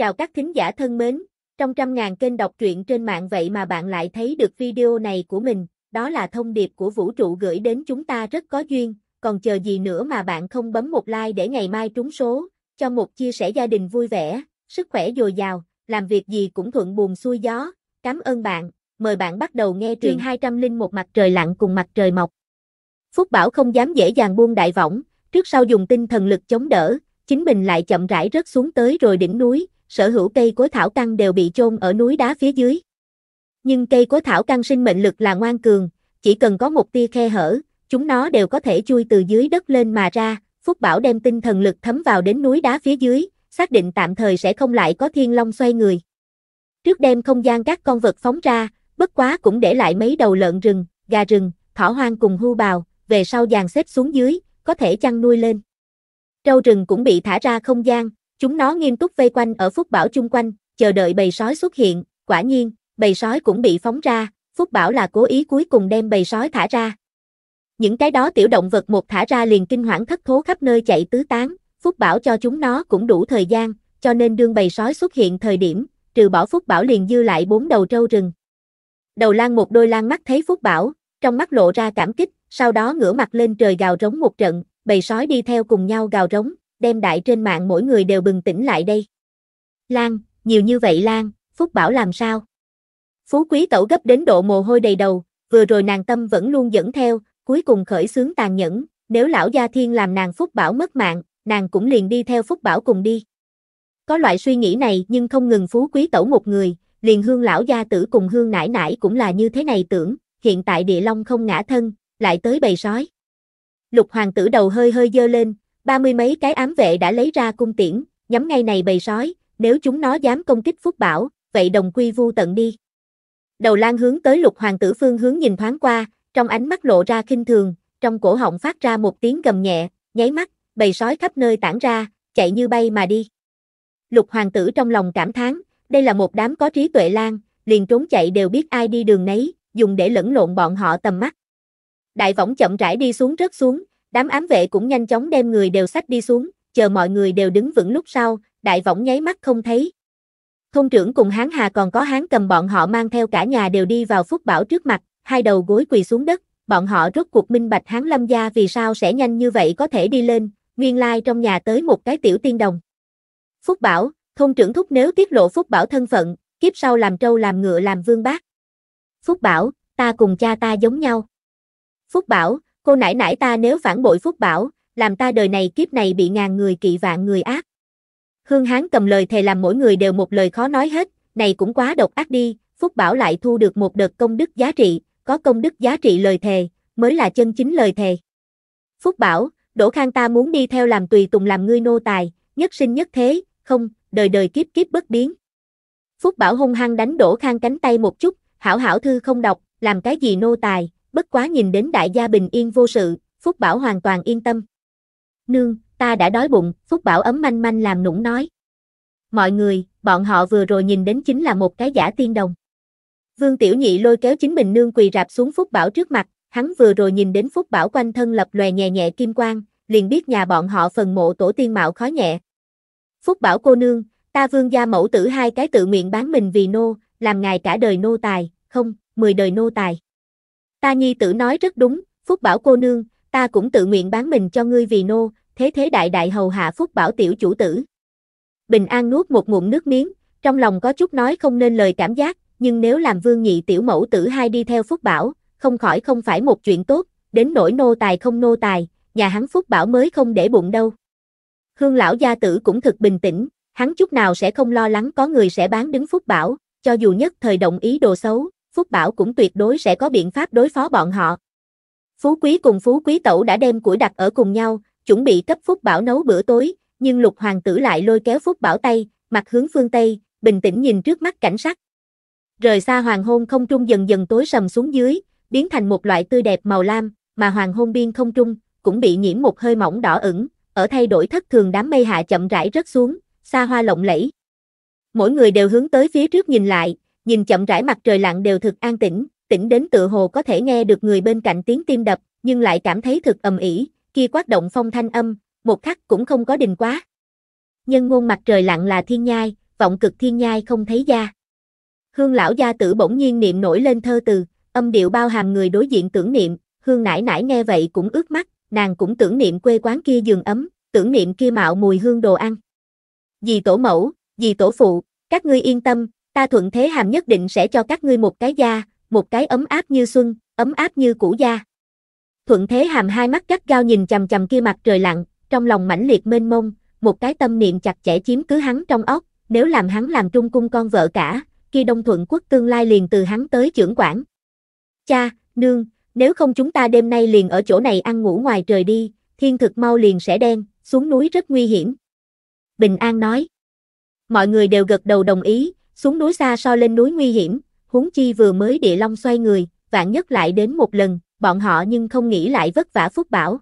Chào các thính giả thân mến, trong trăm ngàn kênh đọc truyện trên mạng vậy mà bạn lại thấy được video này của mình, đó là thông điệp của vũ trụ gửi đến chúng ta rất có duyên, còn chờ gì nữa mà bạn không bấm một like để ngày mai trúng số, cho một chia sẻ gia đình vui vẻ, sức khỏe dồi dào, làm việc gì cũng thuận buồm xuôi gió. Cảm ơn bạn, mời bạn bắt đầu nghe truyện 201 mặt trời lặn cùng mặt trời mọc. Phúc Bảo không dám dễ dàng buông đại võng, trước sau dùng tinh thần lực chống đỡ, chính mình lại chậm rãi rớt xuống tới rồi đỉnh núi, sở hữu cây cối thảo căn đều bị chôn ở núi đá phía dưới. Nhưng cây cối thảo căn sinh mệnh lực là ngoan cường, chỉ cần có một tia khe hở, chúng nó đều có thể chui từ dưới đất lên mà ra, Phúc Bảo đem tinh thần lực thấm vào đến núi đá phía dưới, xác định tạm thời sẽ không lại có thiên long xoay người. Trước đem không gian các con vật phóng ra, bất quá cũng để lại mấy đầu lợn rừng, gà rừng, thỏ hoang cùng hưu bào, về sau dàn xếp xuống dưới, có thể chăn nuôi lên. Trâu rừng cũng bị thả ra không gian, Chúng nó nghiêm túc vây quanh ở Phúc Bảo chung quanh, chờ đợi bầy sói xuất hiện, quả nhiên, bầy sói cũng bị phóng ra, Phúc Bảo là cố ý cuối cùng đem bầy sói thả ra. Những cái đó tiểu động vật một thả ra liền kinh hoảng thất thố khắp nơi chạy tứ tán, Phúc Bảo cho chúng nó cũng đủ thời gian, cho nên đương bầy sói xuất hiện thời điểm, trừ bỏ Phúc Bảo liền dư lại bốn đầu trâu rừng. Đầu lan một đôi lan mắt thấy Phúc Bảo, trong mắt lộ ra cảm kích, sau đó ngửa mặt lên trời gào rống một trận, bầy sói đi theo cùng nhau gào rống, đem đại trên mạng mỗi người đều bừng tỉnh lại đây. Lan, nhiều như vậy Lan, Phúc bảo làm sao? Phú quý tẩu gấp đến độ mồ hôi đầy đầu, vừa rồi nàng tâm vẫn luôn dẫn theo, cuối cùng khởi sướng tàn nhẫn, nếu lão gia thiên làm nàng Phúc bảo mất mạng, nàng cũng liền đi theo Phúc bảo cùng đi. Có loại suy nghĩ này nhưng không ngừng phú quý tẩu một người, liền hương lão gia tử cùng hương nải nải cũng là như thế này tưởng, hiện tại địa long không ngã thân, lại tới bầy sói. Lục hoàng tử đầu hơi hơi dơ lên, ba mươi mấy cái ám vệ đã lấy ra cung tiễn, nhắm ngay này bầy sói, nếu chúng nó dám công kích Phúc Bảo, vậy đồng quy vu tận đi. Đầu lan hướng tới lục hoàng tử phương hướng nhìn thoáng qua, trong ánh mắt lộ ra kinh thường, trong cổ họng phát ra một tiếng gầm nhẹ, nháy mắt, bầy sói khắp nơi tản ra, chạy như bay mà đi. Lục hoàng tử trong lòng cảm thán, đây là một đám có trí tuệ lan, liền trốn chạy đều biết ai đi đường nấy, dùng để lẫn lộn bọn họ tầm mắt. Đại võng chậm rãi đi xuống rớt xuống, Đám ám vệ cũng nhanh chóng đem người đều sách đi xuống, chờ mọi người đều đứng vững lúc sau, đại võng nháy mắt không thấy. Thôn trưởng cùng hán hà còn có hán cầm bọn họ mang theo cả nhà đều đi vào phúc bảo trước mặt, hai đầu gối quỳ xuống đất, bọn họ rốt cuộc minh bạch hán lâm gia vì sao sẽ nhanh như vậy có thể đi lên, nguyên lai like trong nhà tới một cái tiểu tiên đồng. Phúc bảo, thôn trưởng thúc nếu tiết lộ phúc bảo thân phận, kiếp sau làm trâu làm ngựa làm vương bác. Phúc bảo, ta cùng cha ta giống nhau. Phúc bảo, cô nãi nãi ta nếu phản bội phúc bảo, làm ta đời này kiếp này bị ngàn người kỵ vạn người ác. Hương Hán cầm lời thề làm mỗi người đều một lời khó nói hết, này cũng quá độc ác đi, Phúc Bảo lại thu được một đợt công đức giá trị, có công đức giá trị lời thề, mới là chân chính lời thề. Phúc Bảo, Đỗ Khang ta muốn đi theo làm tùy tùng làm ngươi nô tài, nhất sinh nhất thế, không, đời đời kiếp kiếp bất biến. Phúc Bảo hung hăng đánh Đỗ Khang cánh tay một chút, hảo hảo thư không đọc, làm cái gì nô tài, bất quá nhìn đến đại gia bình yên vô sự, Phúc Bảo hoàn toàn yên tâm. Nương, ta đã đói bụng, Phúc Bảo ấm manh manh làm nũng nói. Mọi người, bọn họ vừa rồi nhìn đến chính là một cái giả tiên đồng. Vương Tiểu Nhị lôi kéo chính mình nương quỳ rạp xuống Phúc Bảo trước mặt, hắn vừa rồi nhìn đến Phúc Bảo quanh thân lập lòe nhẹ nhẹ kim quang, liền biết nhà bọn họ phần mộ tổ tiên mạo khó nhẹ. Phúc Bảo cô nương, ta vương gia mẫu tử hai cái tự nguyện bán mình vì nô, làm ngài cả đời nô tài, không, mười đời nô tài. Ta nhi tử nói rất đúng, Phúc Bảo cô nương, ta cũng tự nguyện bán mình cho ngươi vì nô, thế thế đại đại hầu hạ Phúc Bảo tiểu chủ tử. Bình An nuốt một ngụm nước miếng, trong lòng có chút nói không nên lời cảm giác, nhưng nếu làm vương nhị tiểu mẫu tử hai đi theo Phúc Bảo, không khỏi không phải một chuyện tốt, đến nỗi nô tài không nô tài, nhà hắn Phúc Bảo mới không để bụng đâu. Hương lão gia tử cũng thực bình tĩnh, hắn chút nào sẽ không lo lắng có người sẽ bán đứng Phúc Bảo, cho dù nhất thời động ý đồ xấu, Phúc Bảo cũng tuyệt đối sẽ có biện pháp đối phó bọn họ. Phú Quý cùng Phú Quý Tẩu đã đem củi đặt ở cùng nhau, chuẩn bị cấp Phúc Bảo nấu bữa tối, nhưng Lục Hoàng tử lại lôi kéo Phúc Bảo tay, mặt hướng phương Tây, bình tĩnh nhìn trước mắt cảnh sắc. Rời xa hoàng hôn không trung dần dần tối sầm xuống dưới, biến thành một loại tươi đẹp màu lam, mà hoàng hôn biên không trung cũng bị nhiễm một hơi mỏng đỏ ửng, ở thay đổi thất thường đám mây hạ chậm rãi rớt xuống, xa hoa lộng lẫy. Mỗi người đều hướng tới phía trước nhìn lại, nhìn chậm rãi mặt trời lặn đều thực an tĩnh, tĩnh đến tựa hồ có thể nghe được người bên cạnh tiếng tim đập, nhưng lại cảm thấy thực ầm ĩ, kia quát động phong thanh âm, một khắc cũng không có đình quá. Nhân ngôn mặt trời lặn là thiên nhai, vọng cực thiên nhai không thấy da. Hương lão gia tử bỗng nhiên niệm nổi lên thơ từ, âm điệu bao hàm người đối diện tưởng niệm, hương nãi nãi nghe vậy cũng ướt mắt, nàng cũng tưởng niệm quê quán kia giường ấm, tưởng niệm kia mạo mùi hương đồ ăn. Dì tổ mẫu, dì tổ phụ, các ngươi yên tâm, ta thuận thế hàm nhất định sẽ cho các ngươi một cái da, một cái ấm áp như xuân, ấm áp như cũ da. Thuận thế hàm hai mắt gắt gao nhìn chằm chằm kia mặt trời lặng, trong lòng mãnh liệt mênh mông, một cái tâm niệm chặt chẽ chiếm cứ hắn trong óc, nếu làm hắn làm trung cung con vợ cả, kia đông thuận quốc tương lai liền từ hắn tới trưởng quản. Cha, nương, nếu không chúng ta đêm nay liền ở chỗ này ăn ngủ ngoài trời đi, thiên thực mau liền sẽ đen, xuống núi rất nguy hiểm. Bình An nói. Mọi người đều gật đầu đồng ý, xuống núi xa so lên núi nguy hiểm, huống chi vừa mới địa long xoay người, vạn nhất lại đến một lần, bọn họ nhưng không nghĩ lại vất vả Phúc Bảo.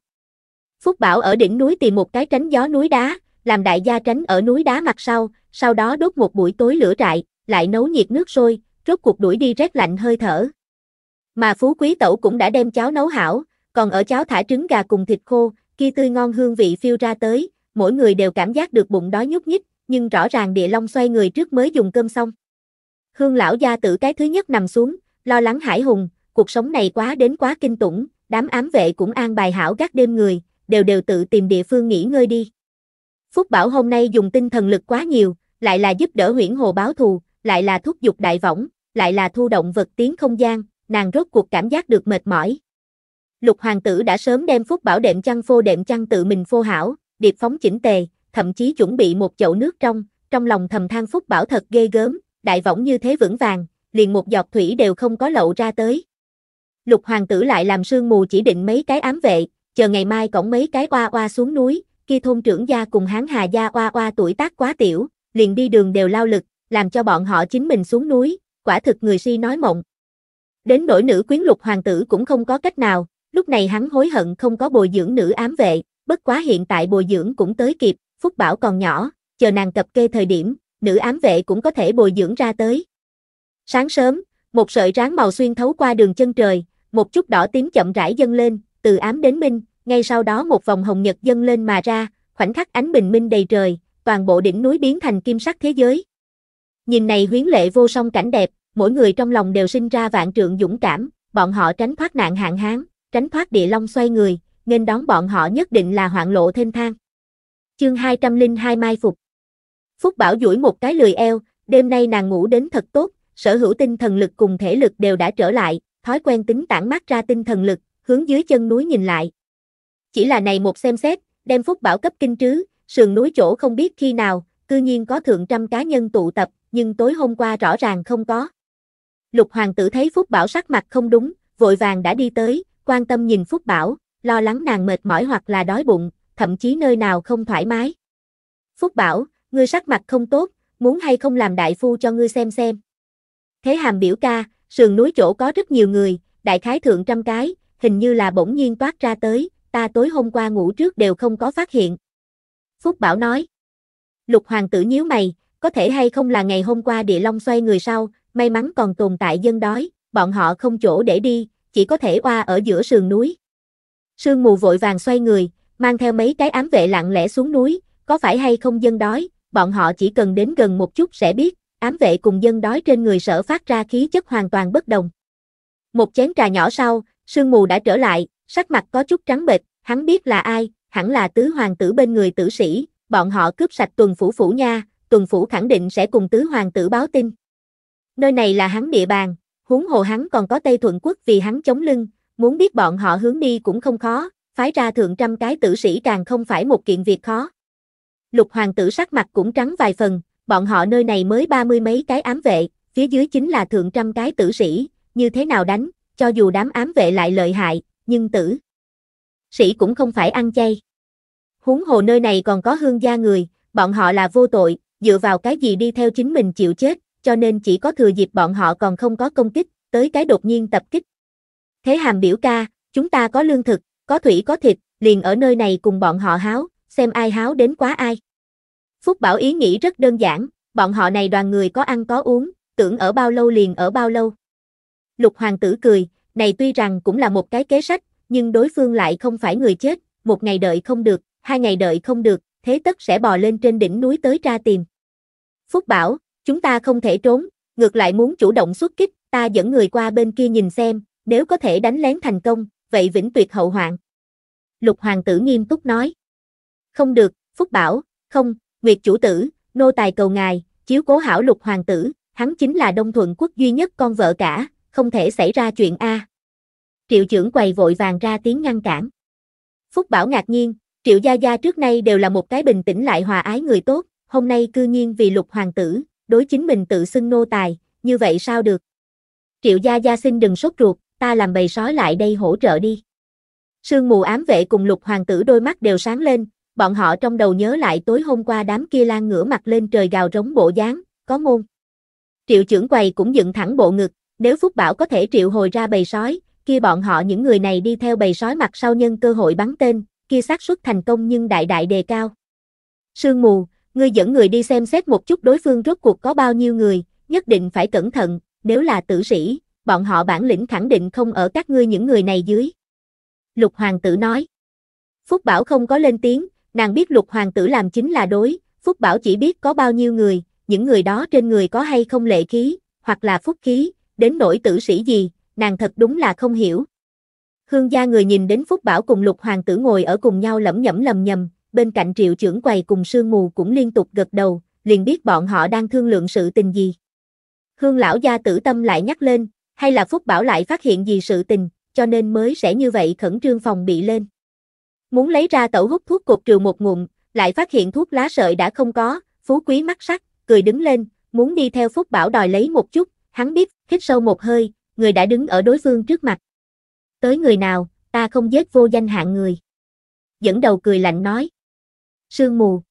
Phúc Bảo ở đỉnh núi tìm một cái tránh gió núi đá, làm đại gia tránh ở núi đá mặt sau, sau đó đốt một buổi tối lửa trại, lại nấu nhiệt nước sôi, rốt cuộc đuổi đi rét lạnh hơi thở. Mà Phú Quý Tẩu cũng đã đem cháo nấu hảo, còn ở cháo thả trứng gà cùng thịt khô, kia tươi ngon hương vị phiêu ra tới, mỗi người đều cảm giác được bụng đói nhúc nhích, nhưng rõ ràng địa long xoay người trước mới dùng cơm xong. Hương lão gia tử cái thứ nhất nằm xuống, lo lắng hải hùng, cuộc sống này quá đến quá kinh tủng, đám ám vệ cũng an bài hảo gác đêm người, đều đều tự tìm địa phương nghỉ ngơi đi. Phúc Bảo hôm nay dùng tinh thần lực quá nhiều, lại là giúp đỡ huyễn hồ báo thù, lại là thúc giục đại võng, lại là thu động vật tiến không gian, nàng rốt cuộc cảm giác được mệt mỏi. Lục hoàng tử đã sớm đem Phúc Bảo đệm chăn phô đệm chăn tự mình phô hảo, điệp phóng chỉnh tề, thậm chí chuẩn bị một chậu nước trong, trong lòng thầm than phúc bảo thật ghê gớm, đại võng như thế vững vàng, liền một giọt thủy đều không có lậu ra tới. Lục hoàng tử lại làm sương mù chỉ định mấy cái ám vệ, chờ ngày mai cổng mấy cái oa oa xuống núi, kia thôn trưởng gia cùng hán hà gia oa oa tuổi tác quá tiểu, liền đi đường đều lao lực, làm cho bọn họ chính mình xuống núi, quả thực người si nói mộng. Đến nỗi nữ quyến lục hoàng tử cũng không có cách nào, lúc này hắn hối hận không có bồi dưỡng nữ ám vệ, bất quá hiện tại bồi dưỡng cũng tới kịp, Phúc Bảo còn nhỏ, chờ nàng cập kê thời điểm, nữ ám vệ cũng có thể bồi dưỡng ra tới. Sáng sớm, một sợi ráng màu xuyên thấu qua đường chân trời, một chút đỏ tím chậm rãi dâng lên, từ ám đến minh, ngay sau đó một vòng hồng nhật dâng lên mà ra, khoảnh khắc ánh bình minh đầy trời, toàn bộ đỉnh núi biến thành kim sắc thế giới. Nhìn này huyến lệ vô song cảnh đẹp, mỗi người trong lòng đều sinh ra vạn trượng dũng cảm, bọn họ tránh thoát nạn hạn hán, tránh thoát địa long xoay người, nên đón bọn họ nhất định là hoạn lộ thêm thang. Chương 202 Mai Phục Phúc Bảo duỗi một cái lười eo, đêm nay nàng ngủ đến thật tốt, sở hữu tinh thần lực cùng thể lực đều đã trở lại, thói quen tính tản mát ra tinh thần lực, hướng dưới chân núi nhìn lại. Chỉ là này một xem xét, đem Phúc Bảo cấp kinh trứ, sườn núi chỗ không biết khi nào, cư nhiên có thượng trăm cá nhân tụ tập, nhưng tối hôm qua rõ ràng không có. Lục hoàng tử thấy Phúc Bảo sắc mặt không đúng, vội vàng đã đi tới, quan tâm nhìn Phúc Bảo, lo lắng nàng mệt mỏi hoặc là đói bụng, thậm chí nơi nào không thoải mái. Phúc bảo, ngươi sắc mặt không tốt, muốn hay không làm đại phu cho ngươi xem xem. Thế hàm biểu ca, sườn núi chỗ có rất nhiều người, đại khái thượng trăm cái, hình như là bỗng nhiên toát ra tới, ta tối hôm qua ngủ trước đều không có phát hiện. Phúc Bảo nói. Lục hoàng tử nhíu mày, có thể hay không là ngày hôm qua địa long xoay người sau, may mắn còn tồn tại dân đói, bọn họ không chỗ để đi, chỉ có thể qua ở giữa sườn núi. Sương mù vội vàng xoay người, mang theo mấy cái ám vệ lặng lẽ xuống núi, có phải hay không dân đói, bọn họ chỉ cần đến gần một chút sẽ biết, ám vệ cùng dân đói trên người sở phát ra khí chất hoàn toàn bất đồng. Một chén trà nhỏ sau, sương mù đã trở lại, sắc mặt có chút trắng bệch, hắn biết là ai, hẳn là tứ hoàng tử bên người tử sĩ, bọn họ cướp sạch tuần phủ phủ nha, tuần phủ khẳng định sẽ cùng tứ hoàng tử báo tin. Nơi này là hắn địa bàn, huống hồ hắn còn có Tây Thuận Quốc vì hắn chống lưng, muốn biết bọn họ hướng đi cũng không khó, phái ra thượng trăm cái tử sĩ càng không phải một kiện việc khó. Lục hoàng tử sắc mặt cũng trắng vài phần, bọn họ nơi này mới ba mươi mấy cái ám vệ, phía dưới chính là thượng trăm cái tử sĩ, như thế nào đánh, cho dù đám ám vệ lại lợi hại, nhưng tử. Sĩ cũng không phải ăn chay. Huống hồ nơi này còn có hương gia người, bọn họ là vô tội, dựa vào cái gì đi theo chính mình chịu chết, cho nên chỉ có thừa dịp bọn họ còn không có công kích, tới cái đột nhiên tập kích. Thế hàm biểu ca, chúng ta có lương thực, có thủy có thịt, liền ở nơi này cùng bọn họ háo, xem ai háo đến quá ai. Phúc Bảo ý nghĩ rất đơn giản, bọn họ này đoàn người có ăn có uống, tưởng ở bao lâu liền ở bao lâu. Lục hoàng tử cười, này tuy rằng cũng là một cái kế sách, nhưng đối phương lại không phải người chết, một ngày đợi không được, hai ngày đợi không được, thế tất sẽ bò lên trên đỉnh núi tới tra tìm. Phúc Bảo, chúng ta không thể trốn, ngược lại muốn chủ động xuất kích, ta dẫn người qua bên kia nhìn xem, nếu có thể đánh lén thành công, vậy vĩnh tuyệt hậu hoạn. Lục hoàng tử nghiêm túc nói. Không được, Phúc Bảo, không, Nguyệt chủ tử, nô tài cầu ngài, chiếu cố hảo lục hoàng tử, hắn chính là Đông Thuận quốc duy nhất con vợ cả, không thể xảy ra chuyện A. Triệu trưởng quầy vội vàng ra tiếng ngăn cản. Phúc Bảo ngạc nhiên, Triệu Gia Gia trước nay đều là một cái bình tĩnh lại hòa ái người tốt, hôm nay cư nhiên vì lục hoàng tử, đối chính mình tự xưng nô tài, như vậy sao được. Triệu Gia Gia xin đừng sốt ruột, ta làm bầy sói lại đây hỗ trợ đi. Sương mù ám vệ cùng lục hoàng tử đôi mắt đều sáng lên, bọn họ trong đầu nhớ lại tối hôm qua đám kia lan ngửa mặt lên trời gào rống bộ dáng, có môn. Triệu trưởng quầy cũng dựng thẳng bộ ngực, nếu Phúc Bảo có thể triệu hồi ra bầy sói, kia bọn họ những người này đi theo bầy sói mặt sau nhân cơ hội bắn tên, kia xác suất thành công nhưng đại đại đề cao. Sương mù, ngươi dẫn người đi xem xét một chút đối phương rốt cuộc có bao nhiêu người, nhất định phải cẩn thận, nếu là tử sĩ, bọn họ bản lĩnh khẳng định không ở các ngươi những người này dưới. Lục hoàng tử nói. Phúc Bảo không có lên tiếng, nàng biết lục hoàng tử làm chính là đối, Phúc Bảo chỉ biết có bao nhiêu người, những người đó trên người có hay không lệ khí, hoặc là phúc khí, đến nỗi tử sĩ gì, nàng thật đúng là không hiểu. Hương gia người nhìn đến Phúc Bảo cùng lục hoàng tử ngồi ở cùng nhau lẩm nhẩm lầm nhầm, bên cạnh triệu trưởng quầy cùng sương mù cũng liên tục gật đầu, liền biết bọn họ đang thương lượng sự tình gì. Hương lão gia tử tâm lại nhắc lên, hay là Phúc Bảo lại phát hiện gì sự tình, cho nên mới sẽ như vậy khẩn trương phòng bị lên. Muốn lấy ra tẩu hút thuốc cột trừ một ngụm, lại phát hiện thuốc lá sợi đã không có, Phú Quý mắt sắc, cười đứng lên, muốn đi theo Phúc Bảo đòi lấy một chút, hắn biết, hít sâu một hơi, người đã đứng ở đối phương trước mặt. Tới người nào, ta không giết vô danh hạng người. Dẫn đầu cười lạnh nói. Sương mù.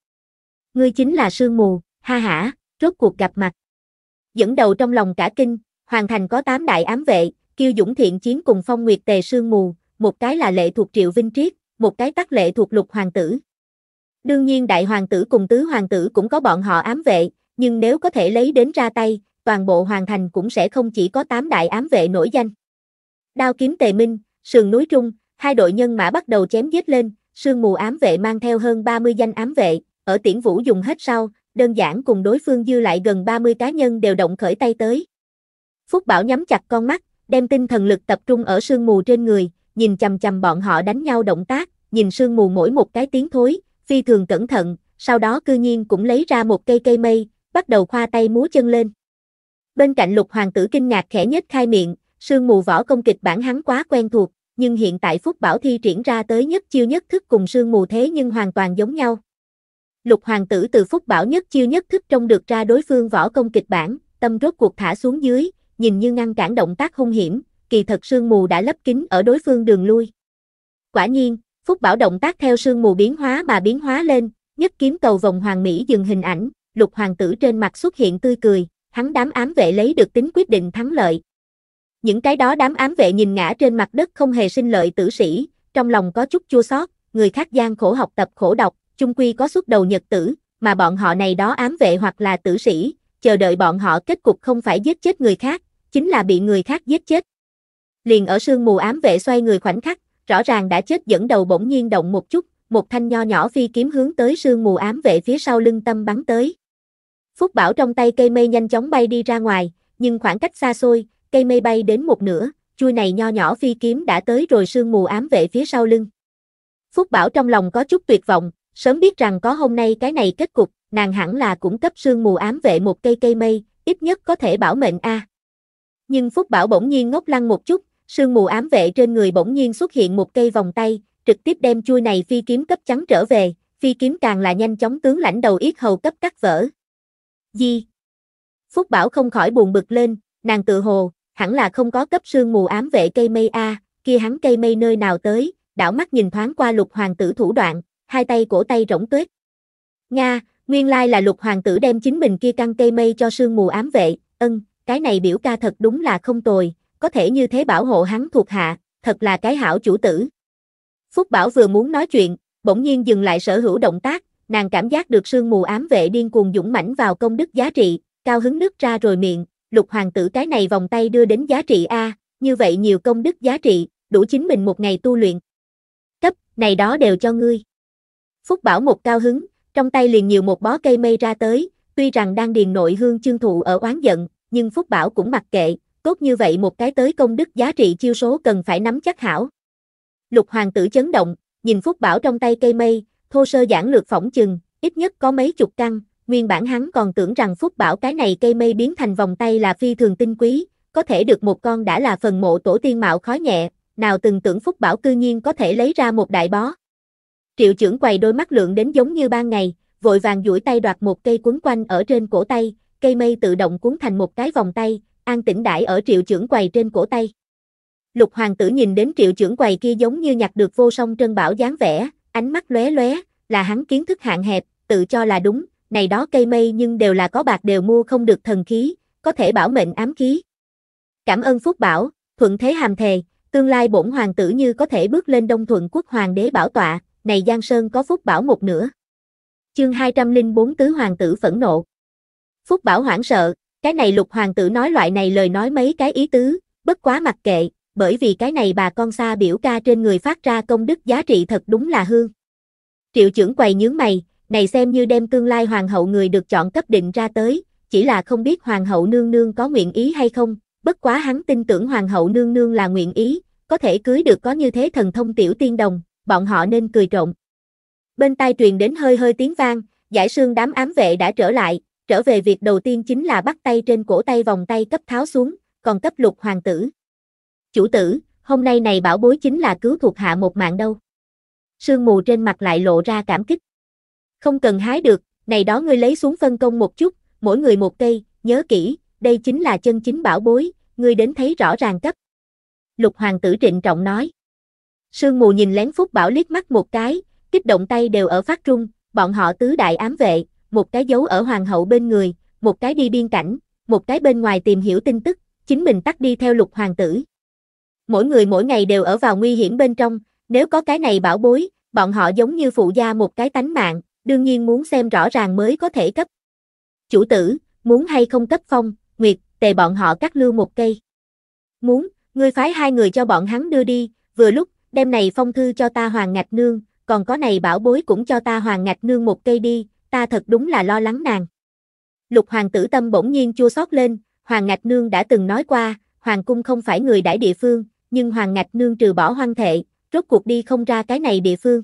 Ngươi chính là sương mù, ha hả, rốt cuộc gặp mặt. Dẫn đầu trong lòng cả kinh, Hoàn thành có 8 đại ám vệ, kiêu dũng thiện chiến cùng phong nguyệt tề sương mù, một cái là lệ thuộc triệu vinh triết, một cái tắc lệ thuộc lục hoàng tử. Đương nhiên đại hoàng tử cùng tứ hoàng tử cũng có bọn họ ám vệ, nhưng nếu có thể lấy đến ra tay, toàn bộ hoàng thành cũng sẽ không chỉ có 8 đại ám vệ nổi danh. Đao kiếm tề minh, sườn núi trung, hai đội nhân mã bắt đầu chém giết lên, sương mù ám vệ mang theo hơn 30 danh ám vệ, ở tiễn vũ dùng hết sau, đơn giản cùng đối phương dư lại gần 30 cá nhân đều động khởi tay tới. Phúc Bảo nhắm chặt con mắt, đem tinh thần lực tập trung ở sương mù trên người, nhìn chầm chầm bọn họ đánh nhau động tác, nhìn sương mù mỗi một cái tiếng thối, phi thường cẩn thận, sau đó cư nhiên cũng lấy ra một cây cây mây, bắt đầu khoa tay múa chân lên. Bên cạnh lục hoàng tử kinh ngạc khẽ nhất khai miệng, sương mù võ công kịch bản hắn quá quen thuộc, nhưng hiện tại Phúc Bảo thi triển ra tới nhất chiêu nhất thức cùng sương mù thế nhưng hoàn toàn giống nhau. Lục hoàng tử từ Phúc Bảo nhất chiêu nhất thức trong được ra đối phương võ công kịch bản, tâm rốt cuộc thả xuống dưới, nhìn như ngăn cản động tác hung hiểm, kỳ thật sương mù đã lấp kín ở đối phương đường lui. Quả nhiên, Phúc Bảo động tác theo sương mù biến hóa mà biến hóa lên, nhất kiếm cầu vòng hoàng mỹ dừng hình ảnh, lục hoàng tử trên mặt xuất hiện tươi cười, hắn đám ám vệ lấy được tính quyết định thắng lợi. Những cái đó đám ám vệ nhìn ngã trên mặt đất không hề sinh lợi tử sĩ, trong lòng có chút chua xót, người khác gian khổ học tập khổ độc, chung quy có xuất đầu nhật tử, mà bọn họ này đó ám vệ hoặc là tử sĩ, chờ đợi bọn họ kết cục không phải giết chết người khác, chính là bị người khác giết chết. Liền ở sương mù ám vệ xoay người khoảnh khắc, rõ ràng đã chết dẫn đầu bỗng nhiên động một chút, một thanh nho nhỏ phi kiếm hướng tới sương mù ám vệ phía sau lưng tâm bắn tới. Phúc Bảo trong tay cây mây nhanh chóng bay đi ra ngoài, nhưng khoảng cách xa xôi, cây mây bay đến một nửa, chui này nho nhỏ phi kiếm đã tới rồi sương mù ám vệ phía sau lưng. Phúc Bảo trong lòng có chút tuyệt vọng, sớm biết rằng có hôm nay cái này kết cục, nàng hẳn là cũng cấp sương mù ám vệ một cây cây mây, ít nhất có thể bảo mệnh a. À. Nhưng Phúc Bảo bỗng nhiên ngốc lăng một chút, sương mù ám vệ trên người bỗng nhiên xuất hiện một cây vòng tay, trực tiếp đem chui này phi kiếm cấp trắng trở về, phi kiếm càng là nhanh chóng tướng lãnh đầu yết hầu cấp cắt vỡ. Di. Phúc Bảo không khỏi buồn bực lên, nàng tự hồ, hẳn là không có cấp sương mù ám vệ cây mây A, kia hắn cây mây nơi nào tới, đảo mắt nhìn thoáng qua lục hoàng tử thủ đoạn, hai tay cổ tay rỗng tuyết. Nga, nguyên lai là lục hoàng tử đem chính mình kia căng cây mây cho sương mù ám vệ, ân, cái này biểu ca thật đúng là không tồi, có thể như thế bảo hộ hắn thuộc hạ, thật là cái hảo chủ tử. Phúc Bảo vừa muốn nói chuyện, bỗng nhiên dừng lại sở hữu động tác, nàng cảm giác được sương mù ám vệ điên cuồng dũng mãnh vào công đức giá trị, cao hứng nứt ra rồi miệng, lục hoàng tử cái này vòng tay đưa đến giá trị A, như vậy nhiều công đức giá trị, đủ chính mình một ngày tu luyện. Cấp, này đó đều cho ngươi. Phúc Bảo một cao hứng, trong tay liền nhiều một bó cây mây ra tới, tuy rằng đang điền nội hương chương thụ ở oán giận, nhưng Phúc Bảo cũng mặc kệ, tốt như vậy một cái tới công đức giá trị chiêu số cần phải nắm chắc hảo. Lục hoàng tử chấn động, nhìn Phúc Bảo trong tay cây mây, thô sơ giản lược phỏng chừng, ít nhất có mấy chục căn, nguyên bản hắn còn tưởng rằng Phúc Bảo cái này cây mây biến thành vòng tay là phi thường tinh quý, có thể được một con đã là phần mộ tổ tiên mạo khói nhẹ, nào từng tưởng Phúc Bảo cư nhiên có thể lấy ra một đại bó. Triệu trưởng quầy đôi mắt lượng đến giống như ban ngày, vội vàng duỗi tay đoạt một cây quấn quanh ở trên cổ tay, cây mây tự động cuốn thành một cái vòng tay, an tĩnh đãi ở triệu trưởng quầy trên cổ tay. Lục hoàng tử nhìn đến triệu trưởng quầy kia giống như nhặt được vô song trân bảo dáng vẻ, ánh mắt lóe lóe, là hắn kiến thức hạn hẹp, tự cho là đúng, này đó cây mây nhưng đều là có bạc đều mua không được thần khí, có thể bảo mệnh ám khí. Cảm ơn Phúc Bảo, thuận thế hàm thề, tương lai bổn hoàng tử như có thể bước lên đông thuận quốc hoàng đế bảo tọa, này Giang Sơn có Phúc Bảo một nửa. Chương 204 Tứ Hoàng tử phẫn nộ Phúc Bảo hoảng sợ, cái này lục hoàng tử nói loại này lời nói mấy cái ý tứ, bất quá mặc kệ, bởi vì cái này bà con xa biểu ca trên người phát ra công đức giá trị thật đúng là hương. Triệu trưởng quầy nhướng mày, này xem như đem tương lai hoàng hậu người được chọn cấp định ra tới, chỉ là không biết hoàng hậu nương nương có nguyện ý hay không, bất quá hắn tin tưởng hoàng hậu nương nương là nguyện ý, có thể cưới được có như thế thần thông tiểu tiên đồng, bọn họ nên cười trộn. Bên tai truyền đến hơi hơi tiếng vang, giải sương đám ám vệ đã trở lại, Trở về việc đầu tiên chính là bắt tay trên cổ tay vòng tay cấp tháo xuống, còn cấp lục hoàng tử. Chủ tử, hôm nay này bảo bối chính là cứu thuộc hạ một mạng đâu. Sương mù trên mặt lại lộ ra cảm kích. Không cần hái được, này đó ngươi lấy xuống phân công một chút, mỗi người một cây, nhớ kỹ, đây chính là chân chính bảo bối, ngươi đến thấy rõ ràng cấp. Lục hoàng tử trịnh trọng nói. Sương mù nhìn lén Phúc Bảo liếc mắt một cái, kích động tay đều ở phát trung, bọn họ tứ đại ám vệ, một cái giấu ở hoàng hậu bên người, một cái đi biên cảnh, một cái bên ngoài tìm hiểu tin tức, chính mình tắt đi theo lục hoàng tử. Mỗi người mỗi ngày đều ở vào nguy hiểm bên trong, nếu có cái này bảo bối, bọn họ giống như phụ gia một cái tánh mạng, đương nhiên muốn xem rõ ràng mới có thể cấp. Chủ tử, muốn hay không cấp phong, nguyệt, tề bọn họ cắt lưu một cây. Muốn, ngươi phái hai người cho bọn hắn đưa đi, vừa lúc, đem này phong thư cho ta hoàng ngạch nương, còn có này bảo bối cũng cho ta hoàng ngạch nương một cây đi, ta thật đúng là lo lắng nàng. Lục hoàng tử tâm bỗng nhiên chua xót lên, hoàng ngạch nương đã từng nói qua, hoàng cung không phải người đãi địa phương, nhưng hoàng ngạch nương trừ bỏ hoang thệ, rốt cuộc đi không ra cái này địa phương.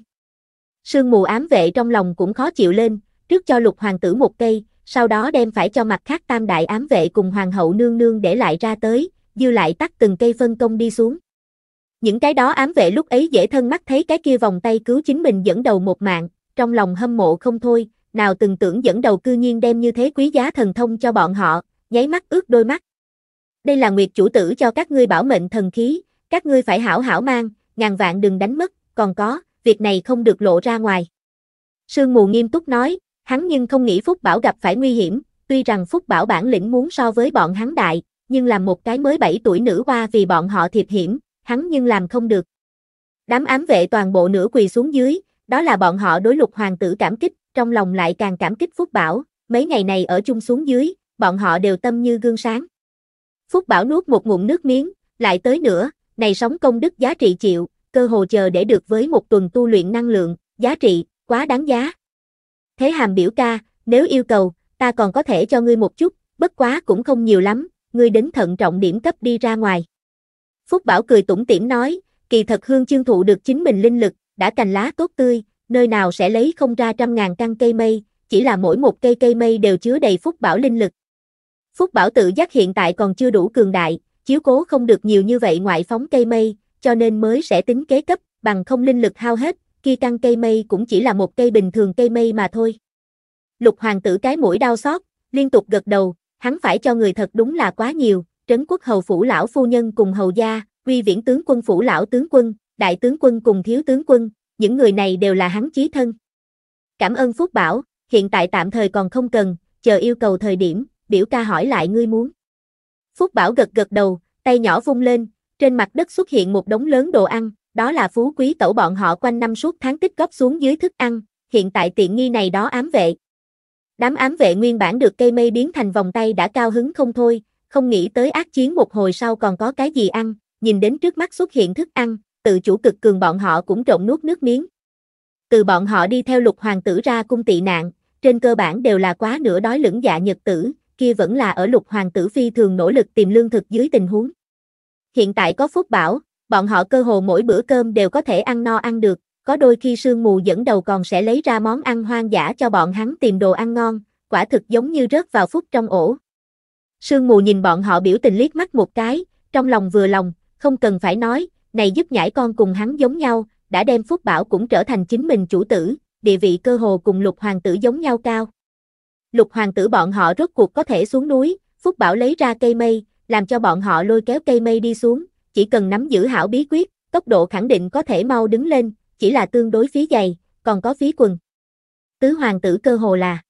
Sương mù ám vệ trong lòng cũng khó chịu lên, trước cho lục hoàng tử một cây, sau đó đem phải cho mặt khác tam đại ám vệ cùng hoàng hậu nương nương để lại ra tới, dư lại tắt từng cây phân công đi xuống. Những cái đó ám vệ lúc ấy dễ thân mắt thấy cái kia vòng tay cứu chính mình dẫn đầu một mạng, trong lòng hâm mộ không thôi, nào từng tưởng dẫn đầu cư nhiên đem như thế quý giá thần thông cho bọn họ, nháy mắt ướt đôi mắt. Đây là nguyệt chủ tử cho các ngươi bảo mệnh thần khí, các ngươi phải hảo hảo mang, ngàn vạn đừng đánh mất, còn có, việc này không được lộ ra ngoài. Sương mù nghiêm túc nói, hắn nhưng không nghĩ Phúc Bảo gặp phải nguy hiểm, tuy rằng Phúc Bảo bản lĩnh muốn so với bọn hắn đại, nhưng làm một cái mới 7 tuổi nữ hoa vì bọn họ thiệp hiểm, hắn nhưng làm không được. Đám ám vệ toàn bộ nửa quỳ xuống dưới, đó là bọn họ đối lục hoàng tử cảm kích, trong lòng lại càng cảm kích Phúc Bảo, mấy ngày này ở chung xuống dưới, bọn họ đều tâm như gương sáng. Phúc Bảo nuốt một ngụm nước miếng, lại tới nữa, này sống công đức giá trị chịu, cơ hồ chờ để được với một tuần tu luyện năng lượng, giá trị, quá đáng giá. Thế hàm biểu ca, nếu yêu cầu, ta còn có thể cho ngươi một chút, bất quá cũng không nhiều lắm, ngươi đến thận trọng điểm cấp đi ra ngoài. Phúc Bảo cười tủm tỉm nói, kỳ thật hương chương thụ được chính mình linh lực, đã cành lá tốt tươi, nơi nào sẽ lấy không ra trăm ngàn căn cây mây, chỉ là mỗi một cây cây mây đều chứa đầy phúc bảo linh lực. Phúc bảo tự giác hiện tại còn chưa đủ cường đại, chiếu cố không được nhiều như vậy ngoại phóng cây mây, cho nên mới sẽ tính kế cấp, bằng không linh lực hao hết, khi căn cây mây cũng chỉ là một cây bình thường cây mây mà thôi. Lục hoàng tử cái mũi đau xót, liên tục gật đầu, hắn phải cho người thật đúng là quá nhiều, trấn quốc hầu phủ lão phu nhân cùng hầu gia, uy viễn tướng quân phủ lão tướng quân, đại tướng quân cùng thiếu tướng quân, những người này đều là hắn chí thân. Cảm ơn Phúc Bảo, hiện tại tạm thời còn không cần, chờ yêu cầu thời điểm, biểu ca hỏi lại ngươi muốn. Phúc Bảo gật gật đầu, tay nhỏ vung lên, trên mặt đất xuất hiện một đống lớn đồ ăn, đó là phú quý tẩu bọn họ quanh năm suốt tháng tích góp xuống dưới thức ăn, hiện tại tiện nghi này đó ám vệ. Đám ám vệ nguyên bản được cây mây biến thành vòng tay đã cao hứng không thôi, không nghĩ tới ác chiến một hồi sau còn có cái gì ăn, nhìn đến trước mắt xuất hiện thức ăn, tự chủ cực cường bọn họ cũng trộn nuốt nước miếng. Từ bọn họ đi theo lục hoàng tử ra cung tị nạn, trên cơ bản đều là quá nửa đói lửng dạ nhật tử, kia vẫn là ở lục hoàng tử phi thường nỗ lực tìm lương thực dưới tình huống. Hiện tại có phúc bảo, bọn họ cơ hồ mỗi bữa cơm đều có thể ăn no ăn được, có đôi khi sương mù dẫn đầu còn sẽ lấy ra món ăn hoang dã cho bọn hắn tìm đồ ăn ngon, quả thực giống như rớt vào phúc trong ổ. Sương mù nhìn bọn họ biểu tình liếc mắt một cái, trong lòng vừa lòng, không cần phải nói, này giúp nhãi con cùng hắn giống nhau, đã đem Phúc Bảo cũng trở thành chính mình chủ tử, địa vị cơ hồ cùng lục hoàng tử giống nhau cao. Lục hoàng tử bọn họ rốt cuộc có thể xuống núi, Phúc Bảo lấy ra cây mây, làm cho bọn họ lôi kéo cây mây đi xuống, chỉ cần nắm giữ hảo bí quyết, tốc độ khẳng định có thể mau đứng lên, chỉ là tương đối phí dày, còn có phí quần. Tứ hoàng tử cơ hồ là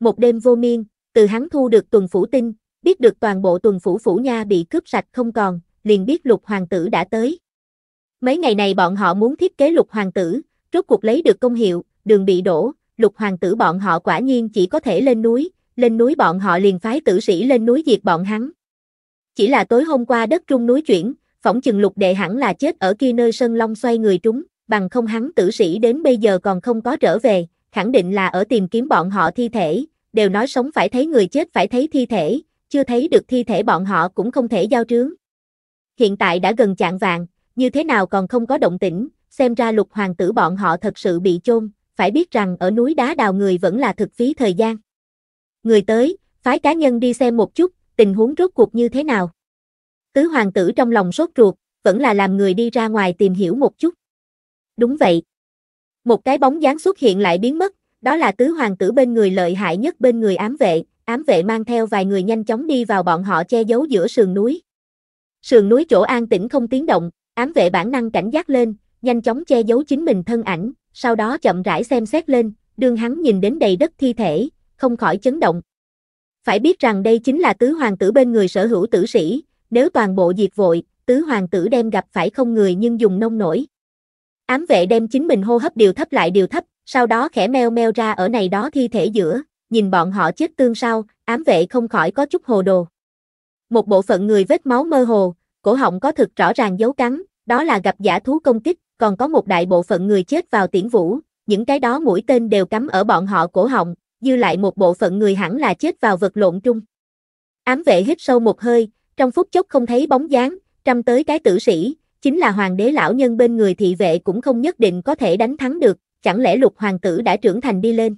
Một đêm vô miên, từ hắn thu được tuần phủ tinh, biết được toàn bộ tuần phủ phủ nha bị cướp sạch không còn, liền biết lục hoàng tử đã tới. Mấy ngày này bọn họ muốn thiết kế lục hoàng tử, rốt cuộc lấy được công hiệu, đường bị đổ, lục hoàng tử bọn họ quả nhiên chỉ có thể lên núi, lên núi bọn họ liền phái tử sĩ lên núi diệt bọn hắn. Chỉ là tối hôm qua đất trung núi chuyển, phỏng chừng lục đệ hẳn là chết ở kia nơi sơn long xoay người trúng, bằng không hắn tử sĩ đến bây giờ còn không có trở về, khẳng định là ở tìm kiếm bọn họ thi thể, đều nói sống phải thấy người chết phải thấy thi thể, chưa thấy được thi thể bọn họ cũng không thể giao trướng, hiện tại đã gần chạng vàng như thế nào còn không có động tĩnh, xem ra lục hoàng tử bọn họ thật sự bị chôn, phải biết rằng ở núi đá đào người vẫn là thực phí thời gian. Người tới, phái cá nhân đi xem một chút, tình huống rốt cuộc như thế nào. Tứ hoàng tử trong lòng sốt ruột, vẫn là làm người đi ra ngoài tìm hiểu một chút. Đúng vậy. Một cái bóng dáng xuất hiện lại biến mất, đó là tứ hoàng tử bên người lợi hại nhất bên người ám vệ, ám vệ mang theo vài người nhanh chóng đi vào bọn họ che giấu giữa sườn núi. Sườn núi chỗ an tĩnh không tiếng động, ám vệ bản năng cảnh giác lên, nhanh chóng che giấu chính mình thân ảnh, sau đó chậm rãi xem xét lên, đương hắn nhìn đến đầy đất thi thể, không khỏi chấn động. Phải biết rằng đây chính là tứ hoàng tử bên người sở hữu tử sĩ, nếu toàn bộ diệt vội, tứ hoàng tử đem gặp phải không người nhưng dùng nông nổi. Ám vệ đem chính mình hô hấp điều thấp lại điều thấp, sau đó khẽ meo meo ra ở này đó thi thể giữa, nhìn bọn họ chết tương sau, ám vệ không khỏi có chút hồ đồ. Một bộ phận người vết máu mơ hồ, cổ họng có thực rõ ràng dấu cắn, đó là gặp giả thú công kích, còn có một đại bộ phận người chết vào tiễn vũ, những cái đó mũi tên đều cắm ở bọn họ cổ họng, dư lại một bộ phận người hẳn là chết vào vật lộn chung. Ám vệ hít sâu một hơi, trong phút chốc không thấy bóng dáng, trăm tới cái tử sĩ, chính là hoàng đế lão nhân bên người thị vệ cũng không nhất định có thể đánh thắng được, chẳng lẽ lục hoàng tử đã trưởng thành đi lên.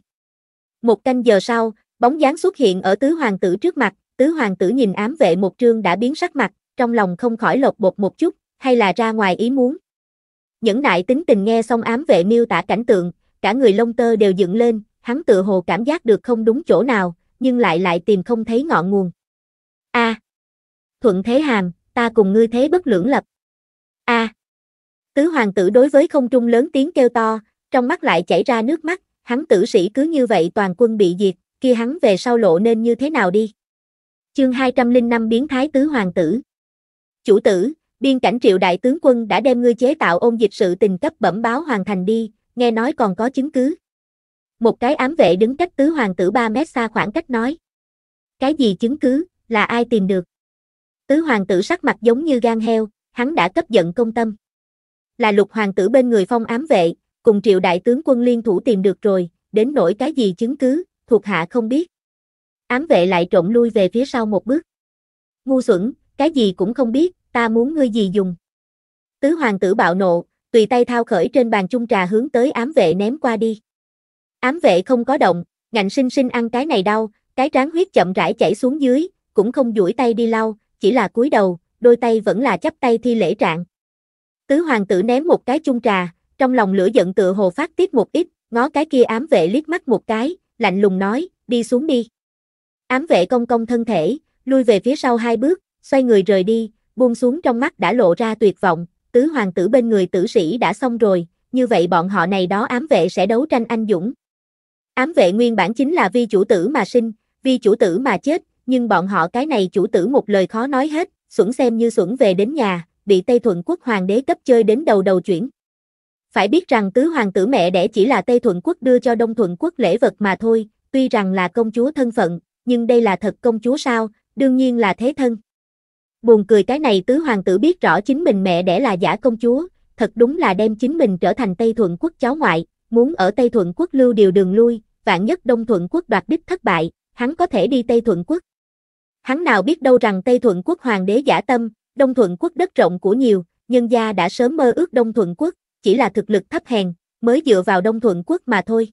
Một canh giờ sau, bóng dáng xuất hiện ở tứ hoàng tử trước mặt, tứ hoàng tử nhìn ám vệ một trương đã biến sắc mặt, trong lòng không khỏi lột bột một chút, hay là ra ngoài ý muốn. Nhẫn nại tính tình nghe xong ám vệ miêu tả cảnh tượng, cả người lông tơ đều dựng lên, hắn tự hồ cảm giác được không đúng chỗ nào, nhưng lại lại tìm không thấy ngọn nguồn. A. Thuận thế hàm, ta cùng ngươi thế bất lưỡng lập. A. Tứ hoàng tử đối với không trung lớn tiếng kêu to, trong mắt lại chảy ra nước mắt, hắn tử sĩ cứ như vậy toàn quân bị diệt, kia hắn về sau lộ nên như thế nào đi. Chương 205 biến thái tứ hoàng tử. Chủ tử, biên cảnh triệu đại tướng quân đã đem ngươi chế tạo ôn dịch sự tình cấp bẩm báo hoàn thành đi, nghe nói còn có chứng cứ. Một cái ám vệ đứng cách tứ hoàng tử 3 mét xa khoảng cách nói. Cái gì chứng cứ, là ai tìm được? Tứ hoàng tử sắc mặt giống như gan heo, hắn đã cấp giận công tâm. Là lục hoàng tử bên người phong ám vệ, cùng triệu đại tướng quân liên thủ tìm được rồi, đến nổi cái gì chứng cứ, thuộc hạ không biết. Ám vệ lại trộn lui về phía sau một bước. Ngu xuẩn, cái gì cũng không biết, ta muốn ngươi gì dùng. Tứ hoàng tử bạo nộ, tùy tay thao khởi trên bàn chung trà hướng tới ám vệ ném qua đi. Ám vệ không có động, ngạnh sinh sinh ăn cái này đau, cái trán huyết chậm rãi chảy xuống dưới, cũng không duỗi tay đi lau, chỉ là cúi đầu, đôi tay vẫn là chắp tay thi lễ trạng. Tứ hoàng tử ném một cái chung trà, trong lòng lửa giận tựa hồ phát tiết một ít, ngó cái kia ám vệ liếc mắt một cái, lạnh lùng nói, đi xuống đi. Ám vệ công công thân thể, lui về phía sau hai bước, xoay người rời đi, buông xuống trong mắt đã lộ ra tuyệt vọng, tứ hoàng tử bên người tử sĩ đã xong rồi, như vậy bọn họ này đó ám vệ sẽ đấu tranh anh dũng. Ám vệ nguyên bản chính là vi chủ tử mà sinh, vi chủ tử mà chết, nhưng bọn họ cái này chủ tử một lời khó nói hết, xuẩn xem như xuẩn về đến nhà, bị Tây Thuận quốc hoàng đế cấp chơi đến đầu đầu chuyển. Phải biết rằng tứ hoàng tử mẹ đẻ chỉ là Tây Thuận quốc đưa cho Đông Thuận quốc lễ vật mà thôi, tuy rằng là công chúa thân phận, nhưng đây là thật công chúa sao, đương nhiên là thế thân buồn cười cái này tứ hoàng tử biết rõ chính mình mẹ đẻ là giả công chúa, thật đúng là đem chính mình trở thành Tây Thuận quốc cháu ngoại, muốn ở Tây Thuận quốc lưu điều đường lui, vạn nhất Đông Thuận quốc đoạt đích thất bại, hắn có thể đi Tây Thuận quốc. Hắn nào biết đâu rằng Tây Thuận quốc hoàng đế giả tâm, Đông Thuận quốc đất rộng của nhiều, nhân gia đã sớm mơ ước Đông Thuận quốc, chỉ là thực lực thấp hèn, mới dựa vào Đông Thuận quốc mà thôi.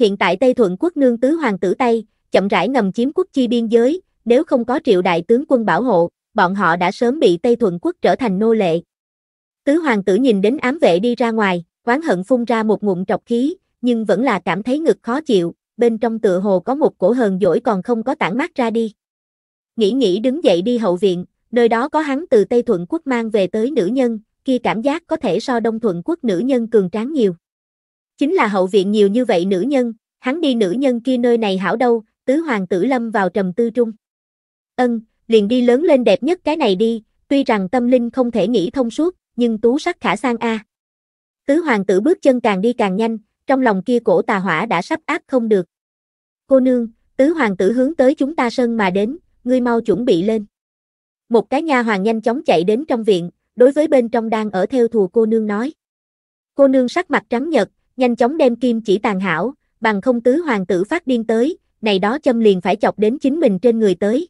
Hiện tại Tây Thuận quốc nương tứ hoàng tử Tây, chậm rãi ngầm chiếm quốc chi biên giới, nếu không có triệu đại tướng quân bảo hộ, bọn họ đã sớm bị Tây Thuận quốc trở thành nô lệ. Tứ hoàng tử nhìn đến ám vệ đi ra ngoài, quán hận phun ra một ngụm trọc khí, nhưng vẫn là cảm thấy ngực khó chịu, bên trong tựa hồ có một cổ hờn dỗi còn không có tản mát ra đi. Nghĩ nghĩ đứng dậy đi hậu viện, nơi đó có hắn từ Tây Thuận quốc mang về tới nữ nhân, kia cảm giác có thể so Đông Thuận quốc nữ nhân cường tráng nhiều. Chính là hậu viện nhiều như vậy nữ nhân, hắn đi nữ nhân kia nơi này hảo đâu, tứ hoàng tử lâm vào trầm tư trung. Ân, liền đi lớn lên đẹp nhất cái này đi, tuy rằng tâm linh không thể nghĩ thông suốt, nhưng tú sắc khả sang a. Tứ hoàng tử bước chân càng đi càng nhanh, trong lòng kia cổ tà hỏa đã sắp áp không được. Cô nương, tứ hoàng tử hướng tới chúng ta sân mà đến, ngươi mau chuẩn bị lên. Một cái nha hoàng nhanh chóng chạy đến trong viện, đối với bên trong đang ở theo thù cô nương nói. Cô nương sắc mặt trắng nhợt, nhanh chóng đem kim chỉ tàn hảo, bằng không tứ hoàng tử phát điên tới, này đó châm liền phải chọc đến chính mình trên người tới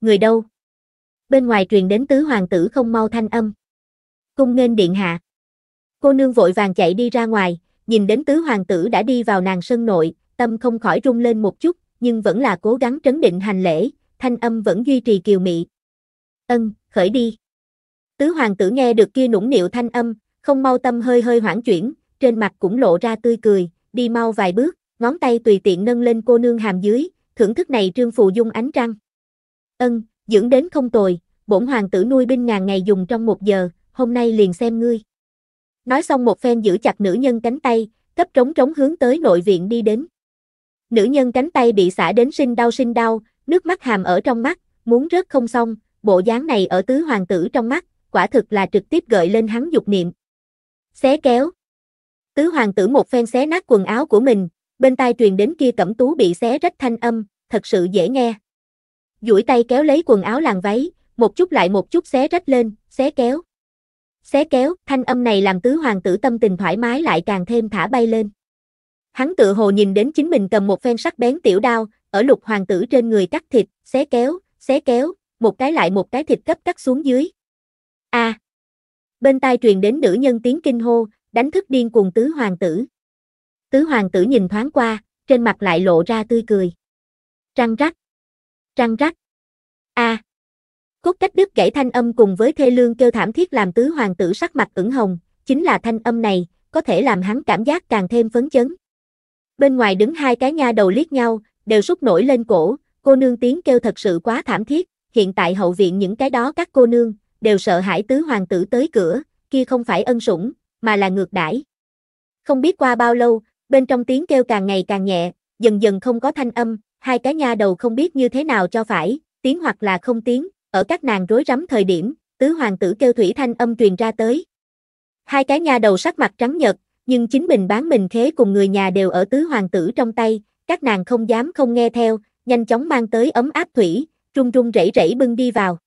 người đâu? Bên ngoài truyền đến tứ hoàng tử không mau thanh âm. Cung nên điện hạ. Cô nương vội vàng chạy đi ra ngoài, nhìn đến tứ hoàng tử đã đi vào nàng sân nội, tâm không khỏi rung lên một chút, nhưng vẫn là cố gắng trấn định hành lễ, thanh âm vẫn duy trì kiều mị. Ân, khởi đi. Tứ hoàng tử nghe được kia nũng nịu thanh âm, không mau tâm hơi hơi hoảng chuyển, trên mặt cũng lộ ra tươi cười, đi mau vài bước, ngón tay tùy tiện nâng lên cô nương hàm dưới, thưởng thức này trương phù dung ánh trăng. Ân, dưỡng đến không tồi, bổn hoàng tử nuôi binh ngàn ngày dùng trong một giờ, hôm nay liền xem ngươi. Nói xong một phen giữ chặt nữ nhân cánh tay, cấp trống trống hướng tới nội viện đi đến. Nữ nhân cánh tay bị xả đến sinh đau sinh đau, nước mắt hàm ở trong mắt, muốn rớt không xong, bộ dáng này ở tứ hoàng tử trong mắt, quả thực là trực tiếp gợi lên hắn dục niệm. Xé kéo. Tứ hoàng tử một phen xé nát quần áo của mình, bên tai truyền đến kia cẩm tú bị xé rách thanh âm, thật sự dễ nghe duỗi tay kéo lấy quần áo làng váy, một chút lại một chút xé rách lên, xé kéo. Xé kéo, thanh âm này làm tứ hoàng tử tâm tình thoải mái lại càng thêm thả bay lên. Hắn tự hồ nhìn đến chính mình cầm một phen sắc bén tiểu đao, ở lục hoàng tử trên người cắt thịt, xé kéo, xé kéo, một cái lại một cái thịt cấp cắt xuống dưới. A. À. Bên tai truyền đến nữ nhân tiếng kinh hô, đánh thức điên cuồng tứ hoàng tử. Tứ hoàng tử nhìn thoáng qua, trên mặt lại lộ ra tươi cười. Răng rắc răng rắc. A. À. Cốt cách đứt gãy thanh âm cùng với thê lương kêu thảm thiết làm tứ hoàng tử sắc mặt ửng hồng, chính là thanh âm này, có thể làm hắn cảm giác càng thêm phấn chấn. Bên ngoài đứng hai cái nha đầu liếc nhau, đều xúc nổi lên cổ, cô nương tiếng kêu thật sự quá thảm thiết, hiện tại hậu viện những cái đó các cô nương, đều sợ hãi tứ hoàng tử tới cửa, kia không phải ân sủng, mà là ngược đãi. Không biết qua bao lâu, bên trong tiếng kêu càng ngày càng nhẹ, dần dần không có thanh âm, hai cái nha đầu không biết như thế nào cho phải, tiếng hoặc là không tiếng, ở các nàng rối rắm thời điểm, tứ hoàng tử kêu thủy thanh âm truyền ra tới. Hai cái nha đầu sắc mặt trắng nhợt, nhưng chính mình bán mình khế cùng người nhà đều ở tứ hoàng tử trong tay, các nàng không dám không nghe theo, nhanh chóng mang tới ấm áp thủy, trung trung rẩy rẩy bưng đi vào.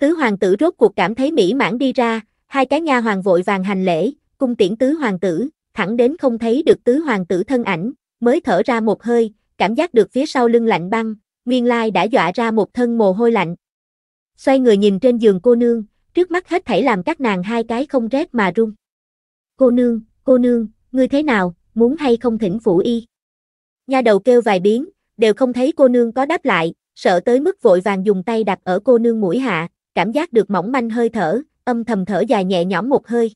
Tứ hoàng tử rốt cuộc cảm thấy mỹ mãn đi ra, hai cái nha hoàng vội vàng hành lễ, cung tiễn tứ hoàng tử, thẳng đến không thấy được tứ hoàng tử thân ảnh, mới thở ra một hơi, cảm giác được phía sau lưng lạnh băng, Nguyên Lai đã dọa ra một thân mồ hôi lạnh. Xoay người nhìn trên giường cô nương, trước mắt hết thảy làm các nàng hai cái không rét mà run. Cô nương, cô nương, ngươi thế nào, muốn hay không thỉnh phủ y? Nha đầu kêu vài biến, đều không thấy cô nương có đáp lại, sợ tới mức vội vàng dùng tay đặt ở cô nương mũi hạ, cảm giác được mỏng manh hơi thở, âm thầm thở dài nhẹ nhõm một hơi.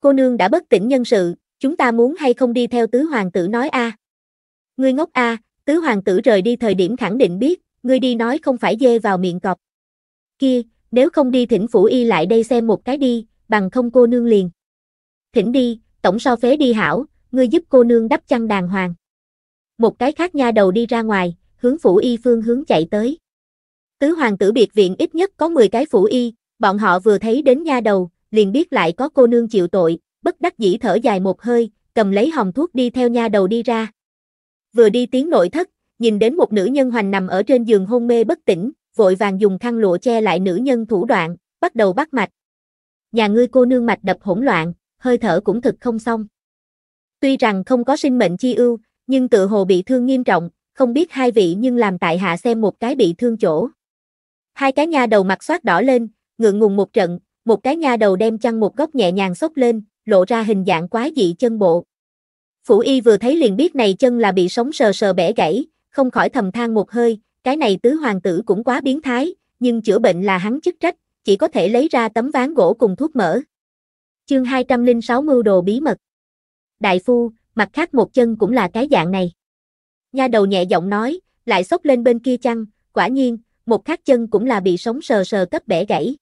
Cô nương đã bất tỉnh nhân sự, chúng ta muốn hay không đi theo tứ hoàng tử nói a? À. Ngươi ngốc a, tứ hoàng tử rời đi thời điểm khẳng định biết, ngươi đi nói không phải dê vào miệng cọp. Kia, nếu không đi thỉnh phủ y lại đây xem một cái đi, bằng không cô nương liền. Thỉnh đi, tổng so phế đi hảo, ngươi giúp cô nương đắp chăn đàng hoàng. Một cái khác nha đầu đi ra ngoài, hướng phủ y phương hướng chạy tới. Tứ hoàng tử biệt viện ít nhất có 10 cái phủ y, bọn họ vừa thấy đến nha đầu, liền biết lại có cô nương chịu tội, bất đắc dĩ thở dài một hơi, cầm lấy hồng thuốc đi theo nha đầu đi ra vừa đi tiếng nội thất, nhìn đến một nữ nhân hoành nằm ở trên giường hôn mê bất tỉnh, vội vàng dùng khăn lụa che lại nữ nhân thủ đoạn, bắt đầu bắt mạch. Nhà ngươi cô nương mạch đập hỗn loạn, hơi thở cũng thực không xong. Tuy rằng không có sinh mệnh chi ưu, nhưng tự hồ bị thương nghiêm trọng, không biết hai vị nhưng làm tại hạ xem một cái bị thương chỗ. Hai cái nha đầu mặt soát đỏ lên, ngượng ngùng một trận, một cái nha đầu đem chăn một góc nhẹ nhàng xốc lên, lộ ra hình dạng quái dị chân bộ. Phủ y vừa thấy liền biết này chân là bị sống sờ sờ bẻ gãy, không khỏi thầm than một hơi, cái này tứ hoàng tử cũng quá biến thái, nhưng chữa bệnh là hắn chức trách, chỉ có thể lấy ra tấm ván gỗ cùng thuốc mỡ. Chương 206 Mưu đồ bí mật Đại phu, mặt khác một chân cũng là cái dạng này. Nha đầu nhẹ giọng nói, lại xốc lên bên kia chăng, quả nhiên, một khác chân cũng là bị sống sờ sờ cấp bẻ gãy.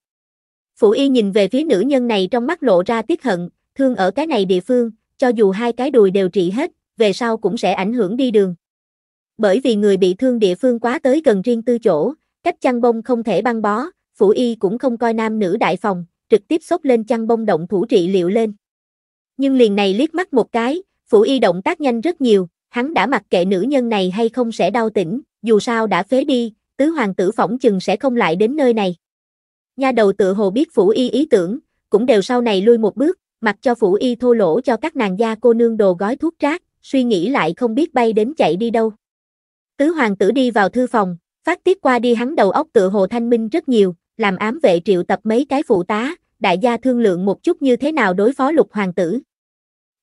Phủ y nhìn về phía nữ nhân này trong mắt lộ ra tiếc hận, thương ở cái này địa phương, cho dù hai cái đùi đều trị hết, về sau cũng sẽ ảnh hưởng đi đường. Bởi vì người bị thương địa phương quá tới gần riêng tư chỗ, cách chăn bông không thể băng bó, phủ y cũng không coi nam nữ đại phòng, trực tiếp xốc lên chăn bông động thủ trị liệu lên. Nhưng liền này liếc mắt một cái, phủ y động tác nhanh rất nhiều, hắn đã mặc kệ nữ nhân này hay không sẽ đau tỉnh, dù sao đã phế đi, tứ hoàng tử phỏng chừng sẽ không lại đến nơi này. Nha đầu tự hồ biết phủ y ý tưởng, cũng đều sau này lui một bước, mặc cho phủ y thô lỗ cho các nàng gia cô nương đồ gói thuốc rác suy nghĩ lại không biết bay đến chạy đi đâu. Tứ hoàng tử đi vào thư phòng, phát tiết qua đi hắn đầu óc tự hồ thanh minh rất nhiều, làm ám vệ triệu tập mấy cái phụ tá, đại gia thương lượng một chút như thế nào đối phó lục hoàng tử.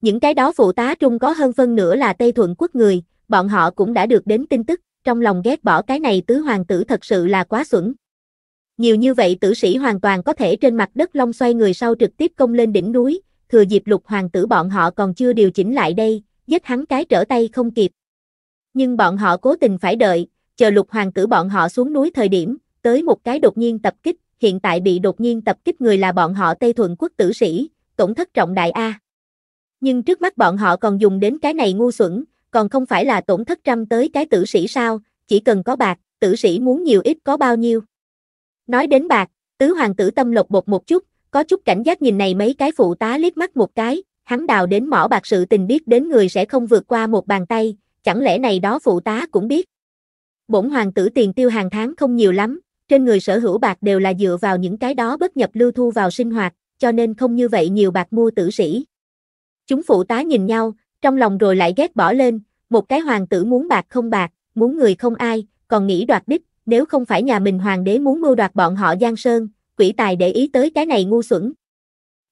Những cái đó phụ tá trung có hơn phân nửa là Tây Thuận quốc người, bọn họ cũng đã được đến tin tức, trong lòng ghét bỏ cái này tứ hoàng tử thật sự là quá xuẩn. Nhiều như vậy tử sĩ hoàn toàn có thể trên mặt đất long xoay người sau trực tiếp công lên đỉnh núi, thừa dịp lục hoàng tử bọn họ còn chưa điều chỉnh lại đây, giết hắn cái trở tay không kịp. Nhưng bọn họ cố tình phải đợi, chờ lục hoàng tử bọn họ xuống núi thời điểm, tới một cái đột nhiên tập kích, hiện tại bị đột nhiên tập kích người là bọn họ Tây Thuận quốc tử sĩ, tổn thất trọng đại A. Nhưng trước mắt bọn họ còn dùng đến cái này ngu xuẩn, còn không phải là tổn thất trăm tới cái tử sĩ sao, chỉ cần có bạc, tử sĩ muốn nhiều ít có bao nhiêu. Nói đến bạc, tứ hoàng tử tâm lộc bột một chút, có chút cảnh giác nhìn này mấy cái phụ tá liếc mắt một cái, hắn đào đến mỏ bạc sự tình biết đến người sẽ không vượt qua một bàn tay, chẳng lẽ này đó phụ tá cũng biết. Bổn hoàng tử tiền tiêu hàng tháng không nhiều lắm, trên người sở hữu bạc đều là dựa vào những cái đó bất nhập lưu thu vào sinh hoạt, cho nên không như vậy nhiều bạc mua tử sĩ. Chúng phụ tá nhìn nhau, trong lòng rồi lại ghét bỏ lên, một cái hoàng tử muốn bạc không bạc, muốn người không ai, còn nghĩ đoạt đích, nếu không phải nhà mình hoàng đế muốn mưu đoạt bọn họ Giang Sơn, quỷ tài để ý tới cái này ngu xuẩn.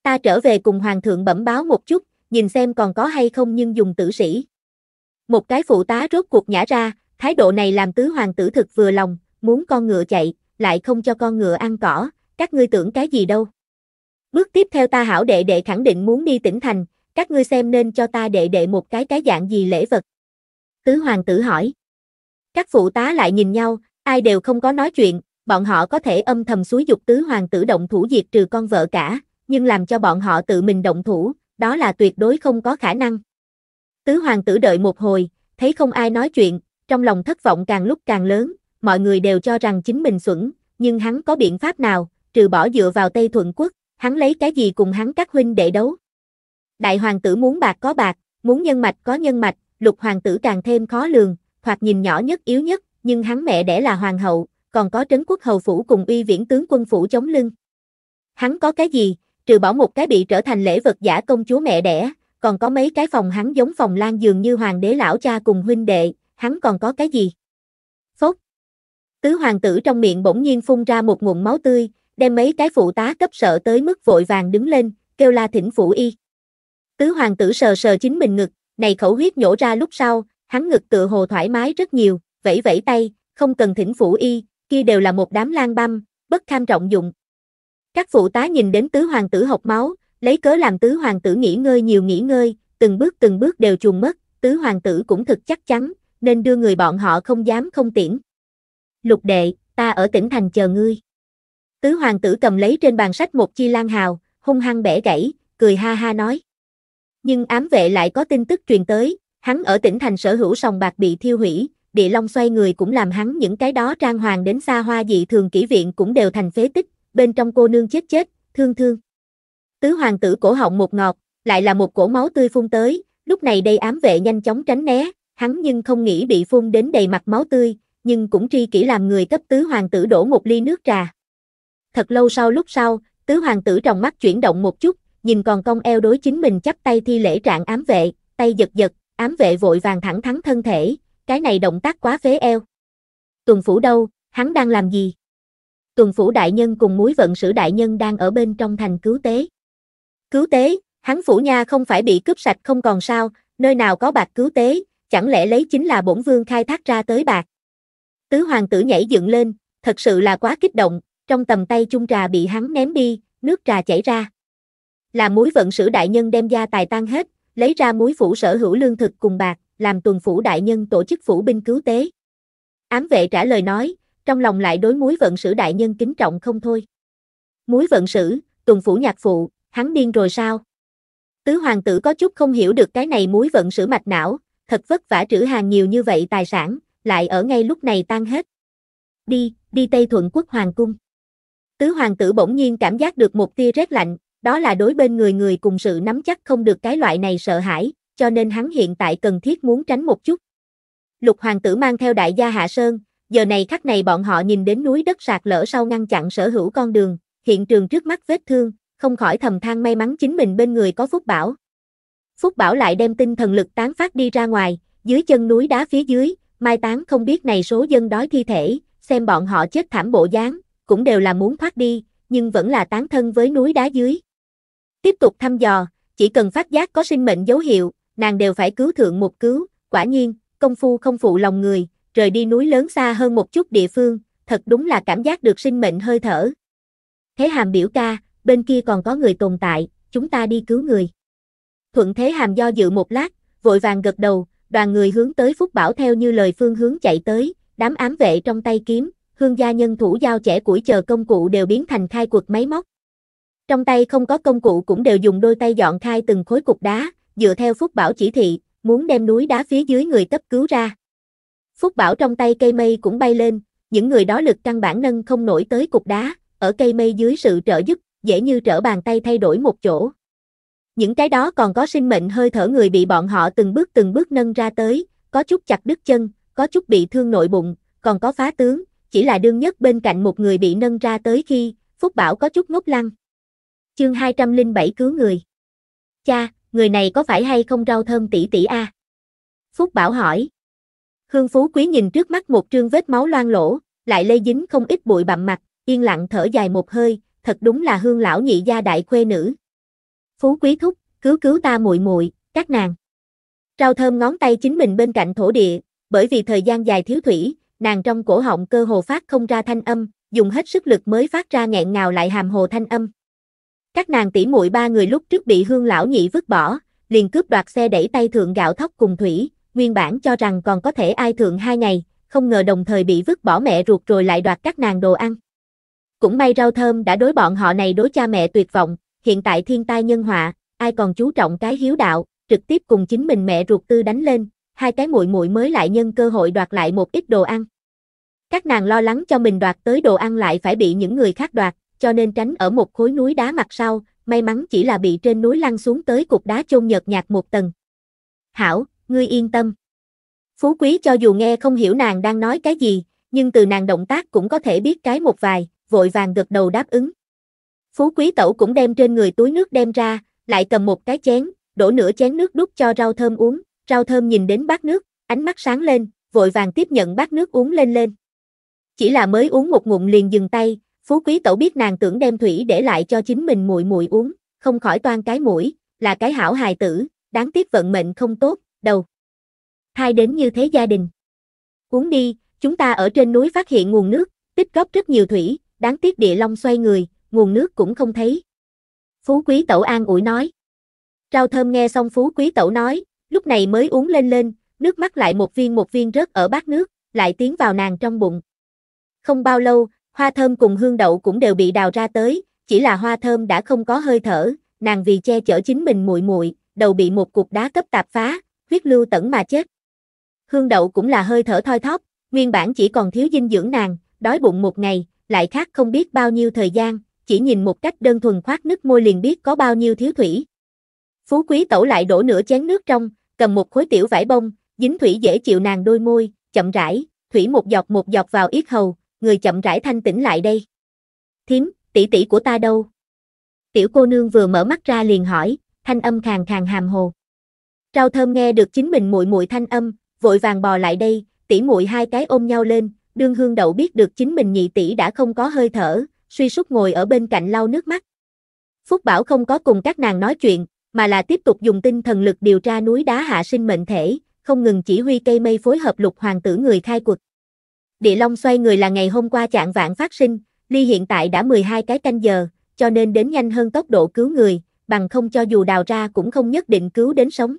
Ta trở về cùng hoàng thượng bẩm báo một chút, nhìn xem còn có hay không nhưng dùng tử sĩ. Một cái phụ tá rốt cuộc nhả ra, thái độ này làm tứ hoàng tử thực vừa lòng, muốn con ngựa chạy, lại không cho con ngựa ăn cỏ, các ngươi tưởng cái gì đâu. Bước tiếp theo ta hảo đệ đệ khẳng định muốn đi tỉnh thành, các ngươi xem nên cho ta đệ đệ một cái cái dạng gì lễ vật. Tứ hoàng tử hỏi. Các phụ tá lại nhìn nhau, ai đều không có nói chuyện, bọn họ có thể âm thầm suối dục tứ hoàng tử động thủ diệt trừ con vợ cả, nhưng làm cho bọn họ tự mình động thủ, đó là tuyệt đối không có khả năng. Tứ hoàng tử đợi một hồi, thấy không ai nói chuyện, trong lòng thất vọng càng lúc càng lớn, mọi người đều cho rằng chính mình xuẩn, nhưng hắn có biện pháp nào, trừ bỏ dựa vào Tây Thuận Quốc, hắn lấy cái gì cùng hắn các huynh để đấu. Đại hoàng tử muốn bạc có bạc, muốn nhân mạch có nhân mạch, lục hoàng tử càng thêm khó lường, hoặc nhìn nhỏ nhất yếu nhất, nhưng hắn mẹ đẻ là hoàng hậu, còn có trấn quốc hầu phủ cùng uy viễn tướng quân phủ chống lưng. Hắn có cái gì, trừ bỏ một cái bị trở thành lễ vật giả công chúa mẹ đẻ, còn có mấy cái phòng hắn giống phòng lan dường như hoàng đế lão cha cùng huynh đệ, hắn còn có cái gì? Phốc! Tứ hoàng tử trong miệng bỗng nhiên phun ra một nguồn máu tươi, đem mấy cái phụ tá cấp sợ tới mức vội vàng đứng lên, kêu la thỉnh phủ y. Tứ hoàng tử sờ sờ chính mình ngực, này khẩu huyết nhổ ra lúc sau, hắn ngực tự hồ thoải mái rất nhiều, vẫy vẫy tay, không cần thỉnh phủ y, kia đều là một đám lang băm, bất kham trọng dụng. Các phụ tá nhìn đến tứ hoàng tử học máu, lấy cớ làm tứ hoàng tử nghỉ ngơi nhiều nghỉ ngơi, từng bước từng bước đều chuồn mất, tứ hoàng tử cũng thực chắc chắn, nên đưa người bọn họ không dám không tiễn. Lục đệ, ta ở tỉnh thành chờ ngươi. Tứ hoàng tử cầm lấy trên bàn sách một chi lan hào, hung hăng bẻ gãy, cười ha ha nói. Nhưng ám vệ lại có tin tức truyền tới, hắn ở tỉnh thành sở hữu sòng bạc bị thiêu hủy, địa long xoay người cũng làm hắn những cái đó trang hoàng đến xa hoa dị thường kỹ viện cũng đều thành phế tích, bên trong cô nương chết chết, thương thương. Tứ hoàng tử cổ họng một ngọt, lại là một cổ máu tươi phun tới, lúc này đây ám vệ nhanh chóng tránh né, hắn nhưng không nghĩ bị phun đến đầy mặt máu tươi, nhưng cũng tri kỷ làm người cấp tứ hoàng tử đổ một ly nước trà. Thật lâu sau lúc sau, tứ hoàng tử trong mắt chuyển động một chút, nhìn còn cong eo đối chính mình chắp tay thi lễ trạng ám vệ, tay giật giật, ám vệ vội vàng thẳng thắn thân thể, cái này động tác quá phế eo. Tuần phủ đâu, hắn đang làm gì? Tuần phủ đại nhân cùng muối vận sử đại nhân đang ở bên trong thành cứu tế. Cứu tế, hắn phủ nha không phải bị cướp sạch không còn sao, nơi nào có bạc cứu tế, chẳng lẽ lấy chính là bổn vương khai thác ra tới bạc. Tứ hoàng tử nhảy dựng lên, thật sự là quá kích động, trong tầm tay chung trà bị hắn ném đi, nước trà chảy ra. Là muối vận sử đại nhân đem gia tài tan hết, lấy ra muối phủ sở hữu lương thực cùng bạc, làm tuần phủ đại nhân tổ chức phủ binh cứu tế. Ám vệ trả lời nói, trong lòng lại đối muối vận sử đại nhân kính trọng không thôi. Muối vận sử, tuần phủ nhạc phụ, hắn điên rồi sao? Tứ hoàng tử có chút không hiểu được cái này muối vận sử mạch não, thật vất vả trữ hàng nhiều như vậy tài sản, lại ở ngay lúc này tan hết. Đi, đi Tây Thuận quốc hoàng cung. Tứ hoàng tử bỗng nhiên cảm giác được một tia rét lạnh, đó là đối bên người người cùng sự nắm chắc không được cái loại này sợ hãi, cho nên hắn hiện tại cần thiết muốn tránh một chút. Lục hoàng tử mang theo đại gia Hạ Sơn, giờ này khắc này bọn họ nhìn đến núi đất sạt lở sau ngăn chặn sở hữu con đường, hiện trường trước mắt vết thương, không khỏi thầm than may mắn chính mình bên người có Phúc Bảo. Phúc Bảo lại đem tinh thần lực tán phát đi ra ngoài, dưới chân núi đá phía dưới, mai tán không biết này số dân đói thi thể, xem bọn họ chết thảm bộ dáng, cũng đều là muốn thoát đi, nhưng vẫn là tán thân với núi đá dưới. Tiếp tục thăm dò, chỉ cần phát giác có sinh mệnh dấu hiệu, nàng đều phải cứu thượng một cứu, quả nhiên, công phu không phụ lòng người, rời đi núi lớn xa hơn một chút địa phương, thật đúng là cảm giác được sinh mệnh hơi thở. Thế hàm biểu ca, bên kia còn có người tồn tại, chúng ta đi cứu người. Thuận thế hàm do dự một lát, vội vàng gật đầu, đoàn người hướng tới Phúc Bảo theo như lời phương hướng chạy tới, đám ám vệ trong tay kiếm, hương gia nhân thủ giao trẻ củi chờ công cụ đều biến thành khai quật máy móc. Trong tay không có công cụ cũng đều dùng đôi tay dọn khai từng khối cục đá, dựa theo Phúc Bảo chỉ thị, muốn đem núi đá phía dưới người cấp cứu ra. Phúc Bảo trong tay cây mây cũng bay lên, những người đó lực căn bản nâng không nổi tới cục đá, ở cây mây dưới sự trợ giúp, dễ như trở bàn tay thay đổi một chỗ. Những cái đó còn có sinh mệnh hơi thở người bị bọn họ từng bước từng bước nâng ra tới, có chút chặt đứt chân, có chút bị thương nội bụng, còn có phá tướng, chỉ là đương nhất bên cạnh một người bị nâng ra tới khi, Phúc Bảo có chút ngốc lăng. Chương 207 cứu người. Cha, người này có phải hay không rau thơm tỷ tỷ a? Phúc Bảo hỏi. Hương Phú Quý nhìn trước mắt một trương vết máu loang lỗ, lại lây dính không ít bụi bặm mặt, yên lặng thở dài một hơi, thật đúng là hương lão nhị gia đại khuê nữ. Phú Quý thúc, cứu cứu ta muội muội, các nàng. Rau thơm ngón tay chính mình bên cạnh thổ địa, bởi vì thời gian dài thiếu thủy, nàng trong cổ họng cơ hồ phát không ra thanh âm, dùng hết sức lực mới phát ra nghẹn ngào lại hàm hồ thanh âm. Các nàng tỷ muội ba người lúc trước bị hương lão nhị vứt bỏ, liền cướp đoạt xe đẩy tay thượng gạo thóc cùng thủy, nguyên bản cho rằng còn có thể ai thượng hai ngày, không ngờ đồng thời bị vứt bỏ mẹ ruột rồi lại đoạt các nàng đồ ăn. Cũng may rau thơm đã đối bọn họ này đối cha mẹ tuyệt vọng, hiện tại thiên tai nhân họa, ai còn chú trọng cái hiếu đạo, trực tiếp cùng chính mình mẹ ruột tư đánh lên, hai cái muội muội mới lại nhân cơ hội đoạt lại một ít đồ ăn. Các nàng lo lắng cho mình đoạt tới đồ ăn lại phải bị những người khác đoạt, cho nên tránh ở một khối núi đá mặt sau, may mắn chỉ là bị trên núi lăn xuống tới cục đá chôn nhợt nhạt một tầng. Hảo, ngươi yên tâm. Phú quý cho dù nghe không hiểu nàng đang nói cái gì, nhưng từ nàng động tác cũng có thể biết cái một vài, vội vàng gật đầu đáp ứng. Phú quý tẩu cũng đem trên người túi nước đem ra, lại cầm một cái chén, đổ nửa chén nước đút cho rau thơm uống, rau thơm nhìn đến bát nước, ánh mắt sáng lên, vội vàng tiếp nhận bát nước uống lên lên. Chỉ là mới uống một ngụm liền dừng tay, Phú Quý Tẩu biết nàng tưởng đem thủy để lại cho chính mình muội muội uống, không khỏi toan cái mũi, là cái hảo hài tử, đáng tiếc vận mệnh không tốt, đầu. Hai đến như thế gia đình. Uống đi, chúng ta ở trên núi phát hiện nguồn nước, tích góp rất nhiều thủy, đáng tiếc địa long xoay người, nguồn nước cũng không thấy. Phú Quý Tẩu an ủi nói. Rau thơm nghe xong Phú Quý Tẩu nói, lúc này mới uống lên lên, nước mắt lại một viên một viên rớt ở bát nước, lại tiến vào nàng trong bụng. Không bao lâu, Hoa thơm cùng hương đậu cũng đều bị đào ra tới, chỉ là hoa thơm đã không có hơi thở, nàng vì che chở chính mình muội muội, đầu bị một cục đá cấp tạp phá, huyết lưu tẩn mà chết. Hương đậu cũng là hơi thở thoi thóp, nguyên bản chỉ còn thiếu dinh dưỡng nàng, đói bụng một ngày, lại khác không biết bao nhiêu thời gian, chỉ nhìn một cách đơn thuần khoát nước môi liền biết có bao nhiêu thiếu thủy. Phú quý tẩu lại đổ nửa chén nước trong, cầm một khối tiểu vải bông, dính thủy dễ chịu nàng đôi môi, chậm rãi, thủy một giọt một giọt vào yết hầu, người chậm rãi thanh tĩnh lại đây. Thím, tỷ tỷ của ta đâu? Tiểu cô nương vừa mở mắt ra liền hỏi, thanh âm khàn khàn hàm hồ. Rau thơm nghe được chính mình muội muội thanh âm, vội vàng bò lại đây, tỷ muội hai cái ôm nhau lên, đương hương đậu biết được chính mình nhị tỷ đã không có hơi thở, suy sút ngồi ở bên cạnh lau nước mắt. Phúc Bảo không có cùng các nàng nói chuyện, mà là tiếp tục dùng tinh thần lực điều tra núi đá hạ sinh mệnh thể, không ngừng chỉ huy cây mây phối hợp lục hoàng tử người khai quật địa long xoay người là ngày hôm qua chạng vạn phát sinh, ly hiện tại đã 12 cái canh giờ, cho nên đến nhanh hơn tốc độ cứu người, bằng không cho dù đào ra cũng không nhất định cứu đến sống.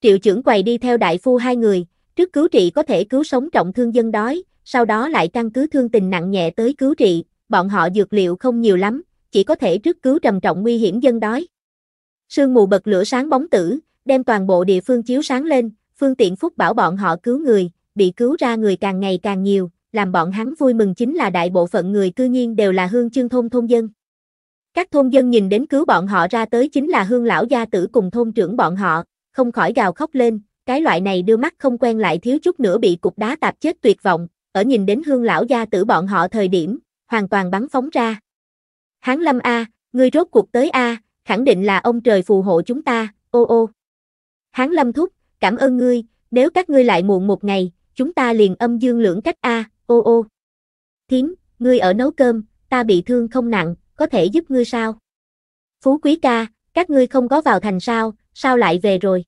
Triệu trưởng quầy đi theo đại phu hai người, trước cứu trị có thể cứu sống trọng thương dân đói, sau đó lại căn cứ thương tình nặng nhẹ tới cứu trị, bọn họ dược liệu không nhiều lắm, chỉ có thể trước cứu trầm trọng nguy hiểm dân đói. Sương mù bật lửa sáng bóng tử, đem toàn bộ địa phương chiếu sáng lên, phương tiện phúc bảo bọn họ cứu người, bị cứu ra người càng ngày càng nhiều, làm bọn hắn vui mừng chính là đại bộ phận người cư nhiên đều là hương chương thôn thôn dân. Các thôn dân nhìn đến cứu bọn họ ra tới chính là hương lão gia tử cùng thôn trưởng bọn họ, không khỏi gào khóc lên, cái loại này đưa mắt không quen lại thiếu chút nữa bị cục đá tạp chết tuyệt vọng, ở nhìn đến hương lão gia tử bọn họ thời điểm, hoàn toàn bắn phóng ra. Hán lâm A, ngươi rốt cuộc tới A, khẳng định là ông trời phù hộ chúng ta, ô ô. Hán lâm thúc, cảm ơn ngươi, nếu các ngươi lại muộn một ngày, chúng ta liền âm dương lưỡng cách a, ô ô. Thím, ngươi ở nấu cơm, ta bị thương không nặng, có thể giúp ngươi sao? Phú quý ca, các ngươi không có vào thành sao, sao lại về rồi?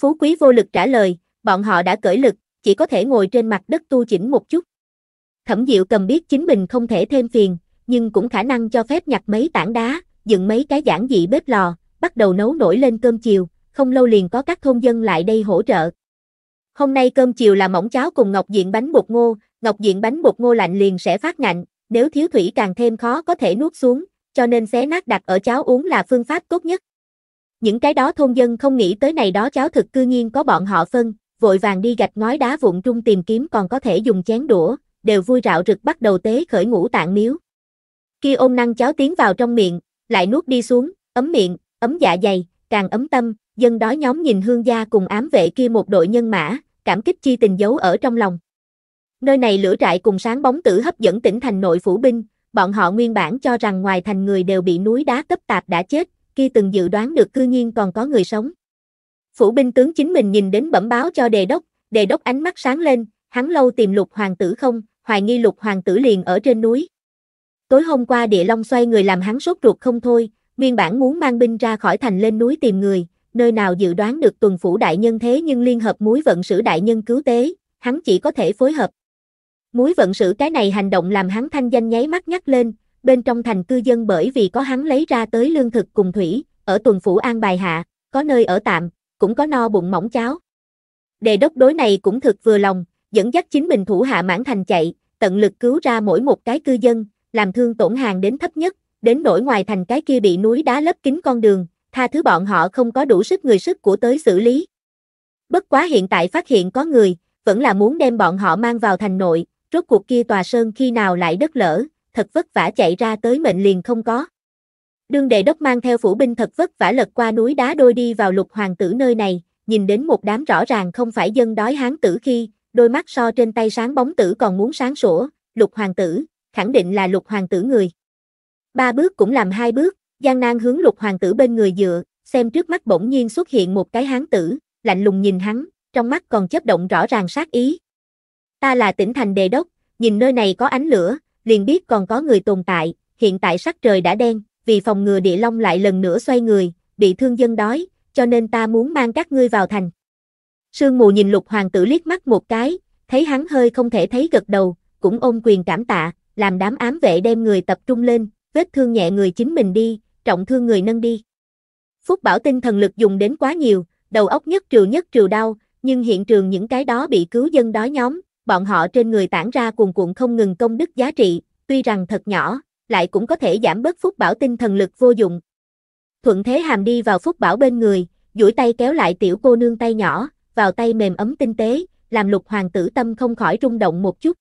Phú quý vô lực trả lời, bọn họ đã cởi lực, chỉ có thể ngồi trên mặt đất tu chỉnh một chút. Thẩm Diệu cầm biết chính mình không thể thêm phiền, nhưng cũng khả năng cho phép nhặt mấy tảng đá, dựng mấy cái giản dị bếp lò, bắt đầu nấu nổi lên cơm chiều, không lâu liền có các thôn dân lại đây hỗ trợ. Hôm nay cơm chiều là mỏng cháo cùng ngọc diện bánh bột ngô, ngọc diện bánh bột ngô lạnh liền sẽ phát ngạnh, nếu thiếu thủy càng thêm khó có thể nuốt xuống, cho nên xé nát đặt ở cháo uống là phương pháp tốt nhất. Những cái đó thôn dân không nghĩ tới này đó cháo thực cư nhiên có bọn họ phân, vội vàng đi gạch ngói đá vụn trung tìm kiếm còn có thể dùng chén đũa, đều vui rạo rực bắt đầu tế khởi ngũ tạng miếu. Khi ôm năng cháo tiến vào trong miệng, lại nuốt đi xuống, ấm miệng, ấm dạ dày, càng ấm tâm, dân đó nhóm nhìn hương gia cùng ám vệ kia một đội nhân mã, cảm kích chi tình giấu ở trong lòng. Nơi này lửa trại cùng sáng bóng tử hấp dẫn tỉnh thành nội phủ binh, bọn họ nguyên bản cho rằng ngoài thành người đều bị núi đá cấp tạp đã chết, kia từng dự đoán được cư nhiên còn có người sống. Phủ binh tướng chính mình nhìn đến bẩm báo cho đề đốc, đề đốc ánh mắt sáng lên, hắn lâu tìm lục hoàng tử không, hoài nghi lục hoàng tử liền ở trên núi. Tối hôm qua địa long xoay người làm hắn sốt ruột không thôi, nguyên bản muốn mang binh ra khỏi thành lên núi tìm người, nơi nào dự đoán được tuần phủ đại nhân thế nhưng liên hợp muối vận sử đại nhân cứu tế, hắn chỉ có thể phối hợp. Muối vận sử cái này hành động làm hắn thanh danh nháy mắt nhắc lên, bên trong thành cư dân bởi vì có hắn lấy ra tới lương thực cùng thủy, ở tuần phủ an bài hạ, có nơi ở tạm, cũng có no bụng mỏng cháo. Đề đốc đối này cũng thực vừa lòng, dẫn dắt chính mình thủ hạ mãn thành chạy, tận lực cứu ra mỗi một cái cư dân, làm thương tổn hàng đến thấp nhất, đến nỗi ngoài thành cái kia bị núi đá lấp kín con đường, tha thứ bọn họ không có đủ sức người sức của tới xử lý. Bất quá hiện tại phát hiện có người, vẫn là muốn đem bọn họ mang vào thành nội, rốt cuộc kia tòa sơn khi nào lại đất lỡ, thật vất vả chạy ra tới mệnh liền không có. Đương đệ đốc mang theo phủ binh thật vất vả lật qua núi đá đôi đi vào lục hoàng tử nơi này, nhìn đến một đám rõ ràng không phải dân đói hán tử khi, đôi mắt so trên tay sáng bóng tử còn muốn sáng sủa, lục hoàng tử, khẳng định là lục hoàng tử người. Ba bước cũng làm hai bước, Giang nan hướng lục hoàng tử bên người dựa, xem trước mắt bỗng nhiên xuất hiện một cái hán tử, lạnh lùng nhìn hắn, trong mắt còn chớp động rõ ràng sát ý. Ta là tỉnh thành đề đốc, nhìn nơi này có ánh lửa, liền biết còn có người tồn tại, hiện tại sắc trời đã đen, vì phòng ngừa địa long lại lần nữa xoay người, bị thương dân đói, cho nên ta muốn mang các ngươi vào thành. Sương mù nhìn lục hoàng tử liếc mắt một cái, thấy hắn hơi không thể thấy gật đầu, cũng ôm quyền cảm tạ, làm đám ám vệ đem người tập trung lên, vết thương nhẹ người chính mình đi, trọng thương người nâng đi. Phúc Bảo tinh thần lực dùng đến quá nhiều, đầu óc nhất trừ nhất trừ đau, nhưng hiện trường những cái đó bị cứu dân đói nhóm, bọn họ trên người tản ra cuồn cuộn không ngừng công đức giá trị, tuy rằng thật nhỏ, lại cũng có thể giảm bớt Phúc Bảo tinh thần lực vô dụng. Thuận thế hàm đi vào Phúc Bảo bên người, duỗi tay kéo lại tiểu cô nương tay nhỏ, vào tay mềm ấm tinh tế, làm lục hoàng tử tâm không khỏi rung động một chút.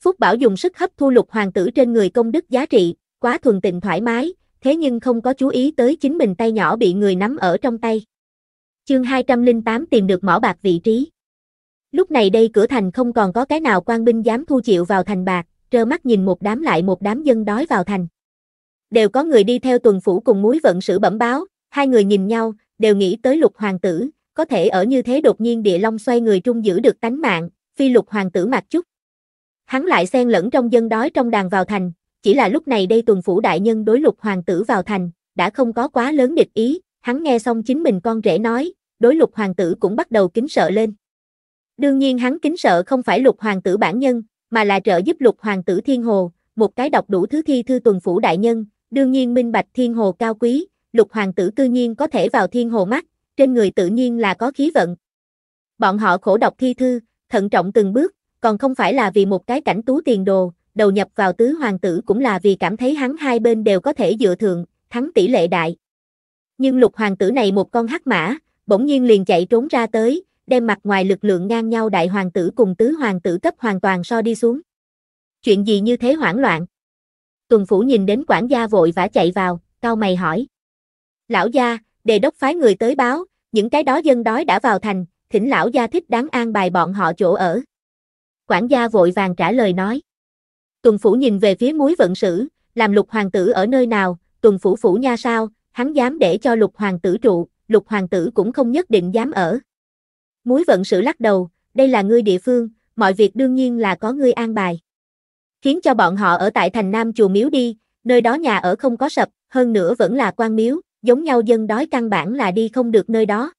Phúc Bảo dùng sức hấp thu lục hoàng tử trên người công đức giá trị, quá thuần tịnh thoải mái, thế nhưng không có chú ý tới chính mình tay nhỏ bị người nắm ở trong tay. Chương 208 tìm được mỏ bạc vị trí. Lúc này đây cửa thành không còn có cái nào quan binh dám thu chịu vào thành bạc, trơ mắt nhìn một đám lại một đám dân đói vào thành. Đều có người đi theo tuần phủ cùng muối vận sự bẩm báo, hai người nhìn nhau, đều nghĩ tới lục hoàng tử, có thể ở như thế đột nhiên địa long xoay người trung giữ được tánh mạng, phi lục hoàng tử mặc chút. Hắn lại xen lẫn trong dân đói trong đàn vào thành, chỉ là lúc này đây tuần phủ đại nhân đối lục hoàng tử vào thành, đã không có quá lớn địch ý, hắn nghe xong chính mình con rể nói, đối lục hoàng tử cũng bắt đầu kính sợ lên. Đương nhiên hắn kính sợ không phải lục hoàng tử bản nhân, mà là trợ giúp lục hoàng tử Thiên Hồ, một cái đọc đủ thứ thi thư tuần phủ đại nhân, đương nhiên minh bạch Thiên Hồ cao quý, lục hoàng tử cư nhiên có thể vào Thiên Hồ mắt, trên người tự nhiên là có khí vận. Bọn họ khổ đọc thi thư, thận trọng từng bước, còn không phải là vì một cái cảnh tú tiền đồ, đầu nhập vào tứ hoàng tử cũng là vì cảm thấy hắn hai bên đều có thể dựa thượng, thắng tỷ lệ đại. Nhưng lục hoàng tử này một con hắc mã, bỗng nhiên liền chạy trốn ra tới, đem mặt ngoài lực lượng ngang nhau đại hoàng tử cùng tứ hoàng tử cấp hoàn toàn so đi xuống. Chuyện gì như thế hoảng loạn? Tuần phủ nhìn đến quản gia vội vã chạy vào, cao mày hỏi. Lão gia, đề đốc phái người tới báo, những cái đó dân đói đã vào thành, thỉnh lão gia thích đáng an bài bọn họ chỗ ở. Quản gia vội vàng trả lời nói. Tuần Phủ nhìn về phía muối vận sử, làm lục hoàng tử ở nơi nào, Tuần Phủ phủ nha sao, hắn dám để cho lục hoàng tử trụ, lục hoàng tử cũng không nhất định dám ở. Muối vận sử lắc đầu, đây là ngươi địa phương, mọi việc đương nhiên là có ngươi an bài. Khiến cho bọn họ ở tại thành Nam chùa miếu đi, nơi đó nhà ở không có sập, hơn nữa vẫn là quan miếu, giống nhau dân đói căn bản là đi không được nơi đó.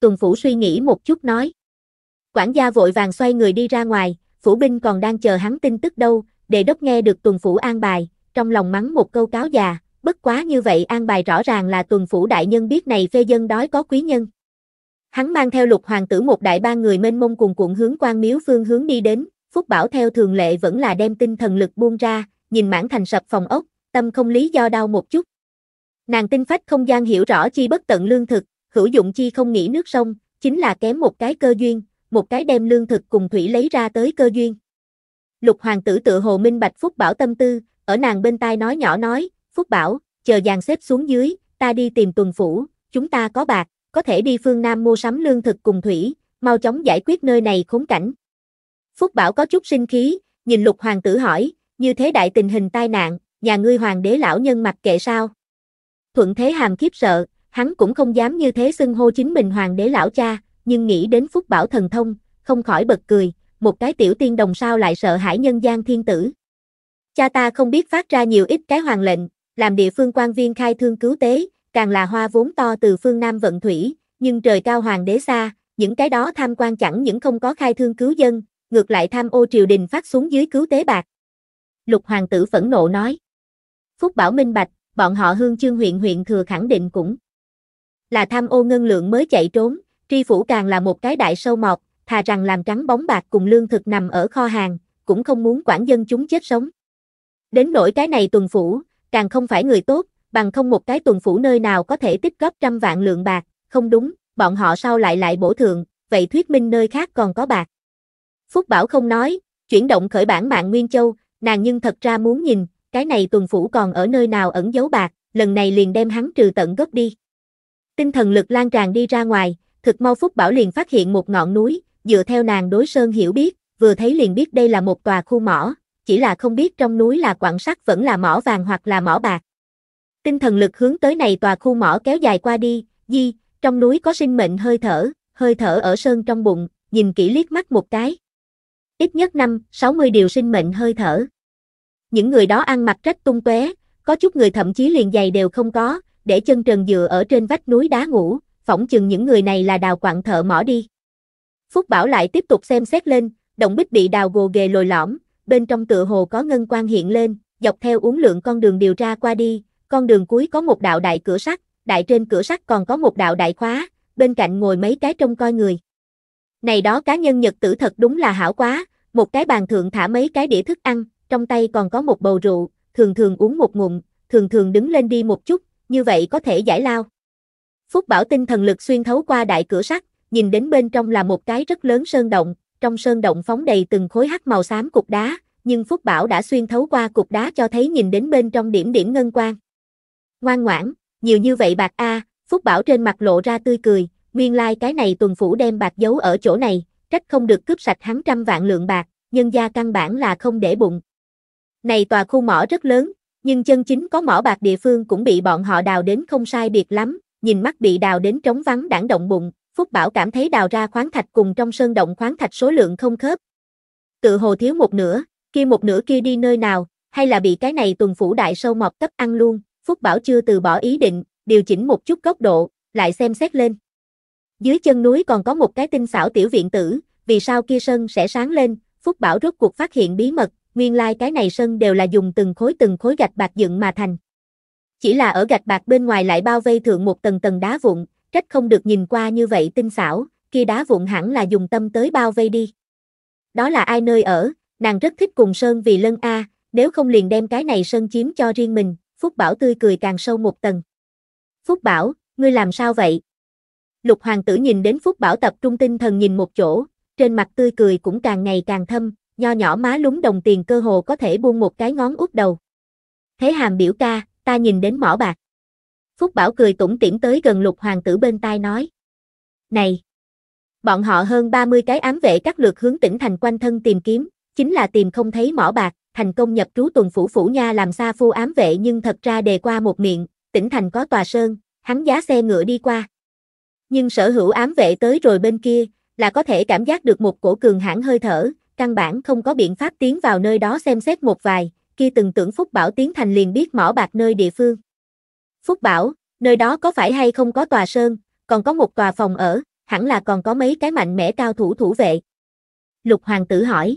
Tuần Phủ suy nghĩ một chút nói. Quản gia vội vàng xoay người đi ra ngoài, phủ binh còn đang chờ hắn tin tức đâu, đề đốc nghe được tuần phủ an bài, trong lòng mắng một câu cáo già, bất quá như vậy an bài rõ ràng là tuần phủ đại nhân biết này phê dân đói có quý nhân. Hắn mang theo lục hoàng tử một đại ba người mênh mông cùng cuộn hướng quan miếu phương hướng đi đến, Phúc Bảo theo thường lệ vẫn là đem tinh thần lực buông ra, nhìn mãn thành sập phòng ốc, tâm không lý do đau một chút. Nàng tinh phách không gian hiểu rõ chi bất tận lương thực, hữu dụng chi không nghĩ nước sông, chính là kém một cái cơ duyên, một cái đem lương thực cùng thủy lấy ra tới cơ duyên. Lục hoàng tử tự hồ minh bạch Phúc Bảo tâm tư, ở nàng bên tai nói nhỏ nói, Phúc Bảo, chờ dàn xếp xuống dưới, ta đi tìm tuần phủ, chúng ta có bạc, có thể đi phương Nam mua sắm lương thực cùng thủy, mau chóng giải quyết nơi này khốn cảnh. Phúc Bảo có chút sinh khí, nhìn lục hoàng tử hỏi, như thế đại tình hình tai nạn, nhà ngươi hoàng đế lão nhân mặc kệ sao? Thuận thế hàm khiếp sợ, hắn cũng không dám như thế xưng hô chính mình hoàng đế lão cha, nhưng nghĩ đến Phúc Bảo thần thông, không khỏi bật cười một cái tiểu tiên đồng sao lại sợ hãi nhân gian thiên tử. Cha ta không biết phát ra nhiều ít cái hoàng lệnh, làm địa phương quan viên khai thương cứu tế, càng là hoa vốn to từ phương Nam vận thủy, nhưng trời cao hoàng đế xa, những cái đó tham quan chẳng những không có khai thương cứu dân, ngược lại tham ô triều đình phát xuống dưới cứu tế bạc. Lục hoàng tử phẫn nộ nói. Phúc Bảo Minh Bạch, bọn họ hương chương huyện huyện thừa khẳng định cũng là tham ô ngân lượng mới chạy trốn, tri phủ càng là một cái đại sâu mọt, thà rằng làm trắng bóng bạc cùng lương thực nằm ở kho hàng, cũng không muốn quản dân chúng chết sống. Đến nỗi cái này tuần phủ, càng không phải người tốt, bằng không một cái tuần phủ nơi nào có thể tích góp trăm vạn lượng bạc, không đúng, bọn họ sau lại lại bổ thường vậy thuyết minh nơi khác còn có bạc. Phúc Bảo không nói, chuyển động khởi bản mạng Nguyên Châu, nàng nhưng thật ra muốn nhìn, cái này tuần phủ còn ở nơi nào ẩn giấu bạc, lần này liền đem hắn trừ tận gốc đi. Tinh thần lực lan tràn đi ra ngoài, thực mau Phúc Bảo liền phát hiện một ngọn núi, dựa theo nàng đối sơn hiểu biết, vừa thấy liền biết đây là một tòa khu mỏ, chỉ là không biết trong núi là quặng sắt vẫn là mỏ vàng hoặc là mỏ bạc. Tinh thần lực hướng tới này tòa khu mỏ kéo dài qua đi, di, trong núi có sinh mệnh hơi thở, hơi thở ở sơn trong bụng, nhìn kỹ liếc mắt một cái. Ít nhất năm, 60 điều sinh mệnh hơi thở. Những người đó ăn mặc rách tung tóe, có chút người thậm chí liền giày đều không có, để chân trần dựa ở trên vách núi đá ngủ, phỏng chừng những người này là đào quặng thợ mỏ đi. Phúc Bảo lại tiếp tục xem xét lên, động bích bị đào gồ ghề lồi lõm, bên trong tựa hồ có ngân quan hiện lên, dọc theo uống lượng con đường điều tra qua đi, con đường cuối có một đạo đại cửa sắt, đại trên cửa sắt còn có một đạo đại khóa, bên cạnh ngồi mấy cái trông coi người. Này đó cá nhân Nhật tử thật đúng là hảo quá, một cái bàn thượng thả mấy cái đĩa thức ăn, trong tay còn có một bầu rượu, thường thường uống một ngụm, thường thường đứng lên đi một chút, như vậy có thể giải lao. Phúc Bảo tinh thần lực xuyên thấu qua đại cửa sắt, nhìn đến bên trong là một cái rất lớn sơn động, trong sơn động phóng đầy từng khối hắc màu xám cục đá, nhưng Phúc Bảo đã xuyên thấu qua cục đá cho thấy nhìn đến bên trong điểm điểm ngân quang. Ngoan ngoãn, nhiều như vậy bạc a, Phúc Bảo trên mặt lộ ra tươi cười, nguyên lai like cái này tuần phủ đem bạc giấu ở chỗ này, trách không được cướp sạch hắn trăm vạn lượng bạc, nhân gia căn bản là không để bụng. Này tòa khu mỏ rất lớn, nhưng chân chính có mỏ bạc địa phương cũng bị bọn họ đào đến không sai biệt lắm, nhìn mắt bị đào đến trống vắng đảng động bụng, Phúc Bảo cảm thấy đào ra khoáng thạch cùng trong sơn động khoáng thạch số lượng không khớp. Tự hồ thiếu một nửa, kia một nửa kia đi nơi nào, hay là bị cái này tuần phủ đại sâu mọt cấp ăn luôn, Phúc Bảo chưa từ bỏ ý định, điều chỉnh một chút góc độ, lại xem xét lên. Dưới chân núi còn có một cái tinh xảo tiểu viện tử, vì sao kia sân sẽ sáng lên, Phúc Bảo rốt cuộc phát hiện bí mật, nguyên lai like cái này sân đều là dùng từng khối từng khối gạch bạc dựng mà thành. Chỉ là ở gạch bạc bên ngoài lại bao vây thượng một tầng tầng đá vụn, trách không được nhìn qua như vậy tinh xảo, kia đá vụn hẳn là dùng tâm tới bao vây đi. Đó là ai nơi ở, nàng rất thích cùng Sơn vì lân A, nếu không liền đem cái này Sơn chiếm cho riêng mình, Phúc Bảo tươi cười càng sâu một tầng. Phúc Bảo, ngươi làm sao vậy? Lục hoàng tử nhìn đến Phúc Bảo tập trung tinh thần nhìn một chỗ, trên mặt tươi cười cũng càng ngày càng thâm, nho nhỏ má lúng đồng tiền cơ hồ có thể buông một cái ngón út đầu. Thế hàm biểu ca, ta nhìn đến mỏ bạc. Phúc Bảo cười tủm tỉm tới gần lục hoàng tử bên tai nói. Này! Bọn họ hơn 30 cái ám vệ các lượt hướng tỉnh thành quanh thân tìm kiếm, chính là tìm không thấy mỏ bạc, thành công nhập trú tuần phủ phủ nha làm xa phu ám vệ nhưng thật ra đề qua một miệng, tỉnh thành có tòa sơn, hắn giá xe ngựa đi qua. Nhưng sở hữu ám vệ tới rồi bên kia, là có thể cảm giác được một cổ cường hãn hơi thở, căn bản không có biện pháp tiến vào nơi đó xem xét một vài, kia từng tưởng Phúc Bảo tiến thành liền biết mỏ bạc nơi địa phương. Phúc bảo, nơi đó có phải hay không có tòa sơn, còn có một tòa phòng ở, hẳn là còn có mấy cái mạnh mẽ cao thủ thủ vệ. Lục hoàng tử hỏi.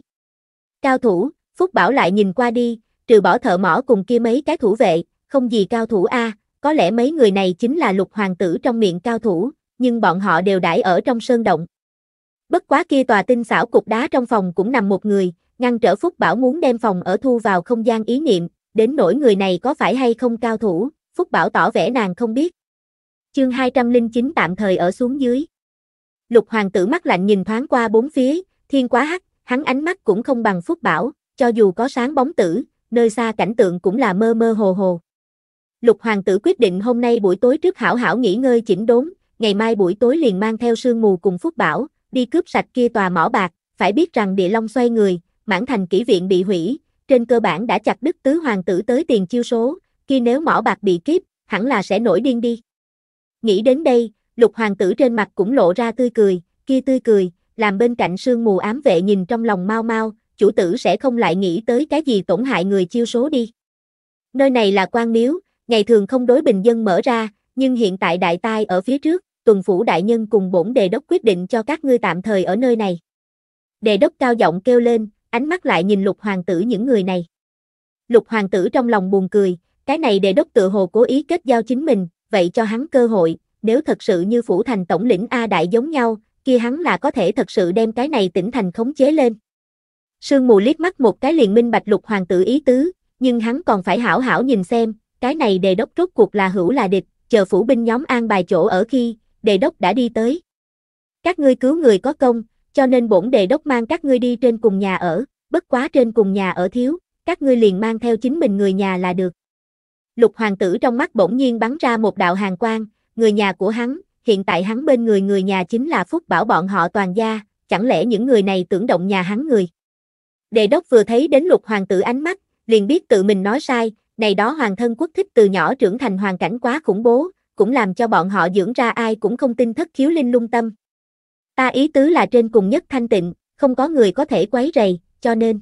Cao thủ, Phúc bảo lại nhìn qua đi, trừ bỏ thợ mỏ cùng kia mấy cái thủ vệ, không gì cao thủ a, có lẽ mấy người này chính là lục hoàng tử trong miệng cao thủ, nhưng bọn họ đều đãi ở trong sơn động. Bất quá kia tòa tinh xảo cục đá trong phòng cũng nằm một người, ngăn trở Phúc Bảo muốn đem phòng ở thu vào không gian ý niệm, đến nỗi người này có phải hay không cao thủ, Phúc Bảo tỏ vẻ nàng không biết. Chương 209 tạm thời ở xuống dưới. Lục hoàng tử mắt lạnh nhìn thoáng qua bốn phía, thiên quá hắc, hắn ánh mắt cũng không bằng Phúc Bảo, cho dù có sáng bóng tử, nơi xa cảnh tượng cũng là mơ mơ hồ hồ. Lục hoàng tử quyết định hôm nay buổi tối trước hảo hảo nghỉ ngơi chỉnh đốn, ngày mai buổi tối liền mang theo sương mù cùng Phúc Bảo, đi cướp sạch kia tòa mỏ bạc, phải biết rằng địa long xoay người, mãn thành kỷ viện bị hủy, trên cơ bản đã chặt đứt tứ hoàng tử tới tiền chiêu số, kia nếu mỏ bạc bị kiếp, hẳn là sẽ nổi điên đi. Nghĩ đến đây, lục hoàng tử trên mặt cũng lộ ra tươi cười, kia tươi cười, làm bên cạnh sương mù ám vệ nhìn trong lòng mau mau, chủ tử sẽ không lại nghĩ tới cái gì tổn hại người chiêu số đi. Nơi này là quan miếu, ngày thường không đối bình dân mở ra, nhưng hiện tại đại tai ở phía trước, tuần phủ đại nhân cùng bổn đề đốc quyết định cho các ngươi tạm thời ở nơi này. Đề đốc cao giọng kêu lên, ánh mắt lại nhìn lục hoàng tử những người này. Lục hoàng tử trong lòng buồn cười, cái này đề đốc tự hồ cố ý kết giao chính mình, vậy cho hắn cơ hội, nếu thật sự như phủ thành tổng lĩnh A đại giống nhau, kia hắn là có thể thật sự đem cái này tỉnh thành khống chế lên. Sương mù liếc mắt một cái liền minh bạch lục hoàng tử ý tứ, nhưng hắn còn phải hảo hảo nhìn xem, cái này đề đốc rốt cuộc là hữu là địch, chờ phủ binh nhóm an bài chỗ ở khi, đề đốc đã đi tới. Các ngươi cứu người có công, cho nên bổn đề đốc mang các ngươi đi trên cùng nhà ở, bất quá trên cùng nhà ở thiếu, các ngươi liền mang theo chính mình người nhà là được. Lục hoàng tử trong mắt bỗng nhiên bắn ra một đạo hàng quang, người nhà của hắn, hiện tại hắn bên người người nhà chính là phúc bảo bọn họ toàn gia, chẳng lẽ những người này tưởng động nhà hắn người. Đề đốc vừa thấy đến lục hoàng tử ánh mắt, liền biết tự mình nói sai, này đó hoàng thân quốc thích từ nhỏ trưởng thành hoàn cảnh quá khủng bố, cũng làm cho bọn họ dưỡng ra ai cũng không tin thất khiếu linh lung tâm. Ta ý tứ là trên cùng nhất thanh tịnh, không có người có thể quấy rầy, cho nên.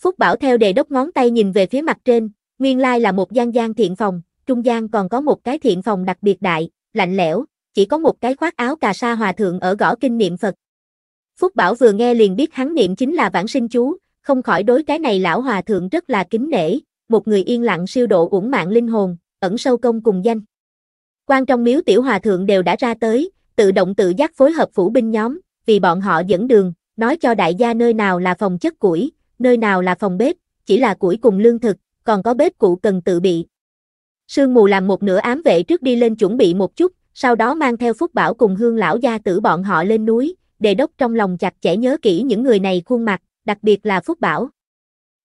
Phúc Bảo theo đề đốc ngón tay nhìn về phía mặt trên, Nguyên lai là một gian gian thiện phòng, trung gian còn có một cái thiện phòng đặc biệt đại, lạnh lẽo, chỉ có một cái khoác áo cà sa hòa thượng ở gõ kinh niệm Phật. Phúc Bảo vừa nghe liền biết hắn niệm chính là vãng sinh chú, không khỏi đối cái này lão hòa thượng rất là kính nể, một người yên lặng siêu độ uổng mạng linh hồn, ẩn sâu công cùng danh. Quan trong miếu tiểu hòa thượng đều đã ra tới, tự động tự giác phối hợp phủ binh nhóm, vì bọn họ dẫn đường, nói cho đại gia nơi nào là phòng chất củi, nơi nào là phòng bếp, chỉ là củi cùng lương thực, còn có bếp cụ cần tự bị. Sương mù làm một nửa ám vệ trước đi lên chuẩn bị một chút, sau đó mang theo Phúc Bảo cùng hương lão gia tử bọn họ lên núi, đề đốc trong lòng chặt chẽ nhớ kỹ những người này khuôn mặt, đặc biệt là Phúc Bảo.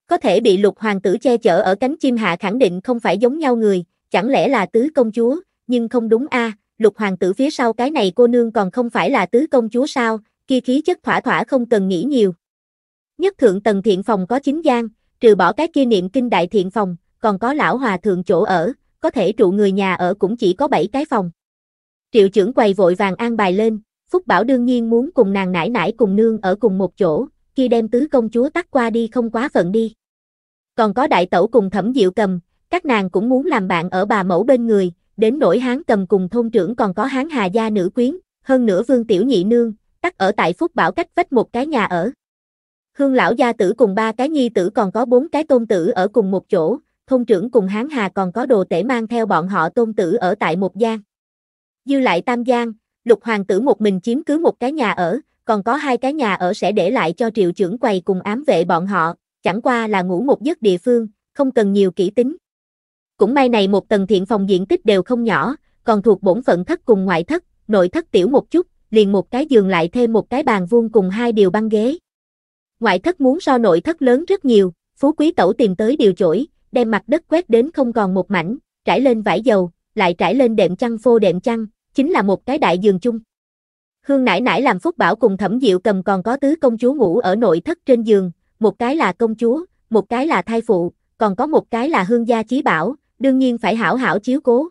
Có thể bị lục hoàng tử che chở ở cánh chim hạ khẳng định không phải giống nhau người, chẳng lẽ là tứ công chúa, nhưng không đúng a à, lục hoàng tử phía sau cái này cô nương còn không phải là tứ công chúa sao, kia khí chất thỏa thỏa không cần nghĩ nhiều. Nhất thượng tầng thiện phòng có chính giang trừ bỏ cái kia niệm kinh đại thiện phòng, còn có lão hòa thượng chỗ ở, có thể trụ người nhà ở cũng chỉ có 7 cái phòng. Triệu trưởng quầy vội vàng an bài lên, Phúc Bảo đương nhiên muốn cùng nàng nải nải cùng nương ở cùng một chỗ, khi đem tứ công chúa tắt qua đi không quá phận đi. Còn có đại tẩu cùng thẩm diệu cầm, các nàng cũng muốn làm bạn ở bà mẫu bên người, đến nỗi hán cầm cùng thôn trưởng còn có hán hà gia nữ quyến, hơn nữa vương tiểu nhị nương, tắt ở tại Phúc Bảo cách vách một cái nhà ở. Hương lão gia tử cùng ba cái nhi tử còn có bốn cái tôn tử ở cùng một chỗ, thôn trưởng cùng hán hà còn có đồ tể mang theo bọn họ tôn tử ở tại một gian. Dư lại tam gian, lục hoàng tử một mình chiếm cứ một cái nhà ở, còn có hai cái nhà ở sẽ để lại cho triệu trưởng quầy cùng ám vệ bọn họ, chẳng qua là ngủ một giấc địa phương, không cần nhiều kỹ tính. Cũng may này một tầng thiện phòng diện tích đều không nhỏ, còn thuộc bổn phận thất cùng ngoại thất, nội thất tiểu một chút, liền một cái giường lại thêm một cái bàn vuông cùng hai điều băng ghế ngoại thất muốn so nội thất lớn rất nhiều, phú quý tẩu tìm tới điều chổi, đem mặt đất quét đến không còn một mảnh, trải lên vải dầu, lại trải lên đệm chăn phô đệm chăn, chính là một cái đại giường chung. Hương nãi nãi làm phúc bảo cùng thẩm diệu cầm còn có tứ công chúa ngủ ở nội thất trên giường, một cái là công chúa, một cái là thai phụ, còn có một cái là hương gia chí bảo, đương nhiên phải hảo hảo chiếu cố.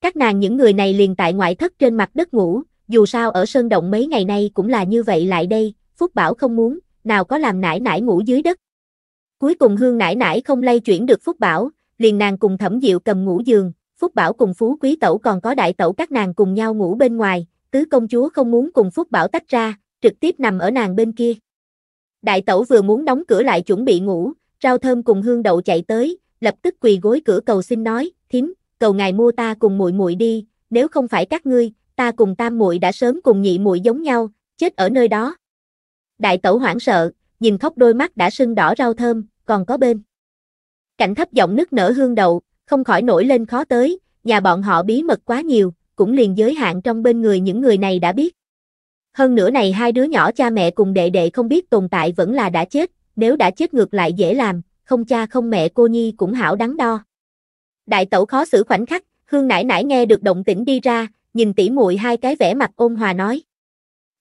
Các nàng những người này liền tại ngoại thất trên mặt đất ngủ, dù sao ở sơn động mấy ngày nay cũng là như vậy lại đây, Phúc Bảo không muốn, nào có làm nải nải ngủ dưới đất. Cuối cùng hương nải nải không lay chuyển được Phúc Bảo, liền nàng cùng thẩm diệu cầm ngủ giường, Phúc Bảo cùng Phú Quý Tẩu còn có đại tẩu các nàng cùng nhau ngủ bên ngoài, tứ công chúa không muốn cùng Phúc Bảo tách ra, trực tiếp nằm ở nàng bên kia. Đại tẩu vừa muốn đóng cửa lại chuẩn bị ngủ, rau thơm cùng hương đậu chạy tới, lập tức quỳ gối cửa cầu xin nói, thím, cầu ngài mua ta cùng muội muội đi, nếu không phải các ngươi, ta cùng tam muội đã sớm cùng nhị muội giống nhau, chết ở nơi đó. Đại tẩu hoảng sợ, nhìn khóc đôi mắt đã sưng đỏ rau thơm, còn có bên. Cảnh thấp giọng nức nở hương đầu, không khỏi nổi lên khó tới, nhà bọn họ bí mật quá nhiều, cũng liền giới hạn trong bên người những người này đã biết. Hơn nữa này hai đứa nhỏ cha mẹ cùng đệ đệ không biết tồn tại vẫn là đã chết, nếu đã chết ngược lại dễ làm, không cha không mẹ cô nhi cũng hảo đắn đo. Đại tẩu khó xử khoảnh khắc, Hương nãi nãi nghe được động tĩnh đi ra, nhìn tỉ muội hai cái vẻ mặt ôn hòa nói.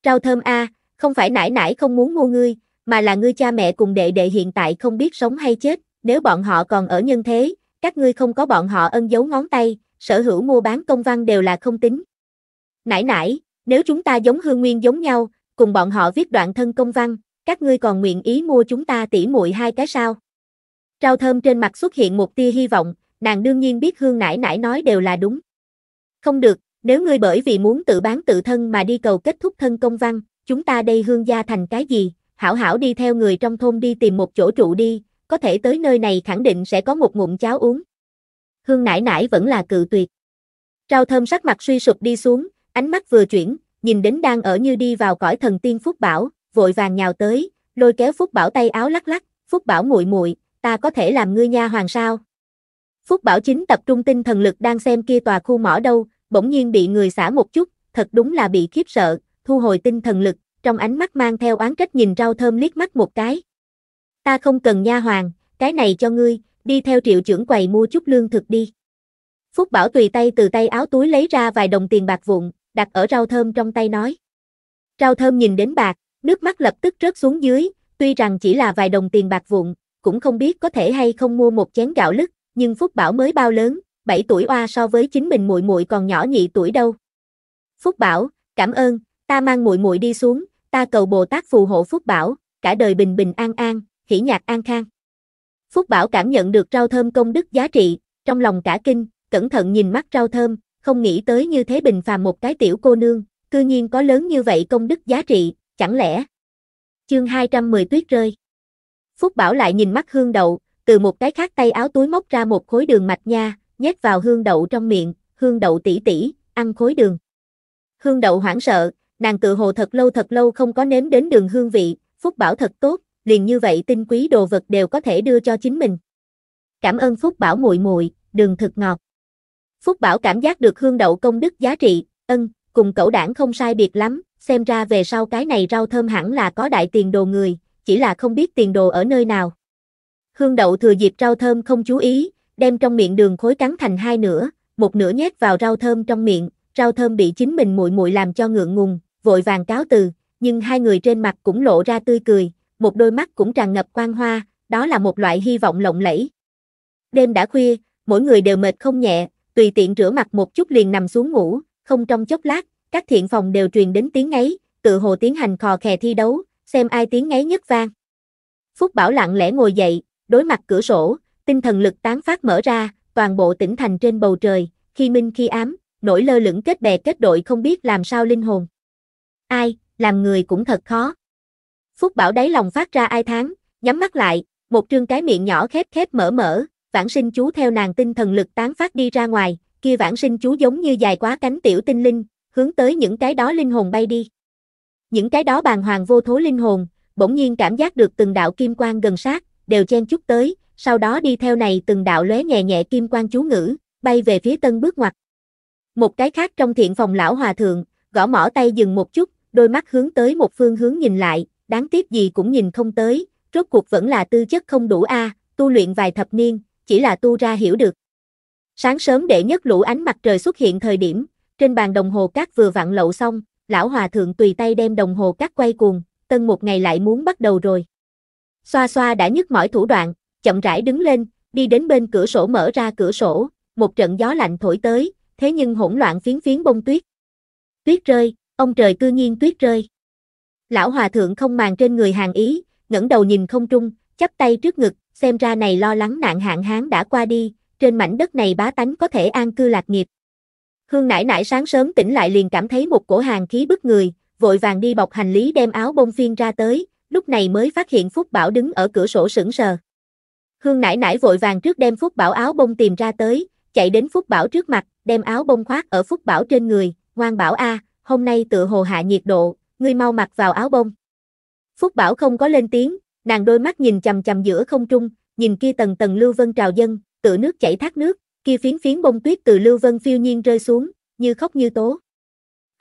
Rau thơm a, à, không phải nãi nãi không muốn mua ngươi, mà là ngươi cha mẹ cùng đệ đệ hiện tại không biết sống hay chết, nếu bọn họ còn ở nhân thế, các ngươi không có bọn họ ân dấu ngón tay, sở hữu mua bán công văn đều là không tính. Nãi nãi, nếu chúng ta giống hương nguyên giống nhau, cùng bọn họ viết đoạn thân công văn, các ngươi còn nguyện ý mua chúng ta tỉ muội hai cái sao? Trao thơm trên mặt xuất hiện một tia hy vọng, nàng đương nhiên biết hương nãi nãi nói đều là đúng. Không được, nếu ngươi bởi vì muốn tự bán tự thân mà đi cầu kết thúc thân công văn, chúng ta đây hương gia thành cái gì, hảo hảo đi theo người trong thôn đi tìm một chỗ trụ đi, có thể tới nơi này khẳng định sẽ có một ngụm cháo uống. Hương nãi nãi vẫn là cự tuyệt. Rau thơm sắc mặt suy sụp đi xuống, ánh mắt vừa chuyển, nhìn đến đang ở như đi vào cõi thần tiên Phúc Bảo, vội vàng nhào tới, lôi kéo Phúc Bảo tay áo lắc lắc, Phúc Bảo muội muội, ta có thể làm ngươi nha hoàng sao? Phúc Bảo chính tập trung tinh thần lực đang xem kia tòa khu mỏ đâu, bỗng nhiên bị người xả một chút, thật đúng là bị khiếp sợ, thu hồi tinh thần lực, trong ánh mắt mang theo oán trách nhìn rau thơm liếc mắt một cái. Ta không cần nha hoàng, cái này cho ngươi, đi theo triệu trưởng quầy mua chút lương thực đi. Phúc Bảo tùy tay từ tay áo túi lấy ra vài đồng tiền bạc vụn, đặt ở rau thơm trong tay nói. Rau thơm nhìn đến bạc, nước mắt lập tức rớt xuống dưới, tuy rằng chỉ là vài đồng tiền bạc vụn, cũng không biết có thể hay không mua một chén gạo lứt, nhưng Phúc Bảo mới bao lớn, 7 tuổi oa so với chính mình muội muội còn nhỏ nhị tuổi đâu. Phúc Bảo, cảm ơn, Ta mang muội muội đi xuống, ta cầu Bồ Tát phù hộ Phúc Bảo, cả đời bình bình an an, hỷ nhạc an khang. Phúc Bảo cảm nhận được rau thơm công đức giá trị, trong lòng cả kinh, cẩn thận nhìn mắt rau thơm, không nghĩ tới như thế bình phàm một cái tiểu cô nương, cư nhiên có lớn như vậy công đức giá trị, chẳng lẽ. Chương 210 tuyết rơi. Phúc Bảo lại nhìn mắt hương đậu, từ một cái khác tay áo túi móc ra một khối đường mạch nha, nhét vào hương đậu trong miệng, hương đậu tỉ tỉ, ăn khối đường. Hương đậu hoảng sợ, nàng tự hồ thật lâu thật lâu không có nếm đến đường hương vị, Phúc Bảo thật tốt, liền như vậy tinh quý đồ vật đều có thể đưa cho chính mình. Cảm ơn Phúc Bảo muội muội, đường thật ngọt. Phúc Bảo cảm giác được hương đậu công đức giá trị, ân, cùng cẩu đảng không sai biệt lắm, xem ra về sau cái này rau thơm hẳn là có đại tiền đồ người, chỉ là không biết tiền đồ ở nơi nào. Hương đậu thừa dịp rau thơm không chú ý, đem trong miệng đường khối cắn thành hai nửa, một nửa nhét vào rau thơm trong miệng, rau thơm bị chính mình muội muội làm cho ngượng ngùng, vội vàng cáo từ, nhưng hai người trên mặt cũng lộ ra tươi cười, một đôi mắt cũng tràn ngập quang hoa, đó là một loại hy vọng lộng lẫy. Đêm đã khuya, mỗi người đều mệt không nhẹ, tùy tiện rửa mặt một chút liền nằm xuống ngủ, không trong chốc lát, các thiện phòng đều truyền đến tiếng ấy, tự hồ tiến hành khò khè thi đấu, xem ai tiếng ấy nhất vang. Phúc Bảo lặng lẽ ngồi dậy, đối mặt cửa sổ, tinh thần lực tán phát mở ra, toàn bộ tỉnh thành trên bầu trời, khi minh khi ám, nổi lơ lửng kết bè kết đội không biết làm sao linh hồn ai, làm người cũng thật khó. Phúc Bảo đáy lòng phát ra ai tháng, nhắm mắt lại, một trương cái miệng nhỏ khép khép mở mở, vãng sinh chú theo nàng tinh thần lực tán phát đi ra ngoài, kia vãng sinh chú giống như dài quá cánh tiểu tinh linh, hướng tới những cái đó linh hồn bay đi. Những cái đó bàn hoàng vô thố linh hồn, bỗng nhiên cảm giác được từng đạo kim quang gần sát, đều chen chút tới, sau đó đi theo này từng đạo lóe nhẹ nhẹ kim quang chú ngữ, bay về phía tân bước ngoặt. Một cái khác trong thiện phòng lão hòa thượng, gõ mỏ tay dừng một chút, đôi mắt hướng tới một phương hướng nhìn lại, đáng tiếc gì cũng nhìn không tới, rốt cuộc vẫn là tư chất không đủ a, tu luyện vài thập niên, chỉ là tu ra hiểu được. Sáng sớm để nhất lũ ánh mặt trời xuất hiện thời điểm, trên bàn đồng hồ cát vừa vặn lậu xong, lão hòa thượng tùy tay đem đồng hồ cát quay cuồng, tân một ngày lại muốn bắt đầu rồi. Xoa xoa đã nhức mỏi thủ đoạn, chậm rãi đứng lên, đi đến bên cửa sổ mở ra cửa sổ, một trận gió lạnh thổi tới, thế nhưng hỗn loạn phiến phiến bông tuyết. Tuyết rơi, Ông trời cư nhiên tuyết rơi. Lão hòa thượng không màng trên người hàng ý, ngẩng đầu nhìn không trung, chắp tay trước ngực, xem ra này lo lắng nạn hạn hán đã qua đi, trên mảnh đất này bá tánh có thể an cư lạc nghiệp. Hương nải nải sáng sớm tỉnh lại liền cảm thấy một cổ hàng khí bức người, vội vàng đi bọc hành lý đem áo bông phiên ra tới, lúc này mới phát hiện Phúc Bảo đứng ở cửa sổ sững sờ. Hương nải nải vội vàng trước đem Phúc Bảo áo bông tìm ra tới, chạy đến Phúc Bảo trước mặt, đem áo bông khoác ở Phúc Bảo trên người, ngoan bảo a, hôm nay tựa hồ hạ nhiệt độ, ngươi mau mặc vào áo bông. Phúc Bảo không có lên tiếng, nàng đôi mắt nhìn chầm chầm giữa không trung, nhìn kia tầng tầng lưu vân trào dân, tựa nước chảy thác nước, kia phiến phiến bông tuyết từ lưu vân phiêu nhiên rơi xuống, như khóc như tố.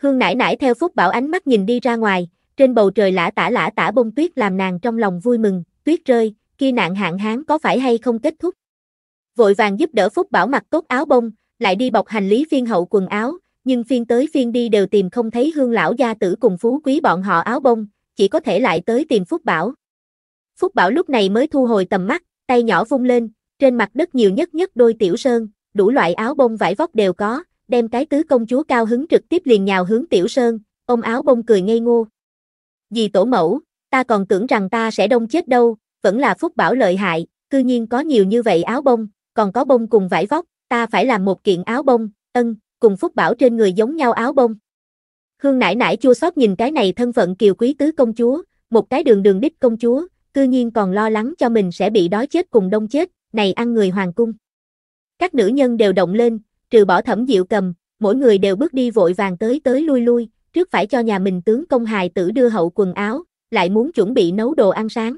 Hương nải nải theo Phúc Bảo ánh mắt nhìn đi ra ngoài, trên bầu trời lã tả lã tả bông tuyết làm nàng trong lòng vui mừng, tuyết rơi, kia nạn hạn hán có phải hay không kết thúc. Vội vàng giúp đỡ Phúc Bảo mặc tốt áo bông, lại đi bọc hành lý phiên hậu quần áo, nhưng phiên tới phiên đi đều tìm không thấy hương lão gia tử cùng phú quý bọn họ áo bông, chỉ có thể lại tới tìm Phúc Bảo. Phúc Bảo lúc này mới thu hồi tầm mắt, tay nhỏ vung lên, trên mặt đất nhiều nhất nhất đôi tiểu sơn, đủ loại áo bông vải vóc đều có, đem cái tứ công chúa cao hứng trực tiếp liền nhào hướng tiểu sơn, ôm áo bông cười ngây ngô. Dì tổ mẫu, ta còn tưởng rằng ta sẽ đông chết đâu, vẫn là Phúc Bảo lợi hại, cư nhiên có nhiều như vậy áo bông, còn có bông cùng vải vóc, ta phải làm một kiện áo bông, ân, cùng Phúc Bảo trên người giống nhau áo bông. Hương nải nải chua xót nhìn cái này thân phận kiều quý tứ công chúa, một cái đường đường đích công chúa, cư nhiên còn lo lắng cho mình sẽ bị đói chết cùng đông chết, này ăn người hoàng cung. Các nữ nhân đều động lên, trừ bỏ thẩm diệu cầm, mỗi người đều bước đi vội vàng tới tới lui lui, trước phải cho nhà mình tướng công hài tử đưa hậu quần áo, lại muốn chuẩn bị nấu đồ ăn sáng.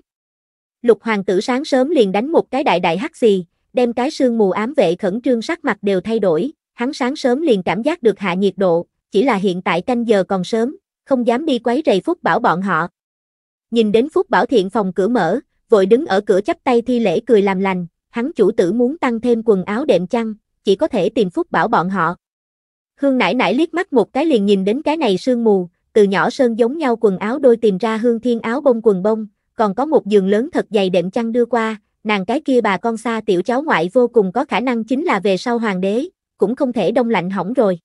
Lục hoàng tử sáng sớm liền đánh một cái đại đại hắc xì, đem cái sương mù ám vệ khẩn trương sắc mặt đều thay đổi, Hắn sáng sớm liền cảm giác được hạ nhiệt độ, chỉ là hiện tại canh giờ còn sớm, không dám đi quấy rầy Phúc Bảo bọn họ. Nhìn đến Phúc Bảo thiện phòng cửa mở, vội đứng ở cửa chắp tay thi lễ cười làm lành, hắn chủ tử muốn tăng thêm quần áo đệm chăn, chỉ có thể tìm Phúc Bảo bọn họ. Hương nải nải liếc mắt một cái liền nhìn đến cái này sương mù, từ nhỏ sơn giống nhau quần áo đôi tìm ra hương thiên áo bông quần bông, còn có một giường lớn thật dày đệm chăn đưa qua, nàng cái kia bà con xa tiểu cháu ngoại vô cùng có khả năng chính là về sau hoàng đế, cũng không thể đông lạnh hỏng rồi.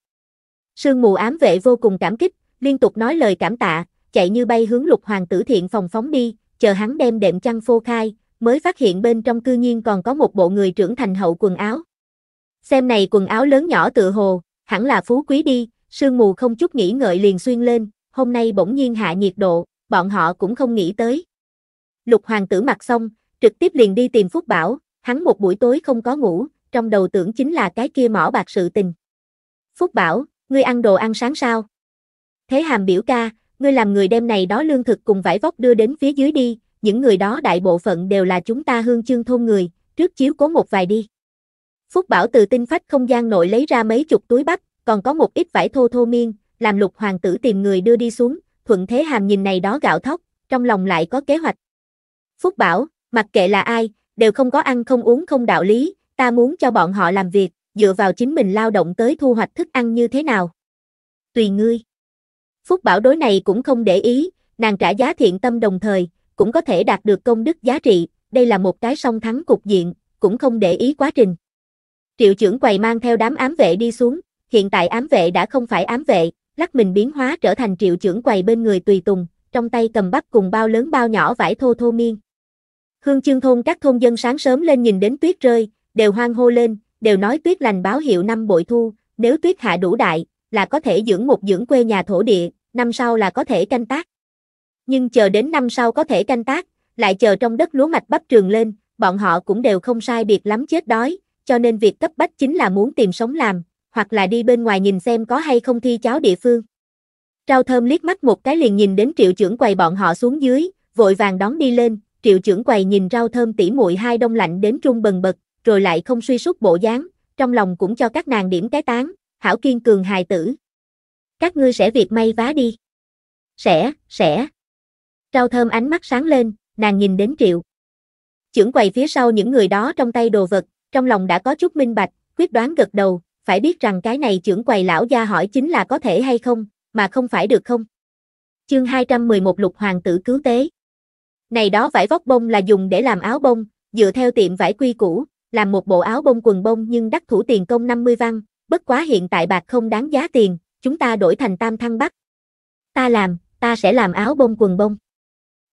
Sương mù ám vệ vô cùng cảm kích, liên tục nói lời cảm tạ, chạy như bay hướng lục hoàng tử thiện phòng phóng đi, chờ hắn đem đệm chăn phô khai, mới phát hiện bên trong cư nhiên còn có một bộ người trưởng thành hậu quần áo. Xem này quần áo lớn nhỏ tựa hồ, hẳn là phú quý đi, sương mù không chút nghĩ ngợi liền xuyên lên, hôm nay bỗng nhiên hạ nhiệt độ, bọn họ cũng không nghĩ tới. Lục hoàng tử mặc xong, trực tiếp liền đi tìm Phúc Bảo, hắn một buổi tối không có ngủ, trong đầu tưởng chính là cái kia mỏ bạc sự tình. Phúc bảo, ngươi ăn đồ ăn sáng sao? Thế hàm biểu ca, ngươi làm người đem này đó lương thực cùng vải vóc đưa đến phía dưới đi, những người đó đại bộ phận đều là chúng ta hương chương thôn người, trước chiếu cố một vài đi. Phúc Bảo từ tinh phách không gian nội lấy ra mấy chục túi bắp, còn có một ít vải thô thô miên, làm lục hoàng tử tìm người đưa đi xuống, thuận thế hàm nhìn này đó gạo thóc, trong lòng lại có kế hoạch. Phúc Bảo, mặc kệ là ai, đều không có ăn không uống không đạo lý, ta muốn cho bọn họ làm việc, dựa vào chính mình lao động tới thu hoạch thức ăn như thế nào. Tùy ngươi. Phúc bảo đối này cũng không để ý, nàng trả giá thiện tâm đồng thời, cũng có thể đạt được công đức giá trị, đây là một cái song thắng cục diện, cũng không để ý quá trình. Triệu trưởng quầy mang theo đám ám vệ đi xuống, hiện tại ám vệ đã không phải ám vệ, lắc mình biến hóa trở thành triệu trưởng quầy bên người tùy tùng, trong tay cầm bắp cùng bao lớn bao nhỏ vải thô thô miên. Hương chương thôn các thôn dân sáng sớm lên nhìn đến tuyết rơi, đều hoang hô lên, đều nói tuyết lành báo hiệu năm bội thu, nếu tuyết hạ đủ đại, là có thể dưỡng một dưỡng quê nhà thổ địa, năm sau là có thể canh tác. Nhưng chờ đến năm sau có thể canh tác, lại chờ trong đất lúa mạch bắp trường lên, bọn họ cũng đều không sai biệt lắm chết đói, cho nên việc cấp bách chính là muốn tìm sống làm, hoặc là đi bên ngoài nhìn xem có hay không thi cháo địa phương. Rau thơm liếc mắt một cái liền nhìn đến triệu trưởng quầy bọn họ xuống dưới, vội vàng đón đi lên, triệu trưởng quầy nhìn rau thơm tỉ muội hai đông lạnh đến trung bần bật, rồi lại không suy suốt bộ dáng, trong lòng cũng cho các nàng điểm cái tán, hảo kiên cường hài tử. Các ngươi sẽ việc may vá đi. Sẽ, sẽ. trao thơm ánh mắt sáng lên, nàng nhìn đến triệu. Chưởng quầy phía sau những người đó trong tay đồ vật, trong lòng đã có chút minh bạch, quyết đoán gật đầu, phải biết rằng cái này trưởng quầy lão gia hỏi chính là có thể hay không, mà không phải được không. Chương 211 Lục Hoàng tử cứu tế. Này đó vải vóc bông là dùng để làm áo bông, dựa theo tiệm vải quy cũ, làm một bộ áo bông quần bông nhưng đắc thủ tiền công 50 văn, bất quá hiện tại bạc không đáng giá tiền, chúng ta đổi thành tam thăng bắc. Ta làm, ta sẽ làm áo bông quần bông.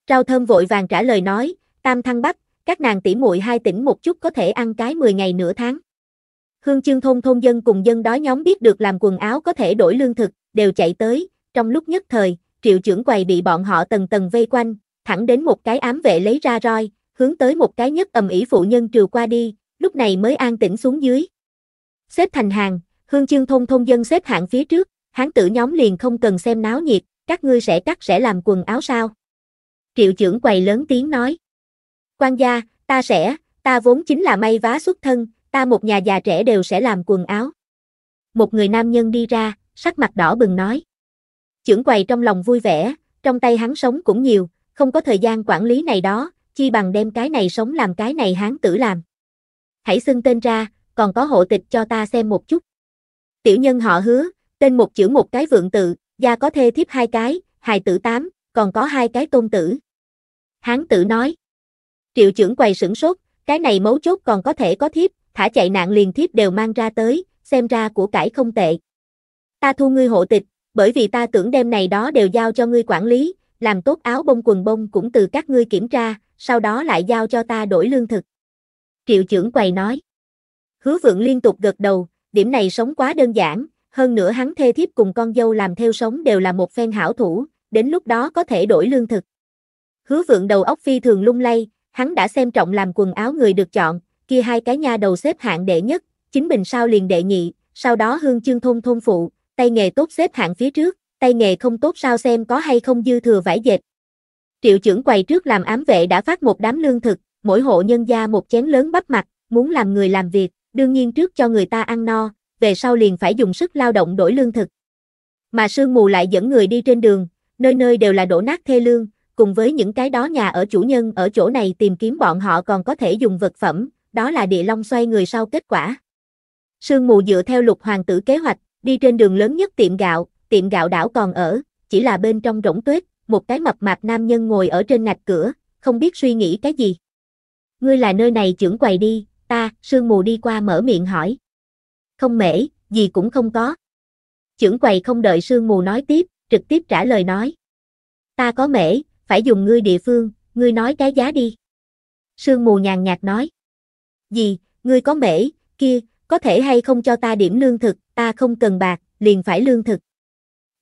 Rau thơm vội vàng trả lời nói, tam thăng bắc, các nàng tỉ muội hai tỉnh một chút có thể ăn cái 10 ngày nửa tháng. Hương chương thôn thôn dân cùng dân đói nhóm biết được làm quần áo có thể đổi lương thực, đều chạy tới, trong lúc nhất thời, triệu trưởng quầy bị bọn họ tầng tầng vây quanh, thẳng đến một cái ám vệ lấy ra roi, hướng tới một cái nhất ầm ỉ phụ nhân trừ qua đi, lúc này mới an tĩnh xuống dưới. Xếp thành hàng, hương chương thôn thôn dân xếp hạng phía trước, hán tử nhóm liền không cần xem náo nhiệt, các ngươi sẽ cắt sẽ làm quần áo sao. Triệu trưởng quầy lớn tiếng nói. quan gia, ta sẽ, ta vốn chính là may vá xuất thân, ta một nhà già trẻ đều sẽ làm quần áo. Một người nam nhân đi ra, sắc mặt đỏ bừng nói. Trưởng quầy trong lòng vui vẻ, trong tay hắn sống cũng nhiều, không có thời gian quản lý này đó, chi bằng đem cái này sống làm cái này hắn tử làm hãy xưng tên ra, còn có hộ tịch cho ta xem một chút. Tiểu nhân họ hứa, tên một chữ một cái vượng tự, gia có thê thiếp hai cái, hài tử tám, còn có hai cái tôn tử. Hán tử nói. Triệu trưởng quầy sửng sốt, cái này mấu chốt còn có thể có thiếp, thả chạy nạn liền thiếp đều mang ra tới, xem ra của cải không tệ. Ta thu ngươi hộ tịch, bởi vì ta tưởng đêm này đó đều giao cho ngươi quản lý, làm tốt áo bông quần bông cũng từ các ngươi kiểm tra, sau đó lại giao cho ta đổi lương thực. Triệu trưởng quầy nói. Hứa vượng liên tục gật đầu, điểm này sống quá đơn giản, hơn nữa hắn thê thiếp cùng con dâu làm theo sống đều là một phen hảo thủ, đến lúc đó có thể đổi lương thực. Hứa vượng đầu óc phi thường lung lay, hắn đã xem trọng làm quần áo người được chọn, kia hai cái nha đầu xếp hạng đệ nhất, chính mình sao liền đệ nhị, sau đó hương chương thôn thôn phụ, tay nghề tốt xếp hạng phía trước, tay nghề không tốt sao xem có hay không dư thừa vải dệt. Triệu trưởng quầy trước làm ám vệ đã phát một đám lương thực, mỗi hộ nhân gia một chén lớn bắp mặt, muốn làm người làm việc, đương nhiên trước cho người ta ăn no, về sau liền phải dùng sức lao động đổi lương thực. Mà sương mù lại dẫn người đi trên đường, nơi nơi đều là đổ nát thê lương, cùng với những cái đó nhà ở chủ nhân ở chỗ này tìm kiếm bọn họ còn có thể dùng vật phẩm, đó là địa long xoay người sau kết quả. Sương mù dựa theo lục hoàng tử kế hoạch, đi trên đường lớn nhất tiệm gạo, tiệm gạo đảo còn ở, chỉ là bên trong rỗng tuyết, một cái mập mạp nam nhân ngồi ở trên ngạch cửa, không biết suy nghĩ cái gì ngươi là nơi này trưởng quầy đi, ta, sương mù đi qua mở miệng hỏi. Không mễ, gì cũng không có. Trưởng quầy không đợi sương mù nói tiếp, trực tiếp trả lời nói. Ta có mễ, phải dùng ngươi địa phương, ngươi nói cái giá đi. Sương mù nhàn nhạt nói. Gì, ngươi có mễ, kia, có thể hay không cho ta điểm lương thực, ta không cần bạc, liền phải lương thực.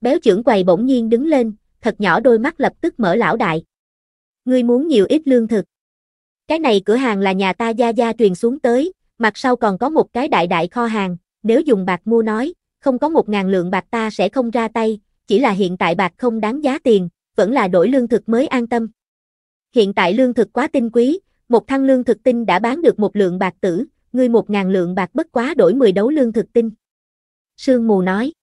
Béo trưởng quầy bỗng nhiên đứng lên, thật nhỏ đôi mắt lập tức mở lão đại. Ngươi muốn nhiều ít lương thực. Cái này cửa hàng là nhà ta gia gia truyền xuống tới, mặt sau còn có một cái đại đại kho hàng, nếu dùng bạc mua nói, không có một ngàn lượng bạc ta sẽ không ra tay, chỉ là hiện tại bạc không đáng giá tiền, vẫn là đổi lương thực mới an tâm. Hiện tại lương thực quá tinh quý, một thăng lương thực tinh đã bán được một lượng bạc tử, ngươi một ngàn lượng bạc bất quá đổi 10 đấu lương thực tinh. Sương mù nói,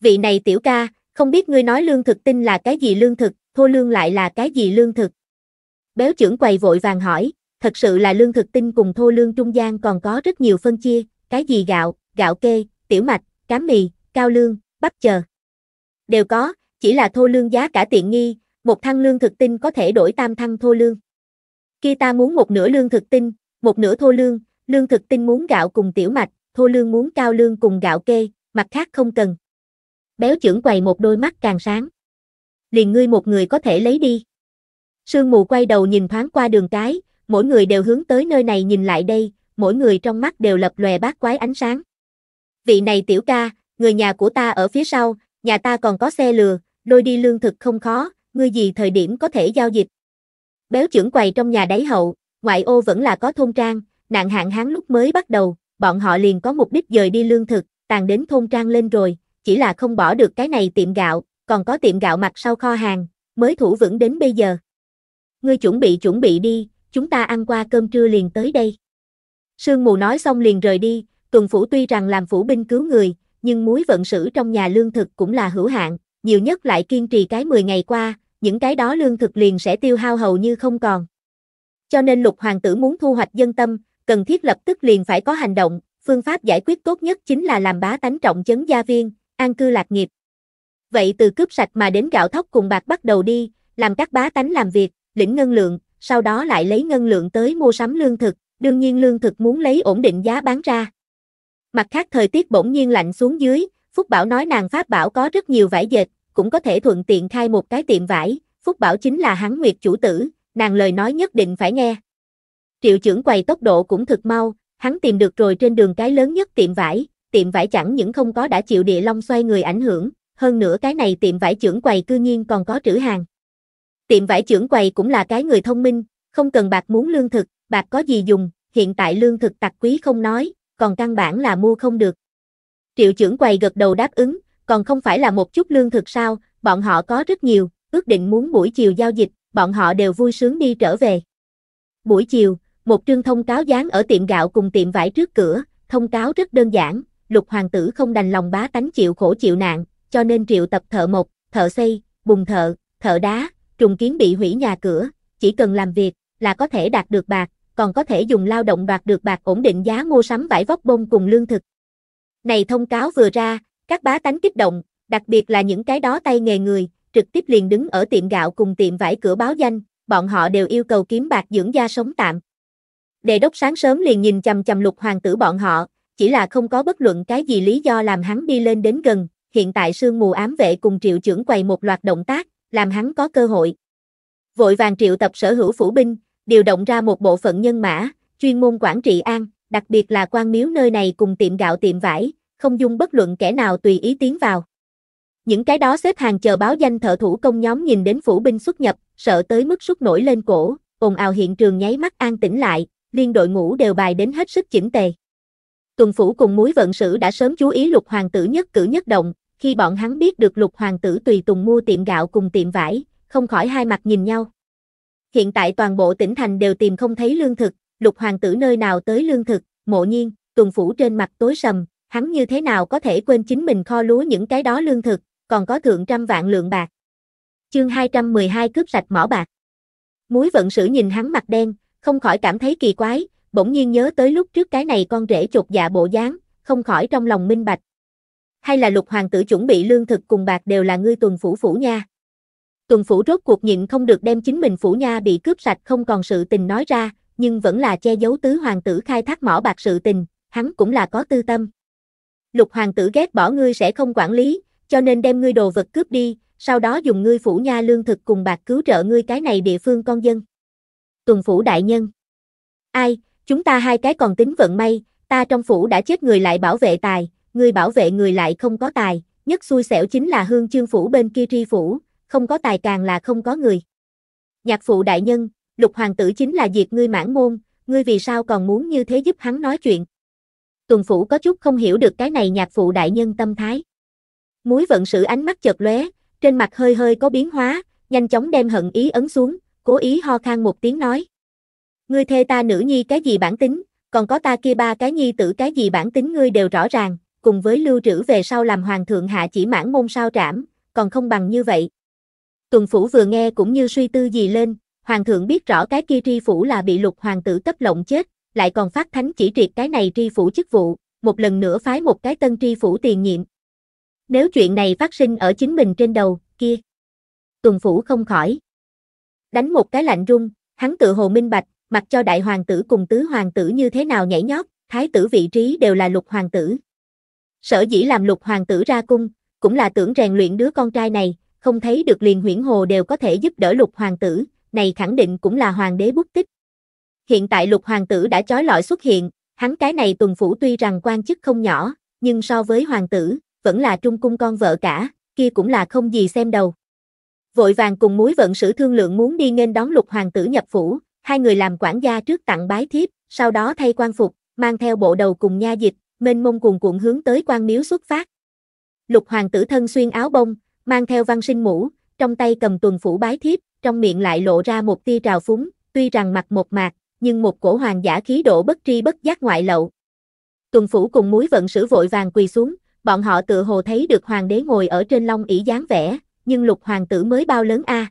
vị này tiểu ca, không biết ngươi nói lương thực tinh là cái gì lương thực, thô lương lại là cái gì lương thực. Béo trưởng quầy vội vàng hỏi, thật sự là lương thực tinh cùng thô lương trung gian còn có rất nhiều phân chia, cái gì gạo, gạo kê, tiểu mạch, cám mì, cao lương, bắp chờ. Đều có, chỉ là thô lương giá cả tiện nghi, một thăng lương thực tinh có thể đổi tam thăng thô lương. Khi ta muốn một nửa lương thực tinh, một nửa thô lương, lương thực tinh muốn gạo cùng tiểu mạch, thô lương muốn cao lương cùng gạo kê, mặt khác không cần. Béo trưởng quầy một đôi mắt càng sáng. Liền ngươi một người có thể lấy đi. Sương mù quay đầu nhìn thoáng qua đường cái, mỗi người đều hướng tới nơi này nhìn lại đây, mỗi người trong mắt đều lập lòe bát quái ánh sáng. Vị này tiểu ca, người nhà của ta ở phía sau, nhà ta còn có xe lừa, đôi đi lương thực không khó, ngươi gì thời điểm có thể giao dịch. Béo trưởng quầy trong nhà đáy hậu, ngoại ô vẫn là có thôn trang, nạn hạn hán lúc mới bắt đầu, bọn họ liền có mục đích dời đi lương thực, tàn đến thôn trang lên rồi, chỉ là không bỏ được cái này tiệm gạo, còn có tiệm gạo mặt sau kho hàng, mới thủ vững đến bây giờ ngươi chuẩn bị chuẩn bị đi, chúng ta ăn qua cơm trưa liền tới đây. Sương mù nói xong liền rời đi, tuần phủ tuy rằng làm phủ binh cứu người, nhưng muối vận sử trong nhà lương thực cũng là hữu hạn, nhiều nhất lại kiên trì cái 10 ngày qua, những cái đó lương thực liền sẽ tiêu hao hầu như không còn. Cho nên lục hoàng tử muốn thu hoạch dân tâm, cần thiết lập tức liền phải có hành động, phương pháp giải quyết tốt nhất chính là làm bá tánh trọng chấn gia viên, an cư lạc nghiệp. Vậy từ cướp sạch mà đến gạo thóc cùng bạc bắt đầu đi, làm các bá tánh làm việc, lĩnh ngân lượng, sau đó lại lấy ngân lượng tới mua sắm lương thực, đương nhiên lương thực muốn lấy ổn định giá bán ra. Mặt khác thời tiết bỗng nhiên lạnh xuống dưới, Phúc Bảo nói nàng Pháp Bảo có rất nhiều vải dệt, cũng có thể thuận tiện khai một cái tiệm vải, Phúc Bảo chính là hắn nguyệt chủ tử, nàng lời nói nhất định phải nghe. Triệu trưởng quầy tốc độ cũng thực mau, hắn tìm được rồi trên đường cái lớn nhất tiệm vải, tiệm vải chẳng những không có đã chịu địa long xoay người ảnh hưởng, hơn nữa cái này tiệm vải trưởng quầy cư nhiên còn có trữ hàng. Tiệm vải trưởng quầy cũng là cái người thông minh, không cần bạc muốn lương thực, bạc có gì dùng, hiện tại lương thực tặc quý không nói, còn căn bản là mua không được. Triệu trưởng quầy gật đầu đáp ứng, còn không phải là một chút lương thực sao, bọn họ có rất nhiều, ước định muốn buổi chiều giao dịch, bọn họ đều vui sướng đi trở về. Buổi chiều, một trương thông cáo dán ở tiệm gạo cùng tiệm vải trước cửa, thông cáo rất đơn giản, lục hoàng tử không đành lòng bá tánh chịu khổ chịu nạn, cho nên triệu tập thợ mộc, thợ xây, bùng thợ, thợ đá, trùng kiến bị hủy nhà cửa, chỉ cần làm việc là có thể đạt được bạc, còn có thể dùng lao động đoạt được bạc ổn định giá mua sắm vải vóc bông cùng lương thực. Này thông cáo vừa ra, các bá tánh kích động, đặc biệt là những cái đó tay nghề người, trực tiếp liền đứng ở tiệm gạo cùng tiệm vải cửa báo danh, bọn họ đều yêu cầu kiếm bạc dưỡng gia sống tạm. Đề đốc sáng sớm liền nhìn chằm chằm lục hoàng tử bọn họ, chỉ là không có bất luận cái gì lý do làm hắn đi lên đến gần, hiện tại sương mù ám vệ cùng triệu trưởng quầy một loạt động tác, làm hắn có cơ hội. Vội vàng triệu tập sở hữu phủ binh, điều động ra một bộ phận nhân mã, chuyên môn quản trị an, đặc biệt là quan miếu nơi này cùng tiệm gạo tiệm vải, không dung bất luận kẻ nào tùy ý tiến vào. Những cái đó xếp hàng chờ báo danh thợ thủ công nhóm nhìn đến phủ binh xuất nhập, sợ tới mức sút nổi lên cổ, ồn ào hiện trường nháy mắt an tĩnh lại, liên đội ngũ đều bài đến hết sức chỉnh tề. Tuần phủ cùng muối vận sử đã sớm chú ý lục hoàng tử nhất cử nhất động, khi bọn hắn biết được lục hoàng tử tùy tùng mua tiệm gạo cùng tiệm vải, không khỏi hai mặt nhìn nhau. Hiện tại toàn bộ tỉnh thành đều tìm không thấy lương thực, lục hoàng tử nơi nào tới lương thực, mộ nhiên, tuần phủ trên mặt tối sầm, hắn như thế nào có thể quên chính mình kho lúa những cái đó lương thực, còn có thượng trăm vạn lượng bạc. Chương 212 cướp sạch mỏ bạc. Muối vận sử nhìn hắn mặt đen, không khỏi cảm thấy kỳ quái, bỗng nhiên nhớ tới lúc trước cái này con rể chột dạ bộ dáng, không khỏi trong lòng minh bạch, hay là lục hoàng tử chuẩn bị lương thực cùng bạc đều là ngươi tuần phủ phủ nha. Tuần phủ rốt cuộc nhịn không được đem chính mình phủ nha bị cướp sạch không còn sự tình nói ra, nhưng vẫn là che giấu tứ hoàng tử khai thác mỏ bạc sự tình, hắn cũng là có tư tâm. Lục hoàng tử ghét bỏ ngươi sẽ không quản lý, cho nên đem ngươi đồ vật cướp đi, sau đó dùng ngươi phủ nha lương thực cùng bạc cứu trợ ngươi cái này địa phương con dân. Tuần phủ đại nhân. Ai, chúng ta hai cái còn tính vận may, ta trong phủ đã chết người lại bảo vệ tài, ngươi bảo vệ người lại không có tài, nhất xui xẻo chính là hương chương phủ bên kia tri phủ, không có tài càng là không có người. Nhạc phụ đại nhân, lục hoàng tử chính là diệt ngươi mãn môn, ngươi vì sao còn muốn như thế giúp hắn nói chuyện. Tuần phủ có chút không hiểu được cái này nhạc phụ đại nhân tâm thái. Muối vận sử ánh mắt chợt lóe, trên mặt hơi hơi có biến hóa, nhanh chóng đem hận ý ấn xuống, cố ý ho khan một tiếng nói. Ngươi thê ta nữ nhi cái gì bản tính, còn có ta kia ba cái nhi tử cái gì bản tính ngươi đều rõ ràng, cùng với lưu trữ về sau làm hoàng thượng hạ chỉ mãn môn sao trảm, còn không bằng như vậy. Tuần phủ vừa nghe cũng như suy tư gì lên, hoàng thượng biết rõ cái kia tri phủ là bị lục hoàng tử cấp lộng chết, lại còn phát thánh chỉ triệt cái này tri phủ chức vụ, một lần nữa phái một cái tân tri phủ tiền nhiệm. Nếu chuyện này phát sinh ở chính mình trên đầu, kia. Tuần phủ không khỏi. Đánh một cái lạnh rung, hắn tự hồ minh bạch, mặc cho đại hoàng tử cùng tứ hoàng tử như thế nào nhảy nhót, thái tử vị trí đều là lục hoàng tử. Sở dĩ làm lục hoàng tử ra cung, cũng là tưởng rèn luyện đứa con trai này, không thấy được liền huyển hồ đều có thể giúp đỡ lục hoàng tử, này khẳng định cũng là hoàng đế bút tích. Hiện tại lục hoàng tử đã chói lọi xuất hiện, hắn cái này tuần phủ tuy rằng quan chức không nhỏ, nhưng so với hoàng tử, vẫn là trung cung con vợ cả, kia cũng là không gì xem đầu. Vội vàng cùng muối vận sử thương lượng muốn đi nghênh đón lục hoàng tử nhập phủ, hai người làm quản gia trước tặng bái thiếp, sau đó thay quan phục, mang theo bộ đầu cùng nha dịch, mênh mông cuồn cuộn hướng tới quan miếu xuất phát. Lục hoàng tử thân xuyên áo bông, mang theo văn sinh mũ, trong tay cầm tuần phủ bái thiếp, trong miệng lại lộ ra một tia trào phúng, tuy rằng mặt một mạc, nhưng một cổ hoàng giả khí độ bất tri bất giác ngoại lậu. Tuần phủ cùng muối vận sử vội vàng quỳ xuống, bọn họ tự hồ thấy được hoàng đế ngồi ở trên long ỷ dáng vẻ, nhưng lục hoàng tử mới bao lớn a.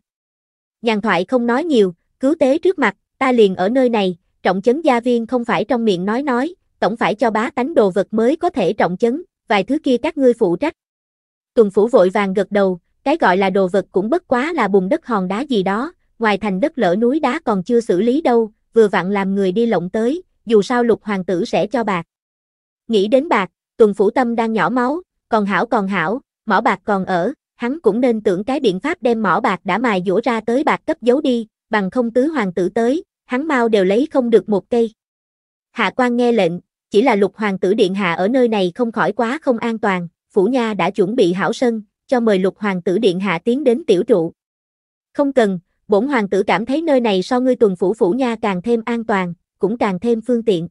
Nhàn thoại không nói nhiều, cứu tế trước mặt, ta liền ở nơi này, trọng chấn gia viên không phải trong miệng nói nói, tổng phải cho bá tánh đồ vật mới có thể trọng chấn, vài thứ kia các ngươi phụ trách. Tuần phủ vội vàng gật đầu, cái gọi là đồ vật cũng bất quá là bùn đất hòn đá gì đó, ngoài thành đất lở núi đá còn chưa xử lý đâu, vừa vặn làm người đi lộng tới, dù sao lục hoàng tử sẽ cho bạc. Nghĩ đến bạc, tuần phủ tâm đang nhỏ máu, còn hảo còn hảo, mỏ bạc còn ở, hắn cũng nên tưởng cái biện pháp đem mỏ bạc đã mài dũa ra tới bạc cấp giấu đi, bằng không tứ hoàng tử tới, hắn mau đều lấy không được một cây. Hạ quan nghe lệnh, chỉ là lục hoàng tử điện hạ ở nơi này không khỏi quá không an toàn, phủ nha đã chuẩn bị hảo sân, cho mời lục hoàng tử điện hạ tiến đến tiểu trụ. Không cần, bổn hoàng tử cảm thấy nơi này so ngươi tuần phủ phủ nha càng thêm an toàn, cũng càng thêm phương tiện.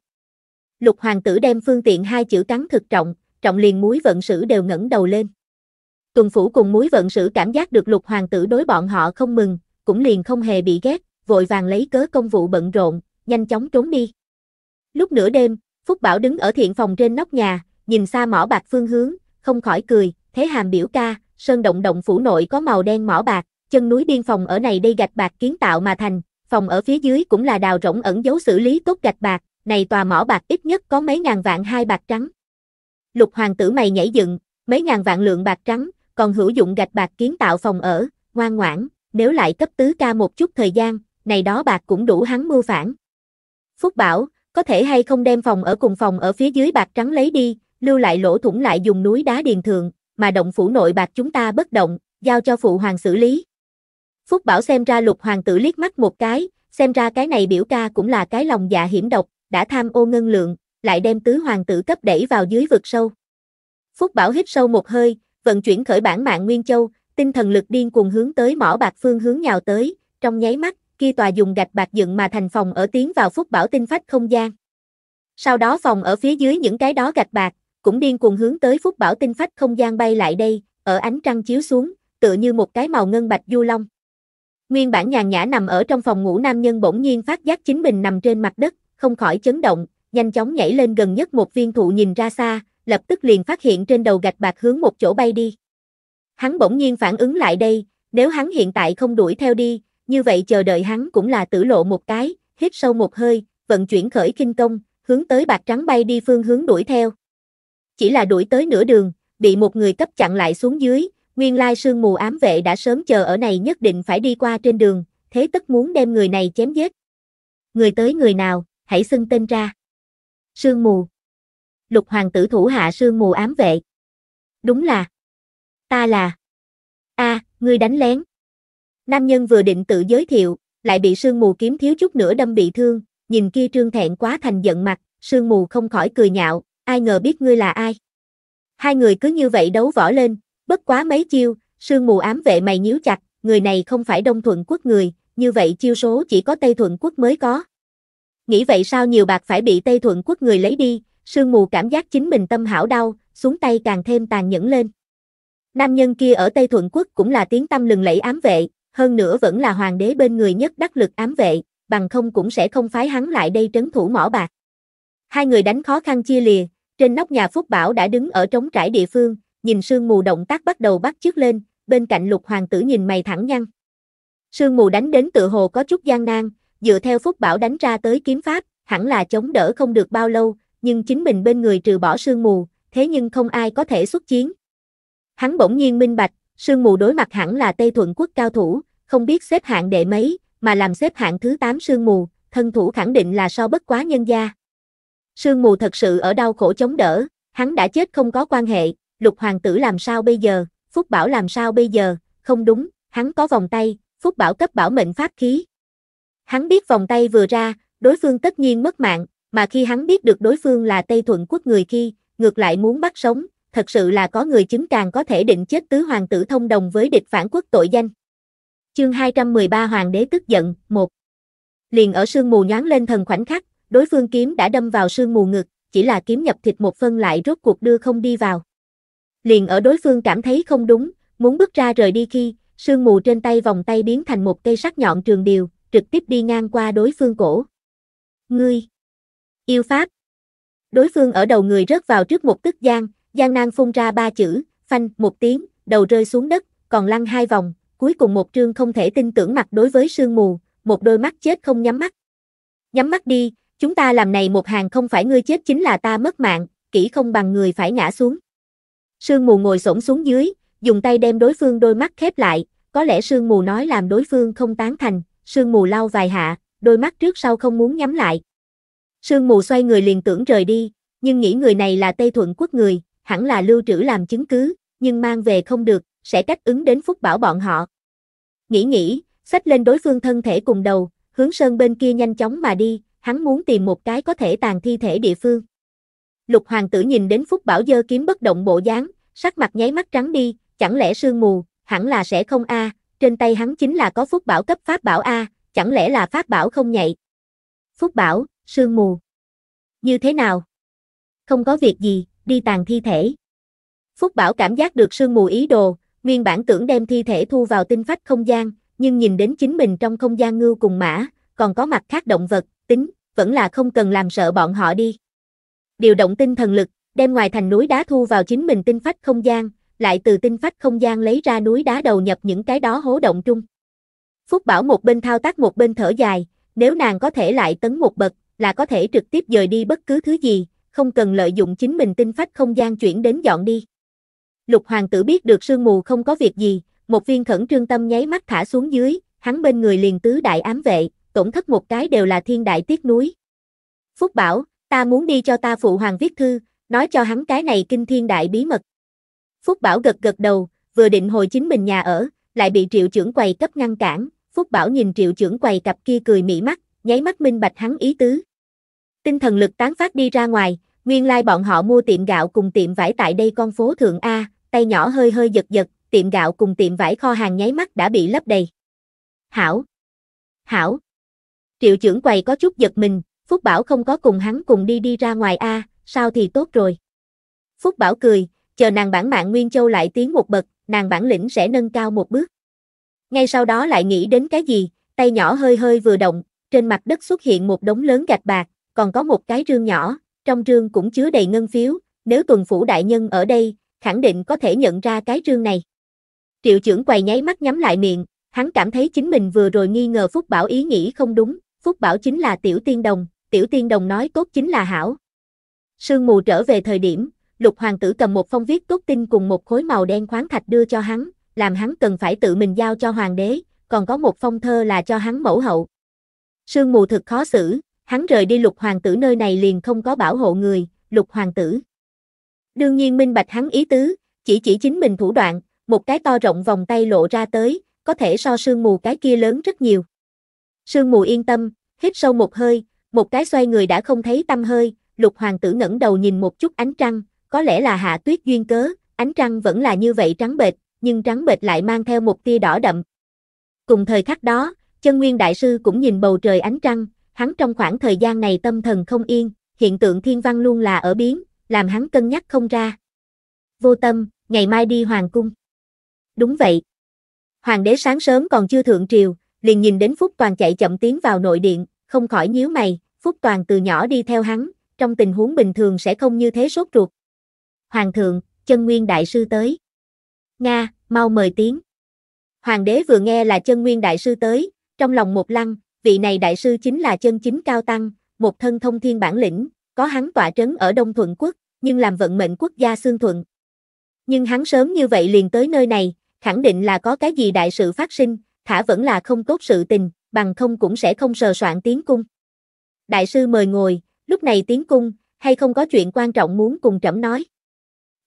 Lục hoàng tử đem phương tiện hai chữ cắn thực trọng, trọng liền muối vận sử đều ngẩng đầu lên. Tuần phủ cùng muối vận sử cảm giác được lục hoàng tử đối bọn họ không mừng, cũng liền không hề bị ghét, vội vàng lấy cớ công vụ bận rộn, nhanh chóng trốn đi. Lúc nửa đêm, Phúc Bảo đứng ở thiện phòng trên nóc nhà, nhìn xa mỏ bạc phương hướng, không khỏi cười, thế hàm biểu ca, sơn động động phủ nội có màu đen mỏ bạc, chân núi biên phòng ở này đây gạch bạc kiến tạo mà thành, phòng ở phía dưới cũng là đào rỗng ẩn dấu xử lý tốt gạch bạc, này tòa mỏ bạc ít nhất có mấy ngàn vạn hai bạc trắng. Lục hoàng tử mày nhảy dựng, mấy ngàn vạn lượng bạc trắng, còn hữu dụng gạch bạc kiến tạo phòng ở, ngoan ngoãn, nếu lại cấp tứ ca một chút thời gian, này đó bạc cũng đủ hắn mưu phản. Phúc Bảo, có thể hay không đem phòng ở cùng phòng ở phía dưới bạc trắng lấy đi, lưu lại lỗ thủng lại dùng núi đá điền thường, mà động phủ nội bạc chúng ta bất động, giao cho phụ hoàng xử lý. Phúc Bảo xem ra lục hoàng tử liếc mắt một cái, xem ra cái này biểu ca cũng là cái lòng dạ hiểm độc, đã tham ô ngân lượng, lại đem tứ hoàng tử cấp đẩy vào dưới vực sâu. Phúc Bảo hít sâu một hơi, vận chuyển khởi bản mạng Nguyên Châu, tinh thần lực điên cuồng hướng tới mỏ bạc phương hướng nhào tới, trong nháy mắt, kia tòa dùng gạch bạc dựng mà thành phòng ở tiến vào phúc bảo tinh phách không gian. Sau đó phòng ở phía dưới những cái đó gạch bạc, cũng điên cuồng hướng tới phúc bảo tinh phách không gian bay lại đây, ở ánh trăng chiếu xuống, tựa như một cái màu ngân bạch du long. Nguyên bản nhàn nhã nằm ở trong phòng ngủ nam nhân bỗng nhiên phát giác chính mình nằm trên mặt đất, không khỏi chấn động, nhanh chóng nhảy lên gần nhất một viên thụ nhìn ra xa, lập tức liền phát hiện trên đầu gạch bạc hướng một chỗ bay đi. Hắn bỗng nhiên phản ứng lại đây, nếu hắn hiện tại không đuổi theo đi, như vậy chờ đợi hắn cũng là tử lộ một cái, hít sâu một hơi, vận chuyển khởi kinh công, hướng tới bạc trắng bay đi phương hướng đuổi theo. Chỉ là đuổi tới nửa đường, bị một người cấp chặn lại xuống dưới, nguyên lai sương mù ám vệ đã sớm chờ ở này nhất định phải đi qua trên đường, thế tất muốn đem người này chém giết. Người tới người nào, hãy xưng tên ra. Sương mù. Lục hoàng tử thủ hạ sương mù ám vệ. Đúng là. Ta là. a à, ngươi đánh lén. Nam nhân vừa định tự giới thiệu, lại bị sương mù kiếm thiếu chút nữa đâm bị thương, nhìn kia trương thẹn quá thành giận mặt, sương mù không khỏi cười nhạo, ai ngờ biết ngươi là ai. Hai người cứ như vậy đấu võ lên, bất quá mấy chiêu, sương mù ám vệ mày nhíu chặt, người này không phải đông thuận quốc người, như vậy chiêu số chỉ có Tây Thuận Quốc mới có. Nghĩ vậy sao nhiều bạc phải bị Tây Thuận Quốc người lấy đi, sương mù cảm giác chính mình tâm hảo đau, xuống tay càng thêm tàn nhẫn lên. Nam nhân kia ở Tây Thuận Quốc cũng là tiếng tâm lừng lẫy ám vệ, hơn nữa vẫn là hoàng đế bên người nhất đắc lực ám vệ, bằng không cũng sẽ không phái hắn lại đây trấn thủ mỏ bạc. Hai người đánh khó khăn chia lìa, trên nóc nhà Phúc Bảo đã đứng ở trống trải địa phương, nhìn sương mù động tác bắt đầu bắt chước lên, bên cạnh lục hoàng tử nhìn mày thẳng nhăn. Sương mù đánh đến tự hồ có chút gian nan, dựa theo Phúc Bảo đánh ra tới kiếm pháp, hẳn là chống đỡ không được bao lâu, nhưng chính mình bên người trừ bỏ sương mù, thế nhưng không ai có thể xuất chiến. Hắn bỗng nhiên minh bạch, Sương mù đối mặt hẳn là Tây Thuận quốc cao thủ, không biết xếp hạng đệ mấy, mà làm xếp hạng thứ 8 sương mù, thân thủ khẳng định là so bất quá nhân gia. Sương mù thật sự ở đau khổ chống đỡ, hắn đã chết không có quan hệ, lục hoàng tử làm sao bây giờ, Phúc Bảo làm sao bây giờ, không đúng, hắn có vòng tay, Phúc Bảo cấp bảo mệnh pháp khí. Hắn biết vòng tay vừa ra, đối phương tất nhiên mất mạng, mà khi hắn biết được đối phương là Tây Thuận quốc người khi, ngược lại muốn bắt sống, thật sự là có người chứng càng có thể định chết tứ hoàng tử thông đồng với địch phản quốc tội danh. Chương 213 Hoàng đế tức giận, 1 Liền ở sương mù nhoáng lên thần khoảnh khắc, đối phương kiếm đã đâm vào sương mù ngực, chỉ là kiếm nhập thịt một phân lại rốt cuộc đưa không đi vào. Liền ở đối phương cảm thấy không đúng, muốn bước ra rời đi khi, sương mù trên tay vòng tay biến thành một cây sắc nhọn trường điều, trực tiếp đi ngang qua đối phương cổ. Ngươi! Yêu Pháp! Đối phương ở đầu người rớt vào trước một tức gian, Giang Nan phun ra ba chữ, phanh một tiếng, đầu rơi xuống đất, còn lăn hai vòng, cuối cùng một trương không thể tin tưởng mặt đối với sương mù, một đôi mắt chết không nhắm mắt. Nhắm mắt đi, chúng ta làm này một hàng không phải ngươi chết chính là ta mất mạng, kỹ không bằng người phải ngã xuống. Sương mù ngồi xổm xuống dưới, dùng tay đem đối phương đôi mắt khép lại, có lẽ sương mù nói làm đối phương không tán thành, sương mù lau vài hạ, đôi mắt trước sau không muốn nhắm lại. Sương mù xoay người liền tưởng rời đi, nhưng nghĩ người này là Tây Thuận quốc người, hẳn là lưu trữ làm chứng cứ, nhưng mang về không được, sẽ cách ứng đến phúc bảo bọn họ. Nghĩ nghĩ, xách lên đối phương thân thể cùng đầu, hướng sơn bên kia nhanh chóng mà đi, hắn muốn tìm một cái có thể tàn thi thể địa phương. Lục hoàng tử nhìn đến phúc bảo dơ kiếm bất động bộ dáng, sắc mặt nháy mắt trắng đi, chẳng lẽ sương mù, hẳn là sẽ không a, trên tay hắn chính là có phúc bảo cấp pháp bảo a, chẳng lẽ là pháp bảo không nhạy. Phúc bảo, sương mù. Như thế nào? Không có việc gì, đi tàn thi thể. Phúc Bảo cảm giác được sương mù ý đồ, nguyên bản tưởng đem thi thể thu vào tinh phách không gian, nhưng nhìn đến chính mình trong không gian ngưu cùng mã, còn có mặt khác động vật, tính, vẫn là không cần làm sợ bọn họ đi. Điều động tinh thần lực, đem ngoài thành núi đá thu vào chính mình tinh phách không gian, lại từ tinh phách không gian lấy ra núi đá đầu nhập những cái đó hố động trung. Phúc Bảo một bên thao tác một bên thở dài, nếu nàng có thể lại tấn một bậc, là có thể trực tiếp dời đi bất cứ thứ gì, không cần lợi dụng chính mình tinh phách không gian chuyển đến dọn đi. Lục hoàng tử biết được sương mù không có việc gì, một viên khẩn trương tâm nháy mắt thả xuống dưới, hắn bên người liền tứ đại ám vệ, tổn thất một cái đều là thiên đại tiếc núi. Phúc bảo, ta muốn đi cho ta phụ hoàng viết thư, nói cho hắn cái này kinh thiên đại bí mật. Phúc bảo gật gật đầu, vừa định hồi chính mình nhà ở, lại bị triệu trưởng quầy cấp ngăn cản, Phúc bảo nhìn triệu trưởng quầy cặp kia cười mỹ mắt, nháy mắt minh bạch hắn ý tứ. Tinh thần lực tán phát đi ra ngoài, nguyên lai like bọn họ mua tiệm gạo cùng tiệm vải tại đây con phố Thượng A, tay nhỏ hơi hơi giật giật, tiệm gạo cùng tiệm vải kho hàng nháy mắt đã bị lấp đầy. Hảo! Hảo! Triệu trưởng quầy có chút giật mình, Phúc Bảo không có cùng hắn cùng đi đi ra ngoài A, sao thì tốt rồi. Phúc Bảo cười, chờ nàng bản mạng Nguyên Châu lại tiến một bậc, nàng bản lĩnh sẽ nâng cao một bước. Ngay sau đó lại nghĩ đến cái gì, tay nhỏ hơi hơi vừa động, trên mặt đất xuất hiện một đống lớn gạch bạc, còn có một cái rương nhỏ, trong rương cũng chứa đầy ngân phiếu, nếu tuần phủ đại nhân ở đây, khẳng định có thể nhận ra cái rương này. Triệu trưởng quầy nháy mắt nhắm lại miệng, hắn cảm thấy chính mình vừa rồi nghi ngờ Phúc Bảo ý nghĩ không đúng, Phúc Bảo chính là Tiểu Tiên Đồng, Tiểu Tiên Đồng nói tốt chính là hảo. Sương mù trở về thời điểm, lục hoàng tử cầm một phong viết tốt tin cùng một khối màu đen khoáng thạch đưa cho hắn, làm hắn cần phải tự mình giao cho hoàng đế, còn có một phong thơ là cho hắn mẫu hậu. Sương mù thực khó xử, hắn rời đi lục hoàng tử nơi này liền không có bảo hộ người, lục hoàng tử. Đương nhiên minh bạch hắn ý tứ, chỉ chỉ chính mình thủ đoạn, một cái to rộng vòng tay lộ ra tới, có thể so sương mù cái kia lớn rất nhiều. Sương mù yên tâm, hít sâu một hơi, một cái xoay người đã không thấy tâm hơi, lục hoàng tử ngẩng đầu nhìn một chút ánh trăng, có lẽ là hạ tuyết duyên cớ, ánh trăng vẫn là như vậy trắng bệt nhưng trắng bệt lại mang theo một tia đỏ đậm. Cùng thời khắc đó, chân nguyên đại sư cũng nhìn bầu trời ánh trăng, hắn trong khoảng thời gian này tâm thần không yên, hiện tượng thiên văn luôn là ở biến, làm hắn cân nhắc không ra. Vô tâm, ngày mai đi hoàng cung. Đúng vậy. Hoàng đế sáng sớm còn chưa thượng triều, liền nhìn đến Phúc Toàn chạy chậm tiến vào nội điện, không khỏi nhíu mày, Phúc Toàn từ nhỏ đi theo hắn, trong tình huống bình thường sẽ không như thế sốt ruột. Hoàng thượng, chân nguyên đại sư tới. Nga, mau mời tiếng. Hoàng đế vừa nghe là chân nguyên đại sư tới, trong lòng một lăng, vị này đại sư chính là chân chính cao tăng, một thân thông thiên bản lĩnh, có hắn tỏa trấn ở Đông Thuận quốc, nhưng làm vận mệnh quốc gia xương thuận. Nhưng hắn sớm như vậy liền tới nơi này, khẳng định là có cái gì đại sự phát sinh, thả vẫn là không tốt sự tình, bằng không cũng sẽ không sờ soạn tiến cung. Đại sư mời ngồi, lúc này tiến cung, hay không có chuyện quan trọng muốn cùng trẫm nói.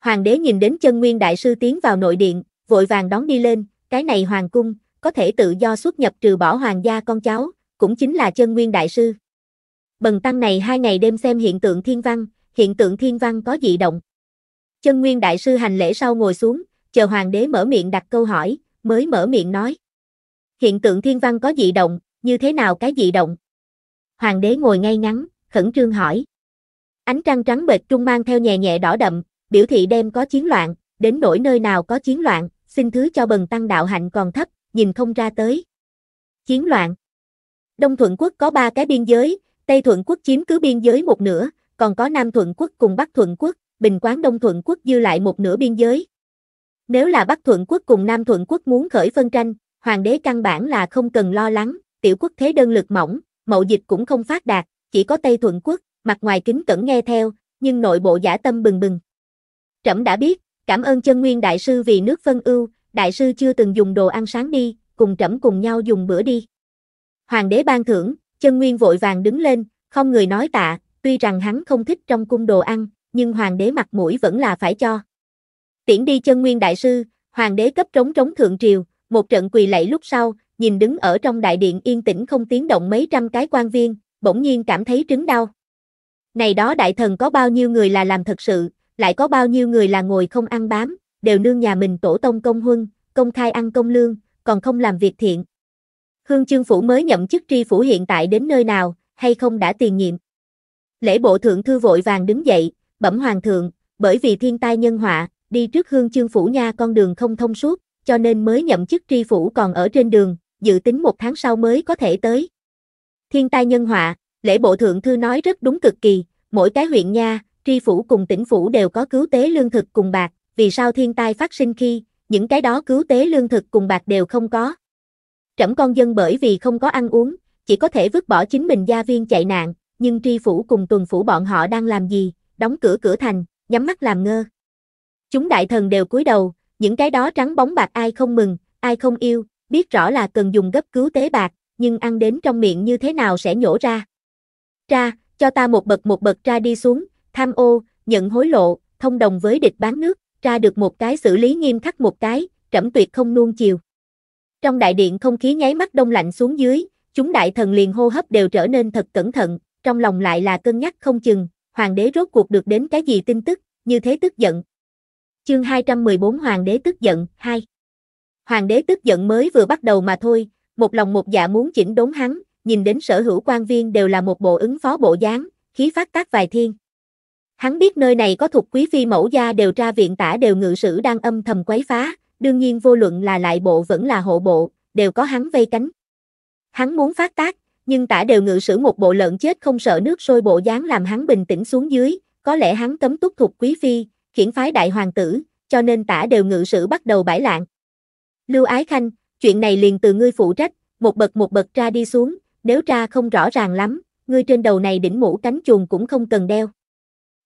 Hoàng đế nhìn đến chân nguyên đại sư tiến vào nội điện, vội vàng đón đi lên, cái này hoàng cung, có thể tự do xuất nhập trừ bỏ hoàng gia con cháu, cũng chính là chân nguyên đại sư. Bần tăng này hai ngày đêm xem hiện tượng thiên văn, hiện tượng thiên văn có dị động. Chân nguyên đại sư hành lễ sau ngồi xuống, chờ hoàng đế mở miệng đặt câu hỏi, mới mở miệng nói. Hiện tượng thiên văn có dị động, như thế nào cái dị động? Hoàng đế ngồi ngay ngắn, khẩn trương hỏi. Ánh trăng trắng bệt trung mang theo nhẹ nhẹ đỏ đậm, biểu thị đêm có chiến loạn, đến nỗi nơi nào có chiến loạn, xin thứ cho bần tăng đạo hạnh còn thấp, nhìn không ra tới. Chiến loạn. Đông Thuận quốc có ba cái biên giới, Tây Thuận quốc chiếm cứ biên giới một nửa, còn có Nam Thuận quốc cùng Bắc Thuận quốc, Bình Quán Đông Thuận quốc dư lại một nửa biên giới. Nếu là Bắc Thuận quốc cùng Nam Thuận quốc muốn khởi phân tranh, hoàng đế căn bản là không cần lo lắng, tiểu quốc thế đơn lực mỏng, mậu dịch cũng không phát đạt, chỉ có Tây Thuận quốc, mặt ngoài kính cẩn nghe theo, nhưng nội bộ giả tâm bừng bừng. Trẫm đã biết, cảm ơn chân nguyên đại sư vì nước phân ưu, đại sư chưa từng dùng đồ ăn sáng đi, cùng trẫm cùng nhau dùng bữa đi. Hoàng đế ban thưởng, chân nguyên vội vàng đứng lên, không người nói tạ, tuy rằng hắn không thích trong cung đồ ăn, nhưng hoàng đế mặt mũi vẫn là phải cho. Tiễn đi chân nguyên đại sư, hoàng đế cấp trống trống thượng triều, một trận quỳ lạy lúc sau, nhìn đứng ở trong đại điện yên tĩnh không tiếng động mấy trăm cái quan viên, bỗng nhiên cảm thấy trứng đau. Này đó đại thần có bao nhiêu người là làm thật sự, lại có bao nhiêu người là ngồi không ăn bám, đều nương nhà mình tổ tông công huân, công khai ăn công lương, còn không làm việc thiện, Hương Chương Phủ mới nhậm chức tri phủ hiện tại đến nơi nào, hay không đã tiền nhiệm. Lễ bộ thượng thư vội vàng đứng dậy, bẩm hoàng thượng, bởi vì thiên tai nhân họa, đi trước Hương Chương Phủ nha con đường không thông suốt, cho nên mới nhậm chức tri phủ còn ở trên đường, dự tính một tháng sau mới có thể tới. Thiên tai nhân họa, lễ bộ thượng thư nói rất đúng cực kỳ, mỗi cái huyện nha, tri phủ cùng tỉnh phủ đều có cứu tế lương thực cùng bạc, vì sao thiên tai phát sinh khi, những cái đó cứu tế lương thực cùng bạc đều không có trẫm con dân bởi vì không có ăn uống, chỉ có thể vứt bỏ chính mình gia viên chạy nạn, nhưng tri phủ cùng tuần phủ bọn họ đang làm gì, đóng cửa cửa thành, nhắm mắt làm ngơ. Chúng đại thần đều cúi đầu, những cái đó trắng bóng bạc ai không mừng, ai không yêu, biết rõ là cần dùng gấp cứu tế bạc, nhưng ăn đến trong miệng như thế nào sẽ nhổ ra. Ra, cho ta một bậc một bậc ra đi xuống, tham ô, nhận hối lộ, thông đồng với địch bán nước, ra được một cái xử lý nghiêm khắc một cái, trẫm tuyệt không nuông chiều. Trong đại điện không khí nháy mắt đông lạnh xuống dưới, chúng đại thần liền hô hấp đều trở nên thật cẩn thận, trong lòng lại là cân nhắc không chừng, hoàng đế rốt cuộc được đến cái gì tin tức, như thế tức giận. Chương 214 Hoàng đế tức giận 2 Hoàng đế tức giận mới vừa bắt đầu mà thôi, một lòng một dạ muốn chỉnh đốn hắn, nhìn đến sở hữu quan viên đều là một bộ ứng phó bộ dáng, khí phát tác vài thiên. Hắn biết nơi này có thuộc quý phi mẫu gia đều tra viện tả đều ngự sử đang âm thầm quấy phá, đương nhiên vô luận là lại bộ vẫn là hộ bộ, đều có hắn vây cánh. Hắn muốn phát tác, nhưng tả đều ngự sử một bộ lợn chết không sợ nước sôi bộ dáng làm hắn bình tĩnh xuống dưới, có lẽ hắn cấm túc thuộc quý phi, khiển phái đại hoàng tử, cho nên tả đều ngự sử bắt đầu bãi lạng. Lưu Ái Khanh, chuyện này liền từ ngươi phụ trách, một bậc một bậc ra đi xuống, nếu ra không rõ ràng lắm, ngươi trên đầu này đỉnh mũ cánh chuồng cũng không cần đeo.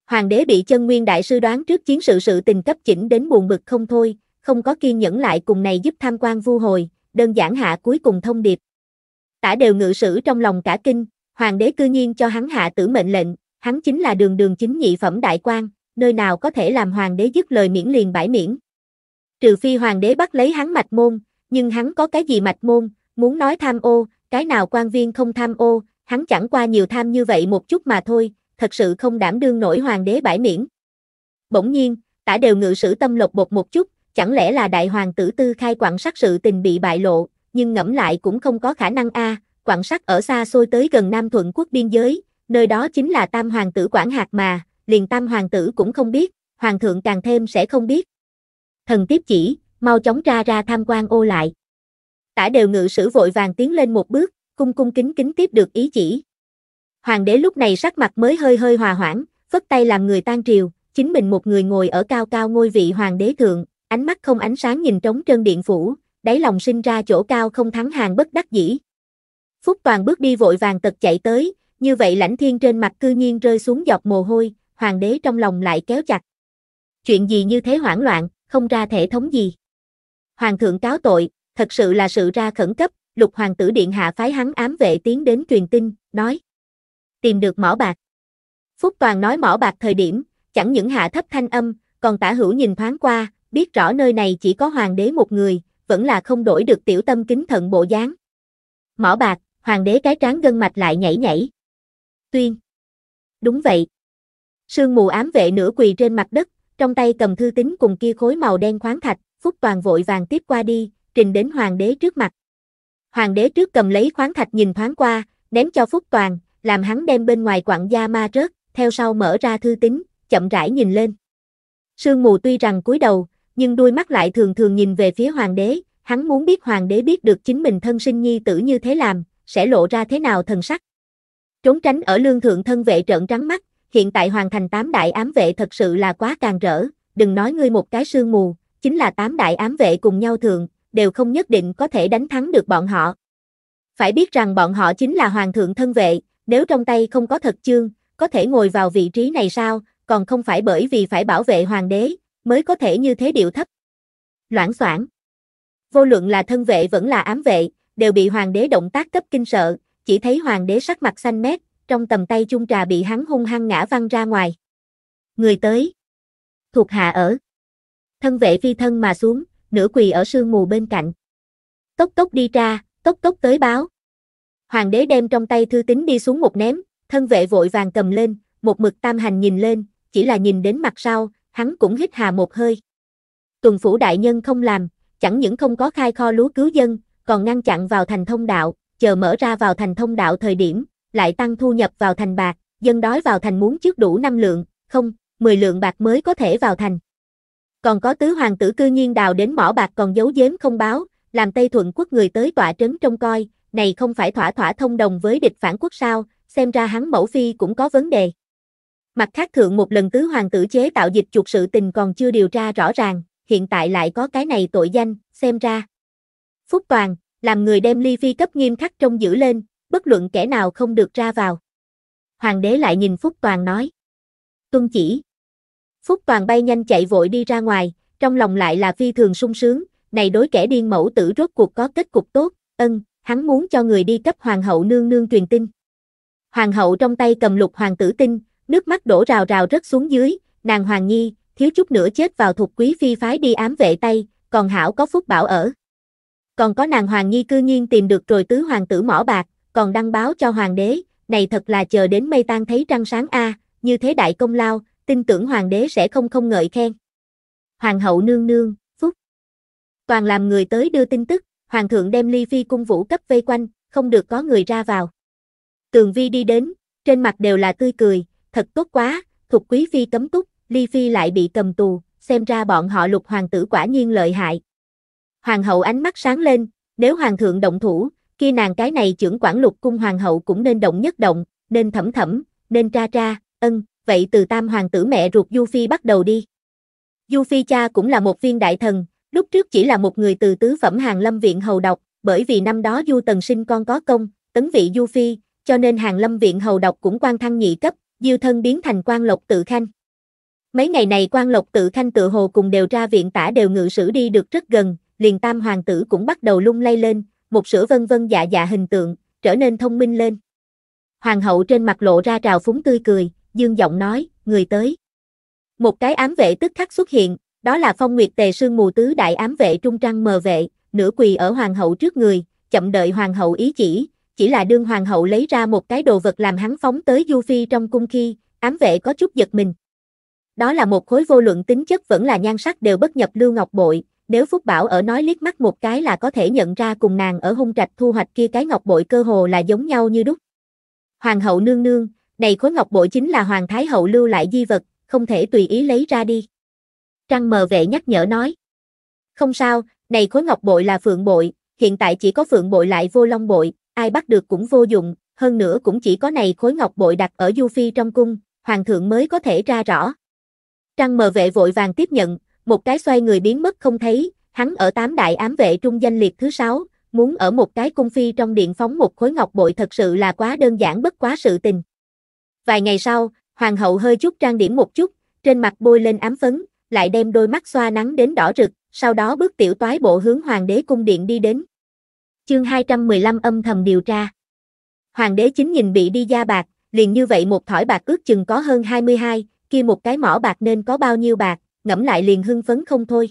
Hoàng đế bị chân nguyên đại sư đoán trước chiến sự sự tình cấp chỉnh đến buồn bực không thôi, không có kiên nhẫn lại cùng này giúp tham quan vu hồi, đơn giản hạ cuối cùng thông điệp. Tả đều ngự sử trong lòng cả kinh, hoàng đế cư nhiên cho hắn hạ tử mệnh lệnh, hắn chính là đường đường chính nhị phẩm đại quan, nơi nào có thể làm hoàng đế dứt lời miễn liền bãi miễn. Trừ phi hoàng đế bắt lấy hắn mạch môn, nhưng hắn có cái gì mạch môn, muốn nói tham ô, cái nào quan viên không tham ô, hắn chẳng qua nhiều tham như vậy một chút mà thôi, thật sự không đảm đương nổi hoàng đế bãi miễn. Bỗng nhiên, tả đều ngự sử tâm lộc bột một chút, chẳng lẽ là đại hoàng tử tư khai quảng sát sự tình bị bại lộ, nhưng ngẫm lại cũng không có khả năng a, à, quảng sắc ở xa xôi tới gần Nam Thuận quốc biên giới, nơi đó chính là tam hoàng tử quản hạt mà, liền tam hoàng tử cũng không biết, hoàng thượng càng thêm sẽ không biết. Thần tiếp chỉ, mau chóng ra ra tham quan ô lại. Tả đều ngự sử vội vàng tiến lên một bước, cung cung kính kính tiếp được ý chỉ. Hoàng đế lúc này sắc mặt mới hơi hơi hòa hoãn, phất tay làm người tan triều, chính mình một người ngồi ở cao cao ngôi vị hoàng đế thượng, ánh mắt không ánh sáng nhìn trống trơn điện phủ, đáy lòng sinh ra chỗ cao không thắng hàng bất đắc dĩ. Phúc Toàn bước đi vội vàng tật chạy tới, như vậy lãnh thiên trên mặt cư nhiên rơi xuống giọt mồ hôi, hoàng đế trong lòng lại kéo chặt. Chuyện gì như thế hoảng loạn, không ra thể thống gì. Hoàng thượng cáo tội, thật sự là sự ra khẩn cấp, lục hoàng tử điện hạ phái hắn ám vệ tiến đến truyền tin, nói. Tìm được mỏ bạc. Phúc Toàn nói mỏ bạc thời điểm, chẳng những hạ thấp thanh âm, còn tả hữu nhìn thoáng qua, biết rõ nơi này chỉ có hoàng đế một người, vẫn là không đổi được tiểu tâm kính thận bộ dáng. Mỏ bạc, hoàng đế cái trán gân mạch lại nhảy nhảy. Tuyên. Đúng vậy. Sương mù ám vệ nửa quỳ trên mặt đất, trong tay cầm thư tín cùng kia khối màu đen khoáng thạch, Phúc Toàn vội vàng tiếp qua đi, trình đến hoàng đế trước mặt. Hoàng đế trước cầm lấy khoáng thạch nhìn thoáng qua, ném cho Phúc Toàn, làm hắn đem bên ngoài quặng da ma rớt, theo sau mở ra thư tín, chậm rãi nhìn lên. Sương mù tuy rằng cúi đầu, nhưng đuôi mắt lại thường thường nhìn về phía hoàng đế, hắn muốn biết hoàng đế biết được chính mình thân sinh nhi tử như thế làm, sẽ lộ ra thế nào thần sắc. Trốn tránh ở lương thượng thân vệ trợn trắng mắt, hiện tại hoàng thành tám đại ám vệ thật sự là quá càng rỡ, đừng nói ngươi một cái sương mù, chính là tám đại ám vệ cùng nhau thường, đều không nhất định có thể đánh thắng được bọn họ. Phải biết rằng bọn họ chính là hoàng thượng thân vệ, nếu trong tay không có thật chương, có thể ngồi vào vị trí này sao, còn không phải bởi vì phải bảo vệ hoàng đế, mới có thể như thế điệu thấp. Loãng soảng. Vô luận là thân vệ vẫn là ám vệ, đều bị hoàng đế động tác cấp kinh sợ, chỉ thấy hoàng đế sắc mặt xanh mét, trong tầm tay chung trà bị hắn hung hăng ngã văng ra ngoài. Người tới. Thuộc hạ ở. Thân vệ phi thân mà xuống, nửa quỳ ở sương mù bên cạnh. Tốc tốc đi ra, tốc tốc tới báo. Hoàng đế đem trong tay thư tín đi xuống một ném, thân vệ vội vàng cầm lên, một mực tam hành nhìn lên, chỉ là nhìn đến mặt sau, hắn cũng hít hà một hơi. Tuần phủ đại nhân không làm, chẳng những không có khai kho lúa cứu dân, còn ngăn chặn vào thành thông đạo, chờ mở ra vào thành thông đạo thời điểm, lại tăng thu nhập vào thành bạc, dân đói vào thành muốn trước đủ 5 lượng, không, 10 lượng bạc mới có thể vào thành. Còn có tứ hoàng tử cư nhiên đào đến mỏ bạc còn giấu giếm không báo, làm Tây Thuận quốc người tới tỏa trấn trông coi, này không phải thỏa thỏa thông đồng với địch phản quốc sao, xem ra hắn mẫu phi cũng có vấn đề. Mặt khác thượng một lần tứ hoàng tử chế tạo dịch chuột sự tình còn chưa điều tra rõ ràng, hiện tại lại có cái này tội danh, xem ra. Phúc Toàn, làm người đem ly phi cấp nghiêm khắc trông giữ lên, bất luận kẻ nào không được ra vào. Hoàng đế lại nhìn Phúc Toàn nói. Tuân chỉ. Phúc Toàn bay nhanh chạy vội đi ra ngoài, trong lòng lại là phi thường sung sướng, này đối kẻ điên mẫu tử rốt cuộc có kết cục tốt, ân, hắn muốn cho người đi cấp hoàng hậu nương nương truyền tin. Hoàng hậu trong tay cầm lục hoàng tử tinh, nước mắt đổ rào rào rớt xuống dưới, nàng Hoàng Nhi, thiếu chút nữa chết vào thuộc quý phi phái đi ám vệ tay, còn hảo có phúc bảo ở. Còn có nàng Hoàng Nhi cư nhiên tìm được rồi tứ hoàng tử mỏ bạc, còn đăng báo cho hoàng đế, này thật là chờ đến mây tan thấy trăng sáng a, à, như thế đại công lao, tin tưởng hoàng đế sẽ không không ngợi khen. Hoàng hậu nương nương, phúc. Toàn làm người tới đưa tin tức, hoàng thượng đem ly phi cung vũ cấp vây quanh, không được có người ra vào. Tường vi đi đến, trên mặt đều là tươi cười, thật tốt quá, thuộc quý phi cấm túc, ly phi lại bị cầm tù, xem ra bọn họ lục hoàng tử quả nhiên lợi hại. Hoàng hậu ánh mắt sáng lên, nếu hoàng thượng động thủ, kia nàng cái này trưởng quản lục cung hoàng hậu cũng nên động nhất động, nên thẩm thẩm, nên tra tra, ân, vậy từ tam hoàng tử mẹ ruột Du Phi bắt đầu đi. Du Phi cha cũng là một viên đại thần, lúc trước chỉ là một người từ tứ phẩm hàng lâm viện hầu độc, bởi vì năm đó Du Tần sinh con có công, tấn vị Du Phi, cho nên hàng lâm viện hầu độc cũng quan thăng nhị cấp, Diêu thân biến thành quan lộc tự khanh. Mấy ngày này quan lộc tự khanh tự hồ cùng đều ra viện tả đều ngự sử đi được rất gần, liền tam hoàng tử cũng bắt đầu lung lay lên, một sửa vân vân dạ dạ hình tượng, trở nên thông minh lên. Hoàng hậu trên mặt lộ ra trào phúng tươi cười, dương giọng nói, người tới. Một cái ám vệ tức khắc xuất hiện, đó là phong nguyệt tề sương mù tứ đại ám vệ trung trăng mờ vệ, nửa quỳ ở hoàng hậu trước người, chậm đợi hoàng hậu ý chỉ, chỉ là đương hoàng hậu lấy ra một cái đồ vật làm hắn phóng tới Du Phi trong cung khi, ám vệ có chút giật mình. Đó là một khối vô luận tính chất vẫn là nhan sắc đều bất nhập lưu ngọc bội, nếu Phúc Bảo ở nói liếc mắt một cái là có thể nhận ra cùng nàng ở hung trạch thu hoạch kia cái ngọc bội cơ hồ là giống nhau như đúc. Hoàng hậu nương nương, này khối ngọc bội chính là Hoàng Thái hậu lưu lại di vật, không thể tùy ý lấy ra đi. Trăng mờ vệ nhắc nhở nói. Không sao, này khối ngọc bội là phượng bội, hiện tại chỉ có phượng bội lại vô long bội, ai bắt được cũng vô dụng, hơn nữa cũng chỉ có này khối ngọc bội đặt ở Du Phi trong cung, hoàng thượng mới có thể ra rõ. Trăng mờ vệ vội vàng tiếp nhận, một cái xoay người biến mất không thấy, hắn ở tám đại ám vệ trung danh liệt thứ sáu, muốn ở một cái cung phi trong điện phóng một khối ngọc bội thật sự là quá đơn giản bất quá sự tình. Vài ngày sau, hoàng hậu hơi chút trang điểm một chút, trên mặt bôi lên ám phấn, lại đem đôi mắt xoa nắng đến đỏ rực, sau đó bước tiểu toái bộ hướng hoàng đế cung điện đi đến. Chương 215 âm thầm điều tra. Hoàng đế chính nhìn bị đi da bạc, liền như vậy một thỏi bạc ước chừng có hơn 22, kia một cái mỏ bạc nên có bao nhiêu bạc, ngẫm lại liền hưng phấn không thôi.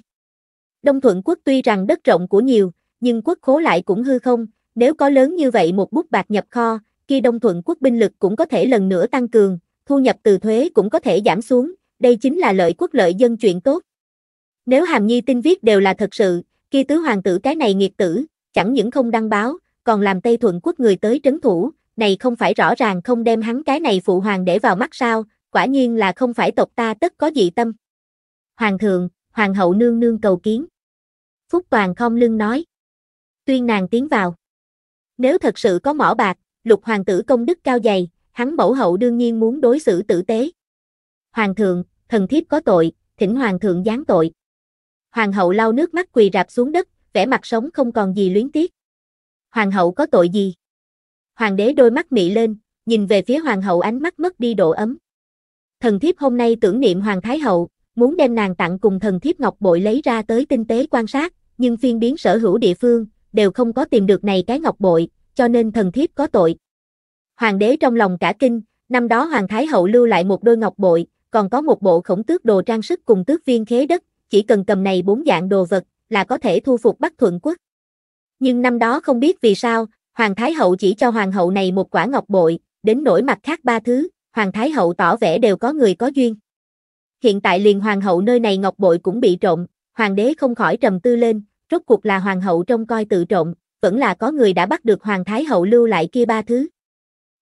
Đông Thuận quốc tuy rằng đất rộng của nhiều, nhưng quốc khố lại cũng hư không, nếu có lớn như vậy một bút bạc nhập kho, kia Đông Thuận quốc binh lực cũng có thể lần nữa tăng cường, thu nhập từ thuế cũng có thể giảm xuống, đây chính là lợi quốc lợi dân chuyện tốt. Nếu Hàm Nhi tin viết đều là thật sự, kia tứ hoàng tử cái này nghiệt tử, chẳng những không đăng báo, còn làm Tây Thuận quốc người tới trấn thủ, này không phải rõ ràng không đem hắn cái này phụ hoàng để vào mắt sao, quả nhiên là không phải tộc ta tất có dị tâm. Hoàng thượng, hoàng hậu nương nương cầu kiến. Phúc Toàn không lưng nói. Tuyên nàng tiến vào. Nếu thật sự có mỏ bạc, lục hoàng tử công đức cao dày, hắn mẫu hậu đương nhiên muốn đối xử tử tế. Hoàng thượng, thần thiếp có tội, thỉnh hoàng thượng giáng tội. Hoàng hậu lau nước mắt quỳ rạp xuống đất, vẻ mặt sống không còn gì luyến tiếc. Hoàng hậu có tội gì? Hoàng đế đôi mắt mị lên, nhìn về phía hoàng hậu ánh mắt mất đi độ ấm. Thần thiếp hôm nay tưởng niệm hoàng thái hậu, muốn đem nàng tặng cùng thần thiếp ngọc bội lấy ra tới tinh tế quan sát, nhưng phiên biến sở hữu địa phương, đều không có tìm được này cái ngọc bội, cho nên thần thiếp có tội. Hoàng đế trong lòng cả kinh, năm đó hoàng thái hậu lưu lại một đôi ngọc bội, còn có một bộ khổng tước đồ trang sức cùng tước viên khế đất, chỉ cần cầm này bốn dạng đồ vật, là có thể thu phục Bắc Thuận quốc. Nhưng năm đó không biết vì sao, Hoàng Thái Hậu chỉ cho Hoàng Hậu này một quả ngọc bội, đến nỗi mặt khác ba thứ, Hoàng Thái Hậu tỏ vẻ đều có người có duyên. Hiện tại liền Hoàng Hậu nơi này ngọc bội cũng bị trộm, Hoàng đế không khỏi trầm tư lên, rốt cuộc là Hoàng Hậu trông coi tự trộm, vẫn là có người đã bắt được Hoàng Thái Hậu lưu lại kia ba thứ.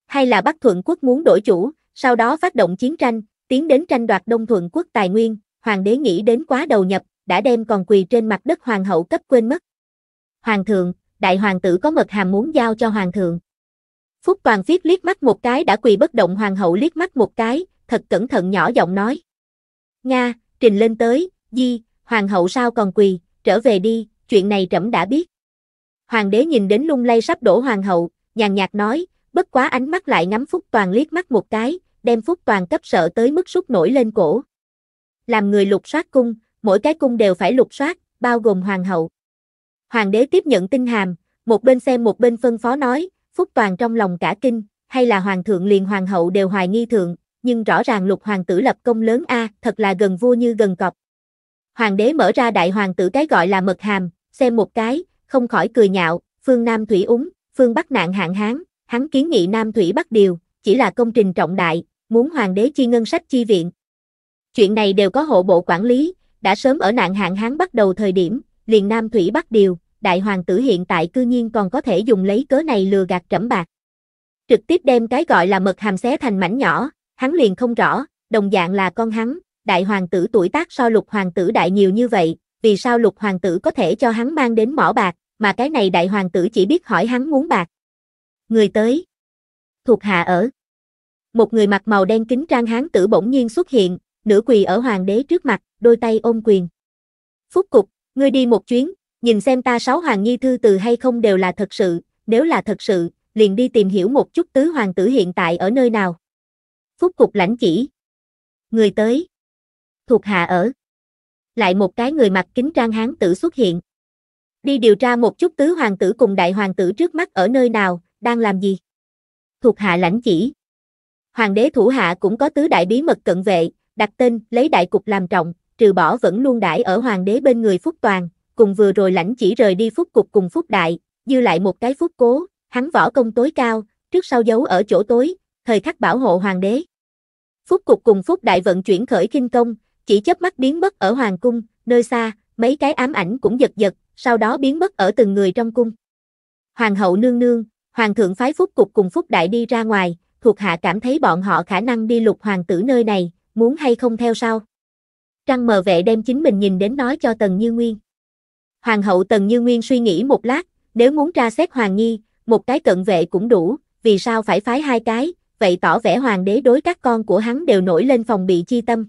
Hay là Bắc Thuận quốc muốn đổi chủ, sau đó phát động chiến tranh, tiến đến tranh đoạt Đông Thuận quốc tài nguyên, Hoàng đế nghĩ đến quá đầu nhập, đã đem còn quỳ trên mặt đất hoàng hậu cấp quên mất. Hoàng thượng, đại hoàng tử có mật hàm muốn giao cho hoàng thượng. Phúc Toàn viết liếc mắt một cái đã quỳ bất động hoàng hậu liếc mắt một cái, thật cẩn thận nhỏ giọng nói. Nga, trình lên tới, di, hoàng hậu sao còn quỳ, trở về đi, chuyện này trẫm đã biết. Hoàng đế nhìn đến lung lay sắp đổ hoàng hậu, nhàn nhạt nói, bất quá ánh mắt lại ngắm Phúc Toàn liếc mắt một cái, đem Phúc Toàn cấp sợ tới mức sút nổi lên cổ. Làm người lục soát cung, mỗi cái cung đều phải lục soát, bao gồm hoàng hậu. Hoàng đế tiếp nhận tinh hàm, một bên xem một bên phân phó nói, Phúc Toàn trong lòng cả kinh, hay là hoàng thượng liền hoàng hậu đều hoài nghi thượng, nhưng rõ ràng lục hoàng tử lập công lớn a, thật là gần vua như gần cọp. Hoàng đế mở ra đại hoàng tử cái gọi là mật hàm, xem một cái, không khỏi cười nhạo, phương Nam thủy úng, phương Bắc nạn hạn hán, hắn kiến nghị Nam thủy bắt điều, chỉ là công trình trọng đại, muốn hoàng đế chi ngân sách chi viện. Chuyện này đều có hộ bộ quản lý, đã sớm ở nạn hạn hán bắt đầu thời điểm, liền Nam Thủy Bắc Điều, đại hoàng tử hiện tại cư nhiên còn có thể dùng lấy cớ này lừa gạt trẫm bạc. Trực tiếp đem cái gọi là mật hàm xé thành mảnh nhỏ, hắn liền không rõ, đồng dạng là con hắn, đại hoàng tử tuổi tác so lục hoàng tử đại nhiều như vậy, vì sao lục hoàng tử có thể cho hắn mang đến mỏ bạc, mà cái này đại hoàng tử chỉ biết hỏi hắn muốn bạc. Người tới. Thuộc hạ ở. Một người mặc màu đen kính trang hán tử bỗng nhiên xuất hiện, nửa quỳ ở hoàng đế trước mặt, đôi tay ôm quyền. Phúc cục, ngươi đi một chuyến, nhìn xem ta sáu hoàng nhi thư từ hay không đều là thật sự, nếu là thật sự, liền đi tìm hiểu một chút tứ hoàng tử hiện tại ở nơi nào. Phúc cục lãnh chỉ. Người tới. Thuộc hạ ở. Lại một cái người mặc kính trang hán tử xuất hiện. Đi điều tra một chút tứ hoàng tử cùng đại hoàng tử trước mắt ở nơi nào, đang làm gì. Thuộc hạ lãnh chỉ. Hoàng đế thủ hạ cũng có tứ đại bí mật cận vệ, đặt tên lấy đại cục làm trọng, trừ bỏ vẫn luôn đãi ở hoàng đế bên người Phúc Toàn, cùng vừa rồi lãnh chỉ rời đi Phúc Cục cùng Phúc Đại, dư lại một cái Phúc Cố, hắn võ công tối cao, trước sau giấu ở chỗ tối, thời khắc bảo hộ hoàng đế. Phúc Cục cùng Phúc Đại vận chuyển khởi kinh công, chỉ chớp mắt biến mất ở hoàng cung, nơi xa, mấy cái ám ảnh cũng giật giật, sau đó biến mất ở từng người trong cung. Hoàng hậu nương nương, hoàng thượng phái Phúc Cục cùng Phúc Đại đi ra ngoài, thuộc hạ cảm thấy bọn họ khả năng đi lục hoàng tử nơi này, muốn hay không theo sau Trăng mờ vệ đem chính mình nhìn đến nói cho Tần Như Nguyên. Hoàng hậu Tần Như Nguyên suy nghĩ một lát, nếu muốn tra xét hoàng nghi, một cái cận vệ cũng đủ, vì sao phải phái hai cái, vậy tỏ vẻ hoàng đế đối các con của hắn đều nổi lên phòng bị chi tâm.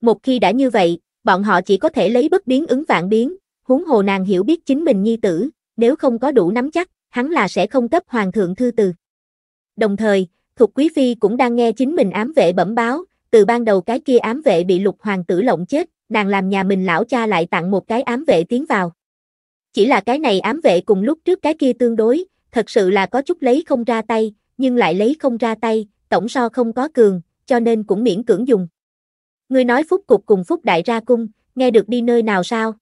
Một khi đã như vậy, bọn họ chỉ có thể lấy bất biến ứng vạn biến, huống hồ nàng hiểu biết chính mình nhi tử, nếu không có đủ nắm chắc, hắn là sẽ không cấp hoàng thượng thư từ. Đồng thời, Thục Quý Phi cũng đang nghe chính mình ám vệ bẩm báo, từ ban đầu cái kia ám vệ bị lục hoàng tử lộng chết, nàng làm nhà mình lão cha lại tặng một cái ám vệ tiến vào. Chỉ là cái này ám vệ cùng lúc trước cái kia tương đối, thật sự là có chút lấy không ra tay, nhưng lại lấy không ra tay, tổng so không có cường, cho nên cũng miễn cưỡng dùng. người nói phúc cục cùng phúc đại ra cung, nghe được đi nơi nào sao?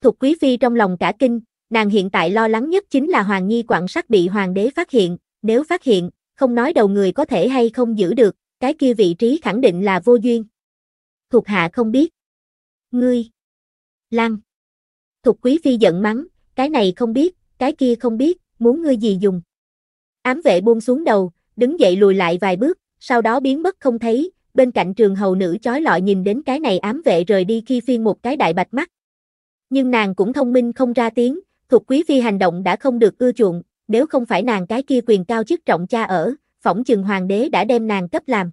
Thục quý phi trong lòng cả kinh, nàng hiện tại lo lắng nhất chính là hoàng nhi quảng sát bị hoàng đế phát hiện, nếu phát hiện, không nói đầu người có thể hay không giữ được, cái kia vị trí khẳng định là vô duyên. thục hạ không biết. Ngươi. Lăng. Thục quý phi giận mắng, cái này không biết, cái kia không biết, muốn ngươi gì dùng. Ám vệ buông xuống đầu, đứng dậy lùi lại vài bước, sau đó biến mất không thấy, bên cạnh trường hầu nữ chói lọi nhìn đến cái này ám vệ rời đi khi phiên một cái đại bạch mắt. Nhưng nàng cũng thông minh không ra tiếng, thục quý phi hành động đã không được ưa chuộng, nếu không phải nàng cái kia quyền cao chức trọng cha ở, phỏng chừng hoàng đế đã đem nàng cấp làm.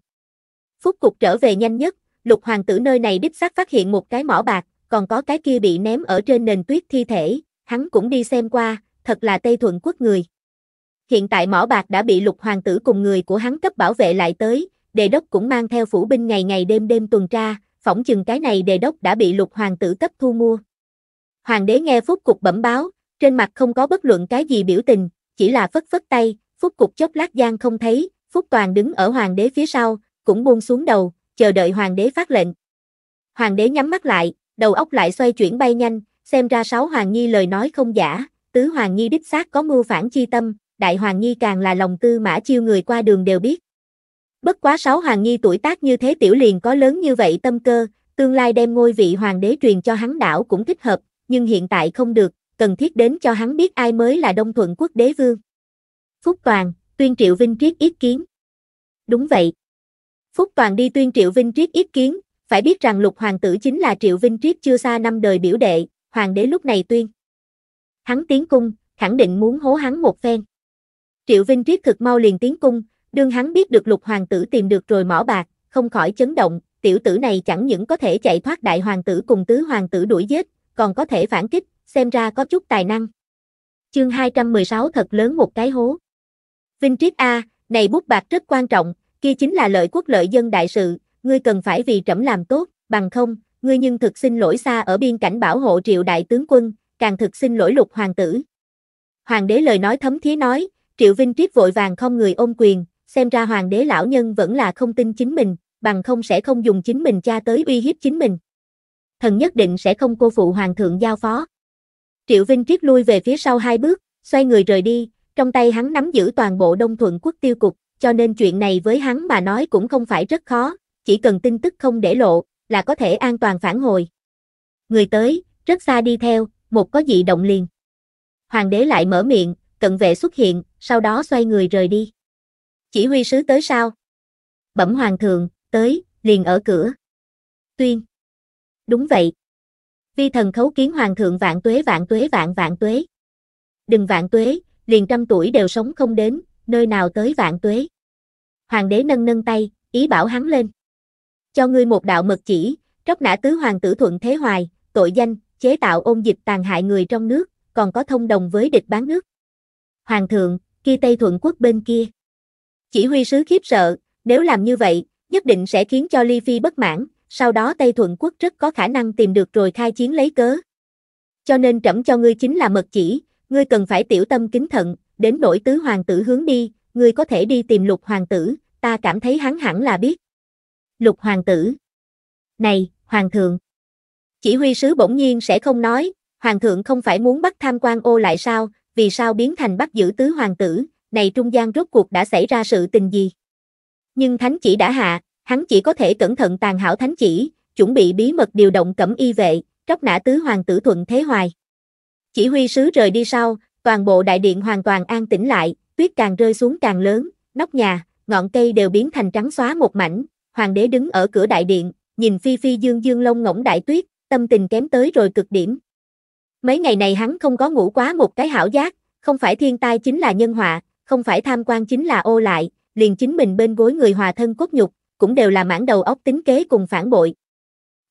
Phúc cục trở về nhanh nhất, lục hoàng tử nơi này đích xác phát hiện một cái mỏ bạc, còn có cái kia bị ném ở trên nền tuyết thi thể, hắn cũng đi xem qua, thật là Tây Thuận quốc người. Hiện tại mỏ bạc đã bị lục hoàng tử cùng người của hắn cấp bảo vệ lại tới, đề đốc cũng mang theo phủ binh ngày ngày đêm đêm tuần tra, phỏng chừng cái này đề đốc đã bị lục hoàng tử cấp thu mua. Hoàng đế nghe phúc cục bẩm báo, trên mặt không có bất luận cái gì biểu tình, chỉ là phất phất tay, Phúc cục chốc lát gian không thấy, Phúc Toàn đứng ở hoàng đế phía sau, cũng buông xuống đầu, chờ đợi hoàng đế phát lệnh. Hoàng đế nhắm mắt lại, đầu óc lại xoay chuyển bay nhanh, xem ra sáu hoàng nhi lời nói không giả, tứ hoàng nhi đích xác có mưu phản chi tâm, đại hoàng nhi càng là lòng tư mã chiêu người qua đường đều biết. Bất quá sáu hoàng nhi tuổi tác như thế tiểu liền có lớn như vậy tâm cơ, tương lai đem ngôi vị hoàng đế truyền cho hắn đảo cũng thích hợp, nhưng hiện tại không được, cần thiết đến cho hắn biết ai mới là Đông Thuận quốc đế vương. Phúc Toàn, tuyên Triệu Vinh triết ý kiến. Đúng vậy. Phúc Toàn đi tuyên Triệu Vinh triết ý kiến, phải biết rằng lục hoàng tử chính là Triệu Vinh triết chưa xa năm đời biểu đệ, hoàng đế lúc này tuyên. Hắn tiến cung, khẳng định muốn hố hắn một phen. Triệu Vinh triết thực mau liền tiến cung, đương hắn biết được lục hoàng tử tìm được rồi mỏ bạc, không khỏi chấn động, tiểu tử này chẳng những có thể chạy thoát đại hoàng tử cùng tứ hoàng tử đuổi giết, còn có thể phản kích, xem ra có chút tài năng. Chương 216 thật lớn một cái hố. Vintriết A, này bút bạc rất quan trọng, kia chính là lợi quốc lợi dân đại sự, ngươi cần phải vì trẫm làm tốt, bằng không, ngươi nhưng thực xin lỗi xa ở biên cảnh bảo hộ triệu đại tướng quân, càng thực xin lỗi lục hoàng tử. Hoàng đế lời nói thấm thía nói, triệu vinh triết vội vàng không người ôm quyền, xem ra hoàng đế lão nhân vẫn là không tin chính mình, bằng không sẽ không dùng chính mình cha tới uy hiếp chính mình. Thần nhất định sẽ không cô phụ hoàng thượng giao phó. Triệu vinh triết lui về phía sau hai bước, xoay người rời đi, trong tay hắn nắm giữ toàn bộ Đông Thuận quốc tiêu cục, cho nên chuyện này với hắn mà nói cũng không phải rất khó, chỉ cần tin tức không để lộ, là có thể an toàn phản hồi. Người tới, rất xa đi theo, một có dị động liền. Hoàng đế lại mở miệng, cận vệ xuất hiện, sau đó xoay người rời đi. Chỉ huy sứ tới sao? Bẩm hoàng thượng, tới, liền ở cửa. Tuyên. Đúng vậy. Vi thần khấu kiến hoàng thượng vạn tuế vạn tuế vạn vạn tuế. Đừng vạn tuế, liền trăm tuổi đều sống không đến, nơi nào tới vạn tuế. Hoàng đế nâng nâng tay, ý bảo hắn lên. Cho ngươi một đạo mật chỉ, tróc nã tứ hoàng tử thuận thế hoài, tội danh, chế tạo ôn dịch tàn hại người trong nước, còn có thông đồng với địch bán nước. Hoàng thượng, kia Tây Thuận quốc bên kia. Chỉ huy sứ khiếp sợ, nếu làm như vậy, nhất định sẽ khiến cho Ly Phi bất mãn, sau đó Tây Thuận quốc rất có khả năng tìm được rồi khai chiến lấy cớ. Cho nên trẫm cho ngươi chính là mật chỉ, ngươi cần phải tiểu tâm kính thận, đến nỗi tứ hoàng tử hướng đi, ngươi có thể đi tìm lục hoàng tử, ta cảm thấy hắn hẳn là biết. Lục hoàng tử. Này, hoàng thượng. Chỉ huy sứ bỗng nhiên sẽ không nói, hoàng thượng không phải muốn bắt tham quan ô lại sao, vì sao biến thành bắt giữ tứ hoàng tử, này trung gian rốt cuộc đã xảy ra sự tình gì. Nhưng thánh chỉ đã hạ, hắn chỉ có thể cẩn thận tàn hảo thánh chỉ, chuẩn bị bí mật điều động cẩm y vệ, tróc nã tứ hoàng tử thuận thế hoài. Chỉ huy sứ rời đi sau, toàn bộ đại điện hoàn toàn an tĩnh lại, tuyết càng rơi xuống càng lớn, nóc nhà, ngọn cây đều biến thành trắng xóa một mảnh, hoàng đế đứng ở cửa đại điện, nhìn phi phi dương dương lông ngỗng đại tuyết, tâm tình kém tới rồi cực điểm. Mấy ngày này hắn không có ngủ quá một cái hảo giác, không phải thiên tai chính là nhân họa, không phải tham quan chính là ô lại, liền chính mình bên gối người hòa thân cốt nhục, cũng đều là mảng đầu óc tính kế cùng phản bội.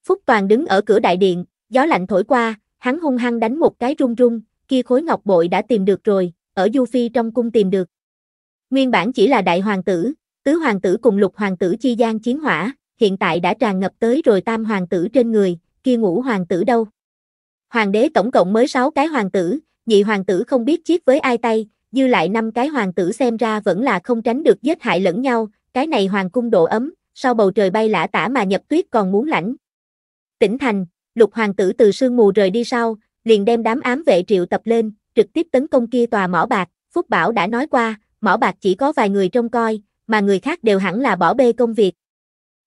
Phúc Toàn đứng ở cửa đại điện, gió lạnh thổi qua, hắn hung hăng đánh một cái rung rung, kia khối ngọc bội đã tìm được rồi, ở Du Phi trong cung tìm được. Nguyên bản chỉ là đại hoàng tử, tứ hoàng tử cùng lục hoàng tử chi gian chiến hỏa, hiện tại đã tràn ngập tới rồi tam hoàng tử trên người, kia ngũ hoàng tử đâu. Hoàng đế tổng cộng mới 6 cái hoàng tử, nhị hoàng tử không biết chiếc với ai tay, dư lại năm cái hoàng tử xem ra vẫn là không tránh được giết hại lẫn nhau, cái này hoàng cung độ ấm, sau bầu trời bay lả tả mà nhập tuyết còn muốn lãnh. Tỉnh thành, lục hoàng tử từ sương mù rời đi sau, liền đem đám ám vệ triệu tập lên, trực tiếp tấn công kia tòa mỏ bạc, Phúc Bảo đã nói qua, mỏ bạc chỉ có vài người trông coi, mà người khác đều hẳn là bỏ bê công việc.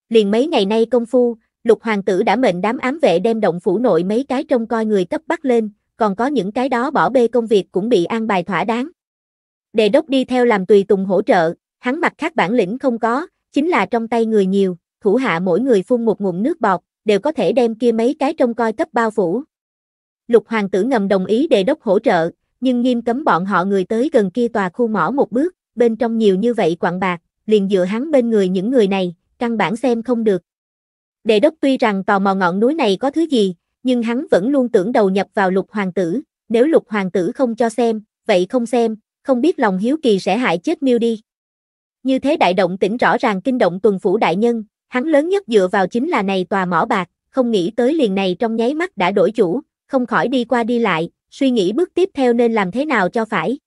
Liền mấy ngày nay công phu, lục hoàng tử đã mệnh đám ám vệ đem động phủ nội mấy cái trông coi người cấp bắt lên, còn có những cái đó bỏ bê công việc cũng bị an bài thỏa đáng. Đề đốc đi theo làm tùy tùng hỗ trợ, hắn mặt khác bản lĩnh không có, chính là trong tay người nhiều, thủ hạ mỗi người phun một ngụm nước bọt, đều có thể đem kia mấy cái trông coi cấp bao phủ. Lục hoàng tử ngầm đồng ý đề đốc hỗ trợ, nhưng nghiêm cấm bọn họ người tới gần kia tòa khu mỏ một bước, bên trong nhiều như vậy quặng bạc, liền dựa hắn bên người những người này, căn bản xem không được. Đề đốc tuy rằng tò mò ngọn núi này có thứ gì, nhưng hắn vẫn luôn tưởng đầu nhập vào lục hoàng tử, nếu lục hoàng tử không cho xem, vậy không xem, không biết lòng hiếu kỳ sẽ hại chết miêu đi. Như thế đại động tỉnh rõ ràng kinh động tuần phủ đại nhân, Hắn lớn nhất dựa vào chính là này tòa mỏ bạc, không nghĩ tới liền này trong nháy mắt đã đổi chủ, không khỏi đi qua đi lại, suy nghĩ bước tiếp theo nên làm thế nào cho phải.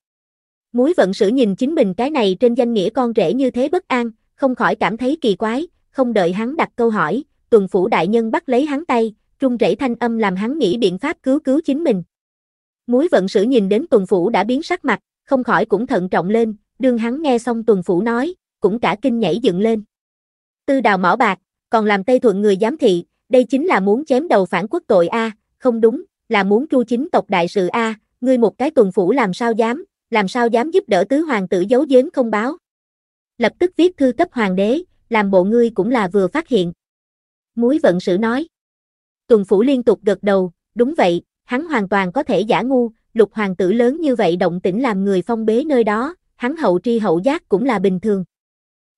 Muối vận sử nhìn chính mình cái này trên danh nghĩa con rể như thế bất an, không khỏi cảm thấy kỳ quái, không đợi hắn đặt câu hỏi, tuần phủ đại nhân bắt lấy hắn tay, trung rễ thanh âm làm hắn nghĩ biện pháp cứu cứu chính mình. Muối vận sử nhìn đến tuần phủ đã biến sắc mặt, không khỏi cũng thận trọng lên, đương hắn nghe xong tuần phủ nói, cũng cả kinh nhảy dựng lên. Tư đào mỏ bạc, còn làm Tây Thuận người giám thị, đây chính là muốn chém đầu phản quốc tội A, không đúng, là muốn chu chính tộc đại sự A, ngươi một cái tuần phủ làm sao dám, làm sao dám giúp đỡ tứ hoàng tử giấu giếm không báo. Lập tức viết thư cấp hoàng đế, làm bộ ngươi cũng là vừa phát hiện. Muối vận sử nói. Tuần phủ liên tục gật đầu, đúng vậy, hắn hoàn toàn có thể giả ngu, lục hoàng tử lớn như vậy động tĩnh làm người phong bế nơi đó, hắn hậu tri hậu giác cũng là bình thường.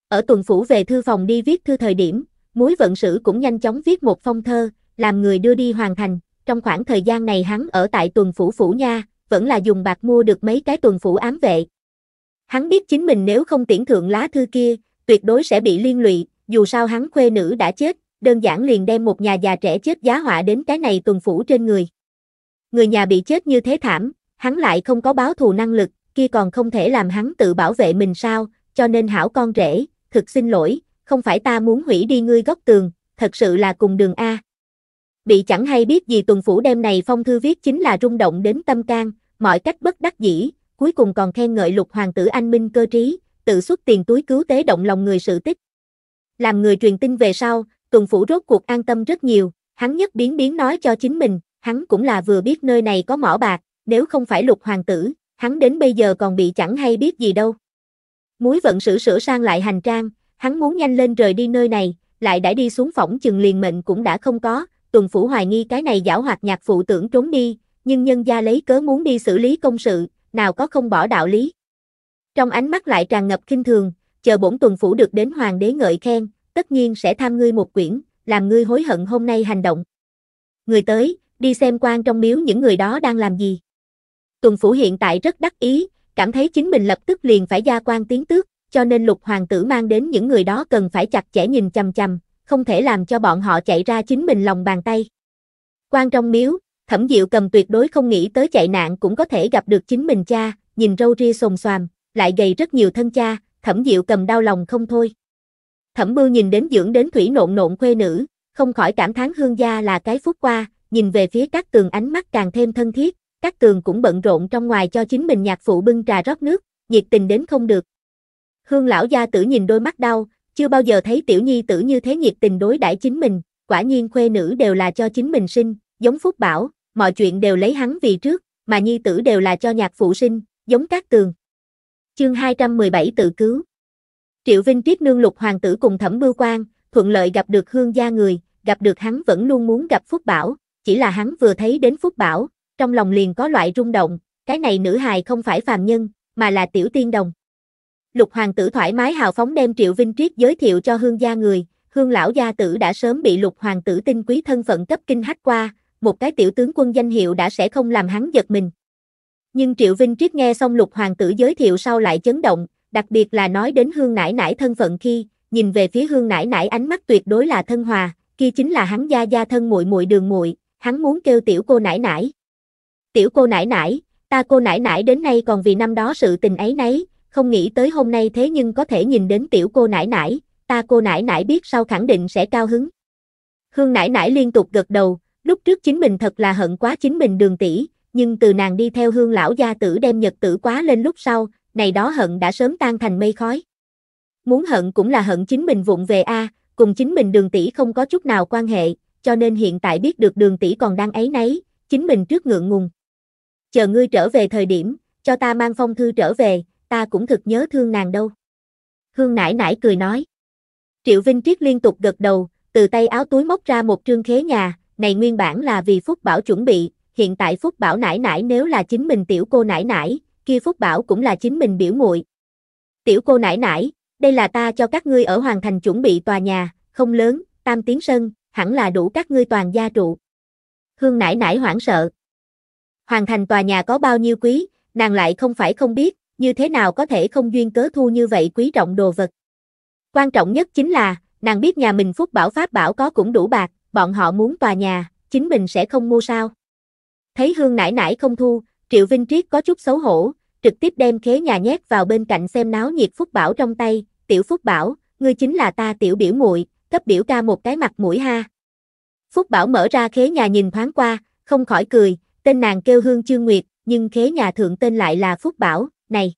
Ở tuần phủ về thư phòng đi viết thư thời điểm, muối vận sử cũng nhanh chóng viết một phong thơ, làm người đưa đi hoàn thành. Trong khoảng thời gian này hắn ở tại tuần phủ phủ nha, vẫn là dùng bạc mua được mấy cái tuần phủ ám vệ. Hắn biết chính mình nếu không tiễn thượng lá thư kia, tuyệt đối sẽ bị liên lụy, dù sao hắn khuê nữ đã chết, đơn giản liền đem một nhà già trẻ chết giá họa đến cái này tuần phủ trên người. Người nhà bị chết như thế thảm, hắn lại không có báo thù năng lực, kia còn không thể làm hắn tự bảo vệ mình sao, cho nên hảo con rể, thực xin lỗi, không phải ta muốn hủy đi ngươi góc tường, thật sự là cùng đường A. Bị chẳng hay biết gì tuần phủ đem này phong thư viết chính là rung động đến tâm can, mọi cách bất đắc dĩ, cuối cùng còn khen ngợi lục hoàng tử anh minh cơ trí, tự xuất tiền túi cứu tế động lòng người sự tích. Làm người truyền tin về sau, tuần phủ rốt cuộc an tâm rất nhiều, hắn nhất biến biến nói cho chính mình, hắn cũng là vừa biết nơi này có mỏ bạc, nếu không phải lục hoàng tử, hắn đến bây giờ còn bị chẳng hay biết gì đâu. Muối vận sử sửa sang lại hành trang, hắn muốn nhanh lên rời đi nơi này, lại đã đi xuống phỏng chừng liền mệnh cũng đã không có, tuần phủ hoài nghi cái này giảo hoạt nhạc phụ tưởng trốn đi, nhưng nhân gia lấy cớ muốn đi xử lý công sự, nào có không bỏ đạo lý. Trong ánh mắt lại tràn ngập kinh thường, chờ bổn tuần phủ được đến hoàng đế ngợi khen, tất nhiên sẽ tham ngươi một quyển, làm ngươi hối hận hôm nay hành động. Người tới, đi xem quan trong miếu những người đó đang làm gì. Tuần phủ hiện tại rất đắc ý, cảm thấy chính mình lập tức liền phải gia quan tiến tước, cho nên lục hoàng tử mang đến những người đó cần phải chặt chẽ nhìn chằm chằm, không thể làm cho bọn họ chạy ra chính mình lòng bàn tay. Quan trong miếu, thẩm diệu cầm tuyệt đối không nghĩ tới chạy nạn cũng có thể gặp được chính mình cha, nhìn râu ria xồm xoàm, lại gầy rất nhiều thân cha, thẩm diệu cầm đau lòng không thôi. Thẩm bưu nhìn đến dưỡng đến thủy nộn nộn khuê nữ, không khỏi cảm thán hương gia là cái phúc qua, nhìn về phía các tường ánh mắt càng thêm thân thiết, các tường cũng bận rộn trong ngoài cho chính mình nhạc phụ bưng trà rót nước, nhiệt tình đến không được. Hương lão gia tử nhìn đôi mắt đau, chưa bao giờ thấy tiểu nhi tử như thế nhiệt tình đối đãi chính mình, quả nhiên khuê nữ đều là cho chính mình sinh, giống Phúc Bảo, mọi chuyện đều lấy hắn vì trước, mà nhi tử đều là cho nhạc phụ sinh, giống các tường Chương 217 tự cứu Triệu Vinh Triết nương lục hoàng tử cùng thẩm bưu quan, thuận lợi gặp được hương gia người, gặp được hắn vẫn luôn muốn gặp Phúc Bảo, chỉ là hắn vừa thấy đến Phúc Bảo, trong lòng liền có loại rung động, cái này nữ hài không phải phàm nhân, mà là tiểu tiên đồng. Lục hoàng tử thoải mái hào phóng đem Triệu Vinh Triết giới thiệu cho hương gia người, hương lão gia tử đã sớm bị lục hoàng tử tinh quý thân phận cấp kinh hách qua, một cái tiểu tướng quân danh hiệu đã sẽ không làm hắn giật mình. Nhưng Triệu Vinh Triết nghe xong lục hoàng tử giới thiệu sau lại chấn động, đặc biệt là nói đến hương nải nải thân phận khi, nhìn về phía hương nải nải ánh mắt tuyệt đối là thân hòa, kia chính là hắn gia gia thân muội muội đường muội, hắn muốn kêu tiểu cô nải nải, tiểu cô nãi nãi, ta cô nãi nãi đến nay còn vì năm đó sự tình ấy nấy, không nghĩ tới hôm nay thế nhưng có thể nhìn đến tiểu cô nãi nãi, ta cô nãi nãi biết sau khẳng định sẽ cao hứng. Hương nãi nãi liên tục gật đầu, lúc trước chính mình thật là hận quá chính mình đường tỷ, nhưng từ nàng đi theo hương lão gia tử đem nhật tử quá lên lúc sau, này đó hận đã sớm tan thành mây khói. Muốn hận cũng là hận chính mình vụng về a, cùng chính mình đường tỷ không có chút nào quan hệ, cho nên hiện tại biết được đường tỷ còn đang ấy nấy, chính mình trước ngượng ngùng chờ ngươi trở về thời điểm, cho ta mang phong thư trở về, ta cũng thực nhớ thương nàng đâu. Hương nải nải cười nói. Triệu Vinh Triết liên tục gật đầu, từ tay áo túi móc ra một trương khế nhà, này nguyên bản là vì Phúc Bảo chuẩn bị, hiện tại Phúc Bảo nải nải nếu là chính mình tiểu cô nải nải, kia Phúc Bảo cũng là chính mình biểu muội. Tiểu cô nải nải, đây là ta cho các ngươi ở hoàn Thành chuẩn bị tòa nhà, không lớn, tam tiến sân, hẳn là đủ các ngươi toàn gia trụ. Hương nải nải hoảng sợ, Hoàn thành tòa nhà có bao nhiêu quý, nàng lại không phải không biết, như thế nào có thể không duyên cớ thu như vậy quý trọng đồ vật. Quan trọng nhất chính là, nàng biết nhà mình Phúc Bảo Pháp Bảo có cũng đủ bạc, bọn họ muốn tòa nhà, chính mình sẽ không mua sao. Thấy Hương nải nải không thu, Triệu Vinh Triết có chút xấu hổ, trực tiếp đem khế nhà nhét vào bên cạnh xem náo nhiệt Phúc Bảo trong tay, tiểu Phúc Bảo, ngươi chính là ta tiểu biểu muội cấp biểu ca một cái mặt mũi ha. Phúc Bảo mở ra khế nhà nhìn thoáng qua, không khỏi cười, Tên nàng kêu Hương Chương Nguyệt, nhưng khế nhà thượng tên lại là Phúc Bảo, này.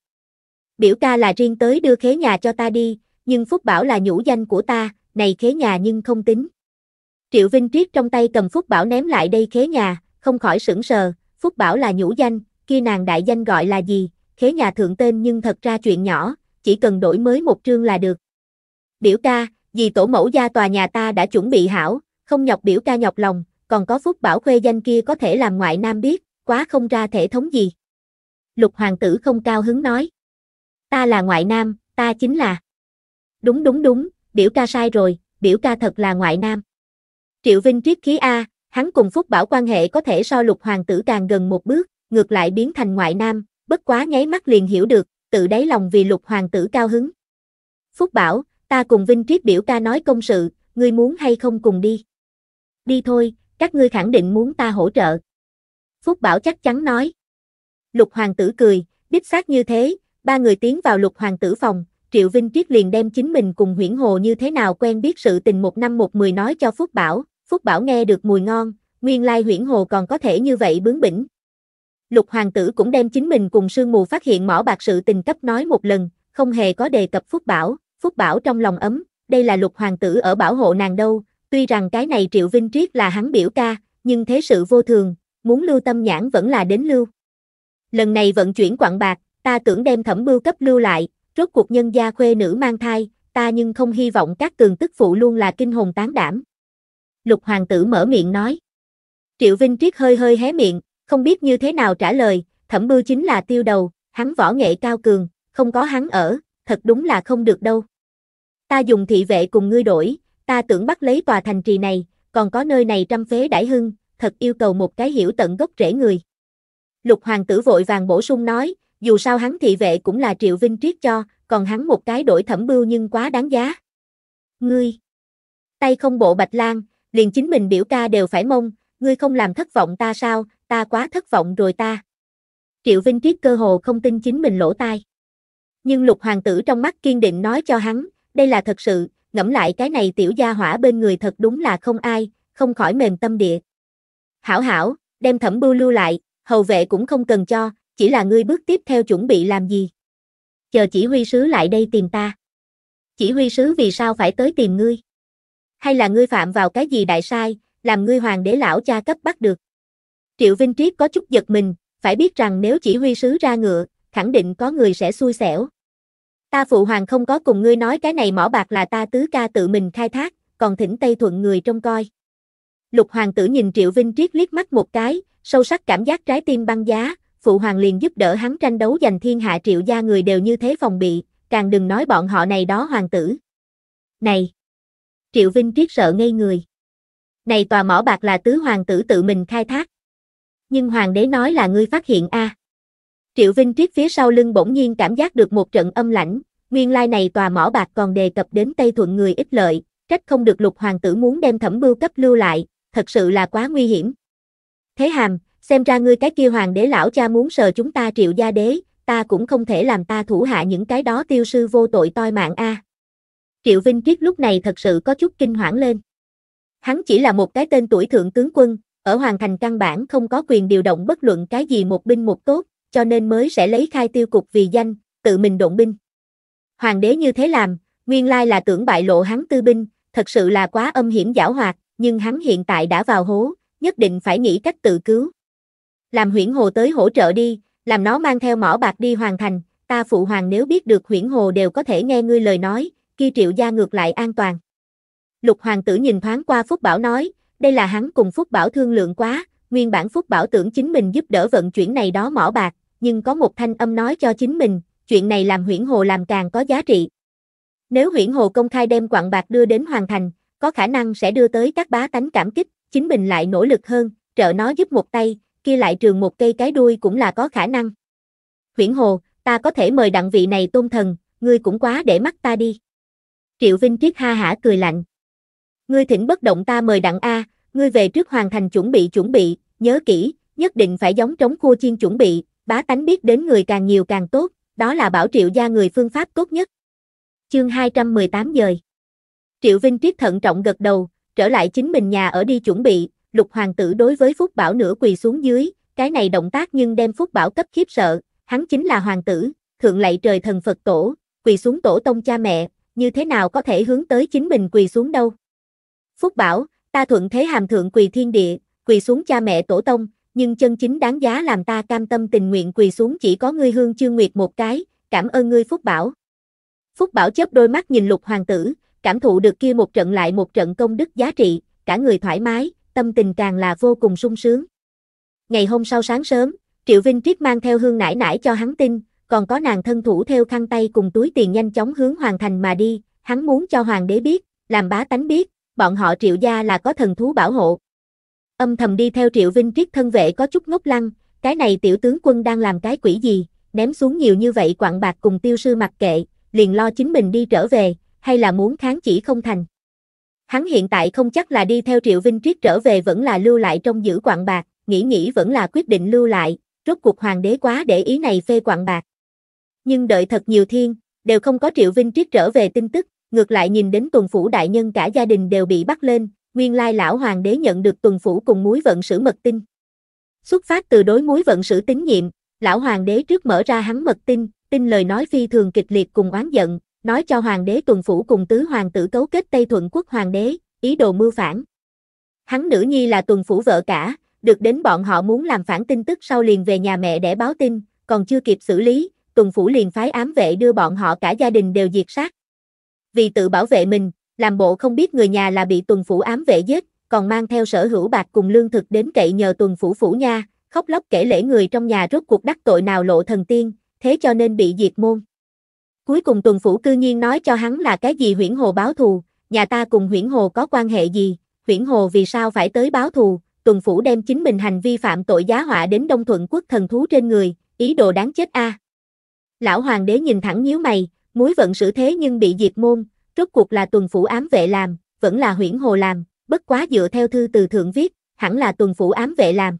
Biểu ca là riêng tới đưa khế nhà cho ta đi, nhưng Phúc Bảo là nhũ danh của ta, này khế nhà nhưng không tính. Triệu Vinh Triết trong tay cầm Phúc Bảo ném lại đây khế nhà, không khỏi sững sờ, Phúc Bảo là nhũ danh, kia nàng đại danh gọi là gì, khế nhà thượng tên nhưng thật ra chuyện nhỏ, chỉ cần đổi mới một trương là được. Biểu ca, vì tổ mẫu gia tòa nhà ta đã chuẩn bị hảo, không nhọc biểu ca nhọc lòng, còn có phúc bảo khuê danh kia có thể làm ngoại nam biết, quá không ra thể thống gì. Lục hoàng tử không cao hứng nói. Ta là ngoại nam, ta chính là. Đúng đúng đúng, biểu ca sai rồi, biểu ca thật là ngoại nam. Triệu Vinh triết khí A, hắn cùng Phúc Bảo quan hệ có thể so lục hoàng tử càng gần một bước, ngược lại biến thành ngoại nam, bất quá nháy mắt liền hiểu được, tự đáy lòng vì lục hoàng tử cao hứng. Phúc Bảo, ta cùng Vinh triết biểu ca nói công sự, ngươi muốn hay không cùng đi. Đi thôi, các ngươi khẳng định muốn ta hỗ trợ. Phúc Bảo chắc chắn nói. Lục hoàng tử cười, đích xác như thế, ba người tiến vào lục hoàng tử phòng, Triệu Vinh Triết liền đem chính mình cùng huyển hồ như thế nào quen biết sự tình một năm một mười nói cho Phúc Bảo, Phúc Bảo nghe được mùi ngon, nguyên lai huyển hồ còn có thể như vậy bướng bỉnh. Lục hoàng tử cũng đem chính mình cùng sương mù phát hiện mỏ bạc sự tình cấp nói một lần, không hề có đề cập Phúc Bảo, Phúc Bảo trong lòng ấm, đây là lục hoàng tử ở bảo hộ nàng đâu, Tuy rằng cái này Triệu Vinh Triết là hắn biểu ca, nhưng thế sự vô thường, muốn lưu tâm nhãn vẫn là đến lưu. Lần này vận chuyển quặng bạc, ta tưởng đem thẩm bưu cấp lưu lại, rốt cuộc nhân gia khuê nữ mang thai, ta nhưng không hy vọng các cường tức phụ luôn là kinh hồn tán đảm. Lục hoàng tử mở miệng nói. Triệu Vinh Triết hơi hơi hé miệng, không biết như thế nào trả lời, thẩm bưu chính là tiêu đầu, hắn võ nghệ cao cường, không có hắn ở, thật đúng là không được đâu. Ta dùng thị vệ cùng ngươi đổi, ta tưởng bắt lấy tòa thành trì này, còn có nơi này trăm phế đại hưng, thật yêu cầu một cái hiểu tận gốc rễ người. Lục hoàng tử vội vàng bổ sung nói, dù sao hắn thị vệ cũng là triệu vinh triết cho, còn hắn một cái đổi thẩm bưu nhưng quá đáng giá. Ngươi, tay không bộ bạch lang, liền chính mình biểu ca đều phải mông, ngươi không làm thất vọng ta sao, ta quá thất vọng rồi ta. Triệu Vinh Triết cơ hồ không tin chính mình lỗ tai. Nhưng lục hoàng tử trong mắt kiên định nói cho hắn, đây là thật sự, ngẫm lại cái này tiểu gia hỏa bên người thật đúng là không ai, không khỏi mềm tâm địa. Hảo hảo, đem thẩm bưu lưu lại, hầu vệ cũng không cần cho, chỉ là ngươi bước tiếp theo chuẩn bị làm gì. Chờ chỉ huy sứ lại đây tìm ta. Chỉ huy sứ vì sao phải tới tìm ngươi? Hay là ngươi phạm vào cái gì đại sai, làm ngươi hoàng đế lão cha cấp bắt được? Triệu Vinh Triết có chút giật mình, phải biết rằng nếu chỉ huy sứ ra ngựa, khẳng định có người sẽ xui xẻo. Ta phụ hoàng không có cùng ngươi nói cái này mỏ bạc là ta tứ ca tự mình khai thác, còn thỉnh Tây Thuận người trông coi. Lục hoàng tử nhìn Triệu Vinh Triết liếc mắt một cái, sâu sắc cảm giác trái tim băng giá, phụ hoàng liền giúp đỡ hắn tranh đấu giành thiên hạ Triệu gia người đều như thế phòng bị, càng đừng nói bọn họ này đó hoàng tử. Này! Triệu Vinh Triết sợ ngây người. Này tòa mỏ bạc là tứ hoàng tử tự mình khai thác. Nhưng hoàng đế nói là ngươi phát hiện a. À. Triệu Vinh Triết phía sau lưng bỗng nhiên cảm giác được một trận âm lãnh, nguyên lai này tòa mỏ bạc còn đề cập đến Tây Thuận người ít lợi, trách không được lục hoàng tử muốn đem thẩm bưu cấp lưu lại, thật sự là quá nguy hiểm. Thế hàm, xem ra ngươi cái kia hoàng đế lão cha muốn sờ chúng ta triệu gia đế, ta cũng không thể làm ta thủ hạ những cái đó tiêu sư vô tội toi mạng a. Triệu Vinh Triết lúc này thật sự có chút kinh hoảng lên. Hắn chỉ là một cái tên tuổi thượng tướng quân, ở hoàng thành căn bản không có quyền điều động bất luận cái gì một binh một tốt, cho nên mới sẽ lấy khai tiêu cục vì danh, tự mình động binh. Hoàng đế như thế làm, nguyên lai là tưởng bại lộ hắn tư binh, thật sự là quá âm hiểm giảo hoạt, nhưng hắn hiện tại đã vào hố, nhất định phải nghĩ cách tự cứu. Làm huyển hồ tới hỗ trợ đi, làm nó mang theo mỏ bạc đi hoàn thành, ta phụ hoàng nếu biết được huyển hồ đều có thể nghe ngươi lời nói, kia triệu gia ngược lại an toàn. Lục hoàng tử nhìn thoáng qua Phúc Bảo nói, đây là hắn cùng Phúc Bảo thương lượng quá, nguyên bản Phúc Bảo tưởng chính mình giúp đỡ vận chuyển này đó mỏ bạc, nhưng có một thanh âm nói cho chính mình, chuyện này làm huyển hồ làm càng có giá trị. Nếu huyển hồ công khai đem quặng bạc đưa đến hoàn thành, có khả năng sẽ đưa tới các bá tánh cảm kích, chính mình lại nỗ lực hơn, trợ nó giúp một tay, kia lại trường một cây cái đuôi cũng là có khả năng. Huyển hồ, ta có thể mời đặng vị này tôn thần, ngươi cũng quá để mắt ta đi. Triệu Vinh Triết ha hả cười lạnh. Ngươi thỉnh bất động ta mời đặng A, ngươi về trước hoàn thành chuẩn bị chuẩn bị, nhớ kỹ, nhất định phải giống trống khua chiên chuẩn bị, bá tánh biết đến người càng nhiều càng tốt, đó là bảo triệu gia người phương pháp tốt nhất. Chương 218 dời Triệu Vinh Triết thận trọng gật đầu, trở lại chính mình nhà ở đi chuẩn bị, lục hoàng tử đối với Phúc Bảo nửa quỳ xuống dưới, cái này động tác nhưng đem Phúc Bảo cấp khiếp sợ, hắn chính là hoàng tử, thượng lạy trời thần Phật tổ, quỳ xuống tổ tông cha mẹ, như thế nào có thể hướng tới chính mình quỳ xuống đâu. Phúc Bảo, ta thuận thế hàm thượng quỳ thiên địa, quỳ xuống cha mẹ tổ tông, nhưng chân chính đáng giá làm ta cam tâm tình nguyện quỳ xuống chỉ có ngươi hương chương nguyệt một cái, cảm ơn ngươi Phúc Bảo. Phúc Bảo chớp đôi mắt nhìn lục hoàng tử, cảm thụ được kia một trận lại một trận công đức giá trị, cả người thoải mái, tâm tình càng là vô cùng sung sướng. Ngày hôm sau sáng sớm, Triệu Vinh Triết mang theo hương nải nải cho hắn tin, còn có nàng thân thủ theo khăn tay cùng túi tiền nhanh chóng hướng hoàng thành mà đi, hắn muốn cho hoàng đế biết, làm bá tánh biết, bọn họ triệu gia là có thần thú bảo hộ. Âm thầm đi theo triệu vinh triết thân vệ có chút ngốc lăng, cái này tiểu tướng quân đang làm cái quỷ gì, ném xuống nhiều như vậy quặng bạc cùng tiêu sư mặc kệ, liền lo chính mình đi trở về, hay là muốn kháng chỉ không thành. Hắn hiện tại không chắc là đi theo triệu vinh triết trở về vẫn là lưu lại trong giữ quặng bạc, nghĩ nghĩ vẫn là quyết định lưu lại, rốt cuộc hoàng đế quá để ý này phê quặng bạc. Nhưng đợi thật nhiều thiên, đều không có triệu vinh triết trở về tin tức, ngược lại nhìn đến tuần phủ đại nhân cả gia đình đều bị bắt lên, nguyên lai lão hoàng đế nhận được tuần phủ cùng muối vận sử mật tin. Xuất phát từ đối muối vận sử tín nhiệm, lão hoàng đế trước mở ra hắn mật tin, tin lời nói phi thường kịch liệt cùng oán giận, nói cho hoàng đế tuần phủ cùng tứ hoàng tử cấu kết Tây Thuận quốc hoàng đế, ý đồ mưu phản. Hắn nữ nhi là tuần phủ vợ cả, được đến bọn họ muốn làm phản tin tức sau liền về nhà mẹ để báo tin, còn chưa kịp xử lý, tuần phủ liền phái ám vệ đưa bọn họ cả gia đình đều diệt sát vì tự bảo vệ mình, làm bộ không biết người nhà là bị tuần phủ ám vệ giết, còn mang theo sở hữu bạc cùng lương thực đến cậy nhờ tuần phủ phủ nha, khóc lóc kể lễ người trong nhà rốt cuộc đắc tội nào lộ thần tiên, thế cho nên bị diệt môn. Cuối cùng tuần phủ cư nhiên nói cho hắn là cái gì huyển hồ báo thù, nhà ta cùng huyển hồ có quan hệ gì, huyển hồ vì sao phải tới báo thù, tuần phủ đem chính mình hành vi phạm tội giá họa đến Đông Thuận quốc thần thú trên người, ý đồ đáng chết a. À. Lão hoàng đế nhìn thẳng nhíu mày, Muối vận xử thế nhưng bị diệt môn, rốt cuộc là tuần phủ ám vệ làm, vẫn là huyển hồ làm, bất quá dựa theo thư từ thượng viết, hẳn là tuần phủ ám vệ làm.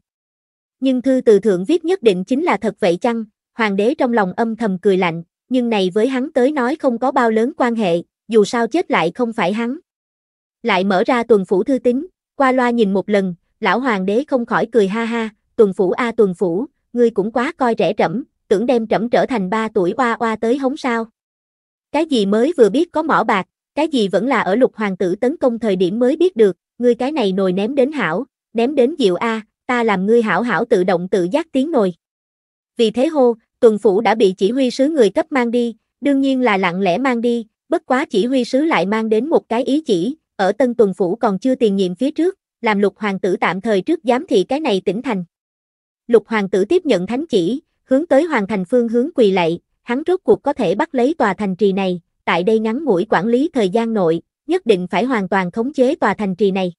Nhưng thư từ thượng viết nhất định chính là thật vậy chăng, hoàng đế trong lòng âm thầm cười lạnh, nhưng này với hắn tới nói không có bao lớn quan hệ, dù sao chết lại không phải hắn. Lại mở ra tuần phủ thư tín, qua loa nhìn một lần, lão hoàng đế không khỏi cười ha ha, tuần phủ a tuần phủ, ngươi cũng quá coi rẻ trẫm, tưởng đem trẫm trở thành ba tuổi oa oa tới hống sao. Cái gì mới vừa biết có mỏ bạc, cái gì vẫn là ở lục hoàng tử tấn công thời điểm mới biết được, ngươi cái này nồi ném đến hảo, ném đến diệu A, ta làm ngươi hảo hảo tự động tự giác tiếng nồi. Vì thế hô, tuần phủ đã bị chỉ huy sứ người cấp mang đi, đương nhiên là lặng lẽ mang đi, bất quá chỉ huy sứ lại mang đến một cái ý chỉ, ở tân tuần phủ còn chưa tiền nhiệm phía trước, làm lục hoàng tử tạm thời trước giám thị cái này tỉnh thành. Lục hoàng tử tiếp nhận thánh chỉ, hướng tới hoàng thành phương hướng quỳ lạy, hắn rốt cuộc có thể bắt lấy tòa thành trì này, tại đây ngắn ngủi quản lý thời gian nội, nhất định phải hoàn toàn khống chế tòa thành trì này.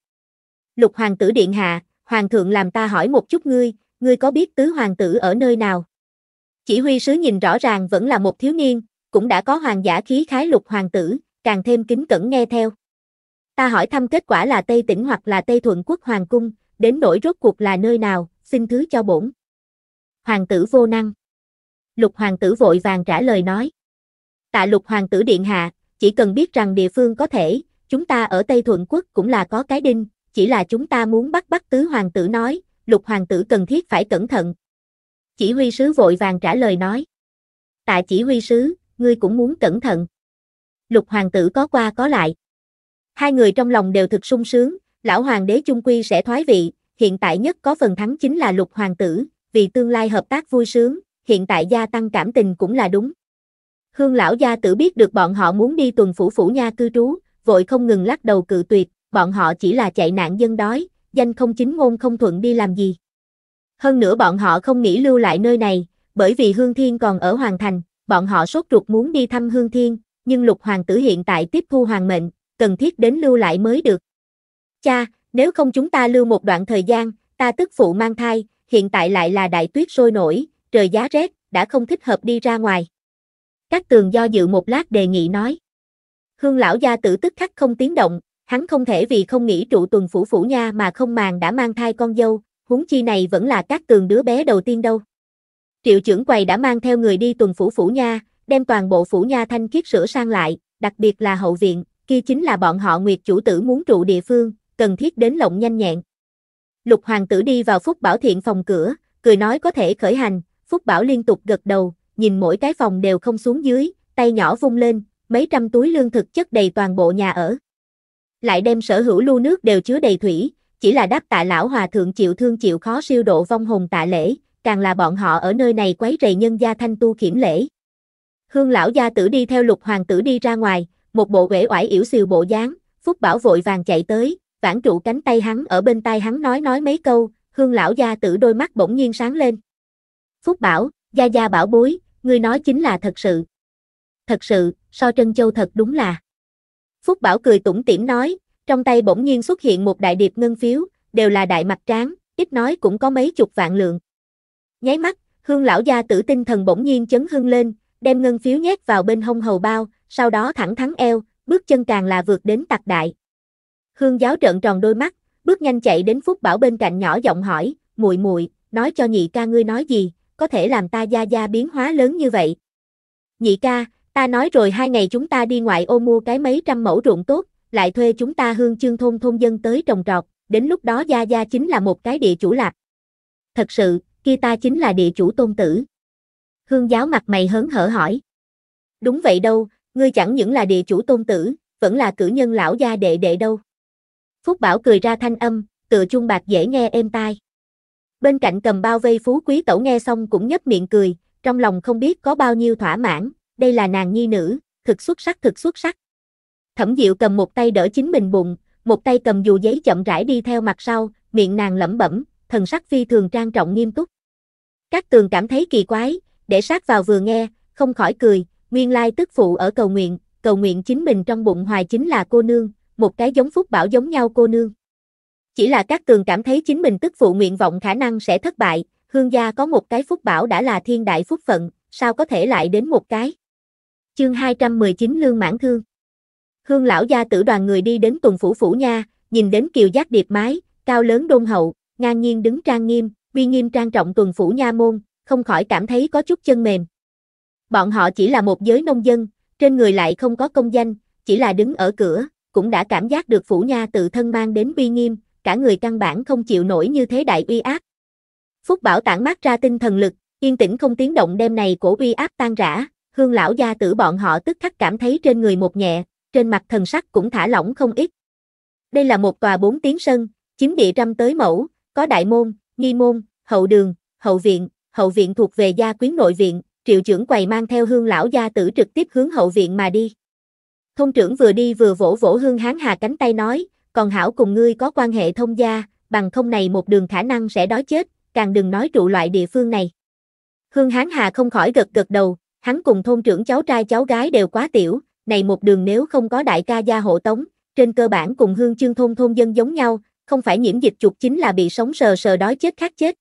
Lục hoàng tử điện hạ, hoàng thượng làm ta hỏi một chút ngươi, ngươi có biết tứ hoàng tử ở nơi nào? Chỉ huy sứ nhìn rõ ràng vẫn là một thiếu niên, cũng đã có hoàng giả khí khái lục hoàng tử, càng thêm kính cẩn nghe theo. Ta hỏi thăm kết quả là Tây tỉnh hoặc là Tây Thuận quốc hoàng cung, đến nỗi rốt cuộc là nơi nào, xin thứ cho bổn. Hoàng tử vô năng lục hoàng tử vội vàng trả lời nói. Tạ lục hoàng tử điện hạ, chỉ cần biết rằng địa phương có thể, chúng ta ở Tây Thuận Quốc cũng là có cái đinh, chỉ là chúng ta muốn bắt bắt tứ hoàng tử nói, lục hoàng tử cần thiết phải cẩn thận. Chỉ huy sứ vội vàng trả lời nói. Tạ chỉ huy sứ, ngươi cũng muốn cẩn thận. Lục hoàng tử có qua có lại. Hai người trong lòng đều thực sung sướng, lão hoàng đế chung quy sẽ thoái vị, hiện tại nhất có phần thắng chính là lục hoàng tử, vì tương lai hợp tác vui sướng, hiện tại gia tăng cảm tình cũng là đúng. Hương lão gia tử biết được bọn họ muốn đi tuần phủ phủ nha cư trú, vội không ngừng lắc đầu cự tuyệt, bọn họ chỉ là chạy nạn dân đói, danh không chính ngôn không thuận đi làm gì. Hơn nữa bọn họ không nghĩ lưu lại nơi này, bởi vì Hương Thiên còn ở Hoàng Thành, bọn họ sốt ruột muốn đi thăm Hương Thiên, nhưng lục hoàng tử hiện tại tiếp thu hoàng mệnh, cần thiết đến lưu lại mới được. Cha, nếu không chúng ta lưu một đoạn thời gian, ta tức phụ mang thai, hiện tại lại là đại tuyết sôi nổi, trời giá rét, đã không thích hợp đi ra ngoài. Các tường do dự một lát đề nghị nói. Hương lão gia tử tức khắc không tiếng động, hắn không thể vì không nghĩ trụ tuần phủ phủ nha mà không màng đã mang thai con dâu, huống chi này vẫn là các tường đứa bé đầu tiên đâu. Triệu trưởng quầy đã mang theo người đi tuần phủ phủ nha, đem toàn bộ phủ nha thanh khiết sửa sang lại, đặc biệt là hậu viện, kia chính là bọn họ nguyệt chủ tử muốn trụ địa phương, cần thiết đến lộng nhanh nhẹn. Lục hoàng tử đi vào phúc bảo thiện phòng cửa, cười nói có thể khởi hành, Phúc Bảo liên tục gật đầu, nhìn mỗi cái phòng đều không xuống dưới, tay nhỏ vung lên, mấy trăm túi lương thực chất đầy toàn bộ nhà ở. Lại đem sở hữu lưu nước đều chứa đầy thủy, chỉ là đáp tạ lão hòa thượng chịu thương chịu khó siêu độ vong hồn tạ lễ, càng là bọn họ ở nơi này quấy rầy nhân gia thanh tu kiểm lễ. Hương lão gia tử đi theo lục hoàng tử đi ra ngoài, một bộ uể oải yểu xìu bộ dáng, Phúc Bảo vội vàng chạy tới, vãn trụ cánh tay hắn ở bên tay hắn nói nói mấy câu, hương lão gia tử đôi mắt bỗng nhiên sáng lên. Phúc bảo, Gia Gia bảo bối, ngươi nói chính là thật sự. Thật sự, so Trân Châu thật đúng là. Phúc bảo cười tủm tỉm nói, trong tay bỗng nhiên xuất hiện một đại điệp ngân phiếu, đều là đại mặt tráng, ít nói cũng có mấy chục vạn lượng. Nháy mắt, hương lão gia tử tinh thần bỗng nhiên chấn hưng lên, đem ngân phiếu nhét vào bên hông hầu bao, sau đó thẳng thắn eo, bước chân càng là vượt đến tạc đại. Hương giáo trợn tròn đôi mắt, bước nhanh chạy đến Phúc Bảo bên cạnh nhỏ giọng hỏi, "Muội muội, nói cho nhị ca ngươi nói gì?" có thể làm ta gia gia biến hóa lớn như vậy. Nhị ca, ta nói rồi hai ngày chúng ta đi ngoại ô mua cái mấy trăm mẫu ruộng tốt, lại thuê chúng ta hương chương thôn thôn dân tới trồng trọt, đến lúc đó gia gia chính là một cái địa chủ lạc. Thật sự, kia ta chính là địa chủ tôn tử. Hương giáo mặt mày hớn hở hỏi. Đúng vậy đâu, ngươi chẳng những là địa chủ tôn tử, vẫn là cử nhân lão gia đệ đệ đâu. Phúc Bảo cười ra thanh âm, tựa chuông bạc dễ nghe êm tai. Bên cạnh cầm bao vây phú quý tẩu nghe xong cũng nhếch miệng cười, trong lòng không biết có bao nhiêu thỏa mãn, đây là nàng nhi nữ, thực xuất sắc thực xuất sắc. Thẩm Diệu cầm một tay đỡ chính mình bụng, một tay cầm dù giấy chậm rãi đi theo mặt sau, miệng nàng lẩm bẩm, thần sắc phi thường trang trọng nghiêm túc. Các tường cảm thấy kỳ quái, để sát vào vừa nghe, không khỏi cười, nguyên lai tức phụ ở cầu nguyện, cầu nguyện chính mình trong bụng hoài chính là cô nương, một cái giống phúc bảo giống nhau cô nương. Chỉ là các tường cảm thấy chính mình tức phụ nguyện vọng khả năng sẽ thất bại, hương gia có một cái phúc bảo đã là thiên đại phúc phận, sao có thể lại đến một cái. Chương 219 Lương Mãn Thương Hương lão gia tử đoàn người đi đến Tùng Phủ Phủ Nha, nhìn đến kiều giác điệp mái, cao lớn đôn hậu, ngang nhiên đứng trang nghiêm, uy nghiêm trang trọng tuần Phủ Nha môn, không khỏi cảm thấy có chút chân mềm. Bọn họ chỉ là một giới nông dân, trên người lại không có công danh, chỉ là đứng ở cửa, cũng đã cảm giác được Phủ Nha tự thân mang đến uy nghiêm, cả người căn bản không chịu nổi như thế đại uy áp. Phúc Bảo tản mát ra tinh thần lực, yên tĩnh không tiếng động đem này cổ uy áp tan rã, hương lão gia tử bọn họ tức khắc cảm thấy trên người một nhẹ, trên mặt thần sắc cũng thả lỏng không ít. Đây là một tòa bốn tiếng sân, chính địa trăm tới mẫu, có đại môn, nghi môn, hậu đường, hậu viện, hậu viện thuộc về gia quyến nội viện, triệu trưởng quầy mang theo hương lão gia tử trực tiếp hướng hậu viện mà đi. Thông trưởng vừa đi vừa vỗ vỗ hương hán hà cánh tay nói, còn hảo cùng ngươi có quan hệ thông gia, bằng không này một đường khả năng sẽ đói chết, càng đừng nói trụ loại địa phương này. Hương Hán Hà không khỏi gật gật đầu, hắn cùng thôn trưởng cháu trai cháu gái đều quá tiểu, này một đường nếu không có đại ca gia hộ tống, trên cơ bản cùng hương chương thôn thôn dân giống nhau, không phải nhiễm dịch chuột chính là bị sống sờ sờ đói chết khát chết.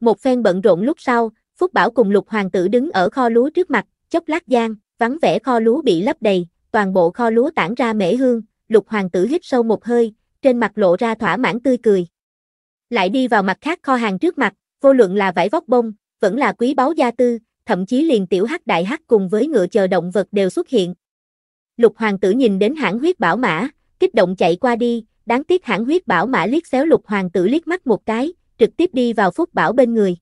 Một phen bận rộn lúc sau, Phúc Bảo cùng lục hoàng tử đứng ở kho lúa trước mặt, chốc lát gian, vắng vẻ kho lúa bị lấp đầy, toàn bộ kho lúa tản ra mễ hương, lục hoàng tử hít sâu một hơi, trên mặt lộ ra thỏa mãn tươi cười. Lại đi vào mặt khác kho hàng trước mặt, vô luận là vải vóc bông, vẫn là quý báu gia tư, thậm chí liền tiểu hắc đại hắc cùng với ngựa chờ động vật đều xuất hiện. Lục hoàng tử nhìn đến hãng huyết bảo mã, kích động chạy qua đi, đáng tiếc hãng huyết bảo mã liếc xéo lục hoàng tử liếc mắt một cái, trực tiếp đi vào phúc bảo bên người.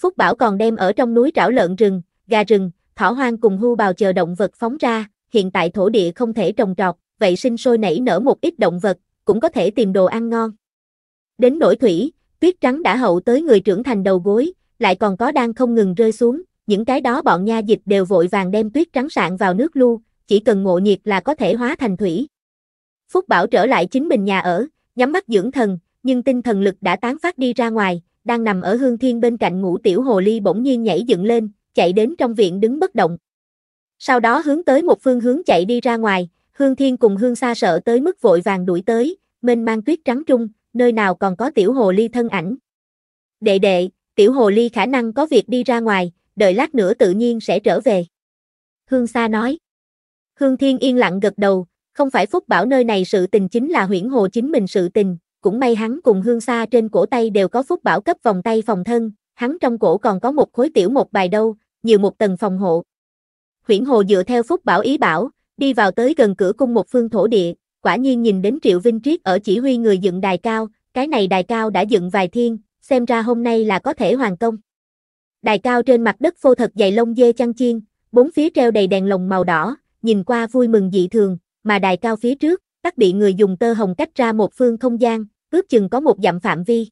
Phúc bảo còn đem ở trong núi trảo lợn rừng, gà rừng, thỏ hoang cùng hưu bào chờ động vật phóng ra, hiện tại thổ địa không thể trồng trọt, vậy sinh sôi nảy nở một ít động vật, cũng có thể tìm đồ ăn ngon. Đến nổi thủy, tuyết trắng đã hậu tới người trưởng thành đầu gối, lại còn có đang không ngừng rơi xuống, những cái đó bọn nha dịch đều vội vàng đem tuyết trắng sạn vào nước lu, chỉ cần ngộ nhiệt là có thể hóa thành thủy. Phúc Bảo trở lại chính mình nhà ở, nhắm mắt dưỡng thần, nhưng tinh thần lực đã tán phát đi ra ngoài, đang nằm ở hương thiên bên cạnh ngũ tiểu hồ ly bỗng nhiên nhảy dựng lên, chạy đến trong viện đứng bất động. Sau đó hướng tới một phương hướng chạy đi ra ngoài, Hương Thiên cùng Hương Sa sợ tới mức vội vàng đuổi tới, mênh mang tuyết trắng trung, nơi nào còn có tiểu hồ ly thân ảnh. Đệ đệ, tiểu hồ ly khả năng có việc đi ra ngoài, đợi lát nữa tự nhiên sẽ trở về. Hương Sa nói. Hương Thiên yên lặng gật đầu, không phải Phúc Bảo nơi này sự tình chính là huyển hồ chính mình sự tình, cũng may hắn cùng Hương Sa trên cổ tay đều có Phúc Bảo cấp vòng tay phòng thân, hắn trong cổ còn có một khối tiểu một bài đâu, nhiều một tầng phòng hộ. Huyển hồ dựa theo Phúc Bảo ý bảo, Đi vào tới gần cửa cung một phương thổ địa, quả nhiên nhìn đến Triệu Vinh Triết ở chỉ huy người dựng đài cao, cái này đài cao đã dựng vài thiên, xem ra hôm nay là có thể hoàn công. Đài cao trên mặt đất phô thật dày lông dê chăn chiên, bốn phía treo đầy đèn lồng màu đỏ, nhìn qua vui mừng dị thường, mà đài cao phía trước, tắc bị người dùng tơ hồng cách ra một phương không gian, ước chừng có một dặm phạm vi.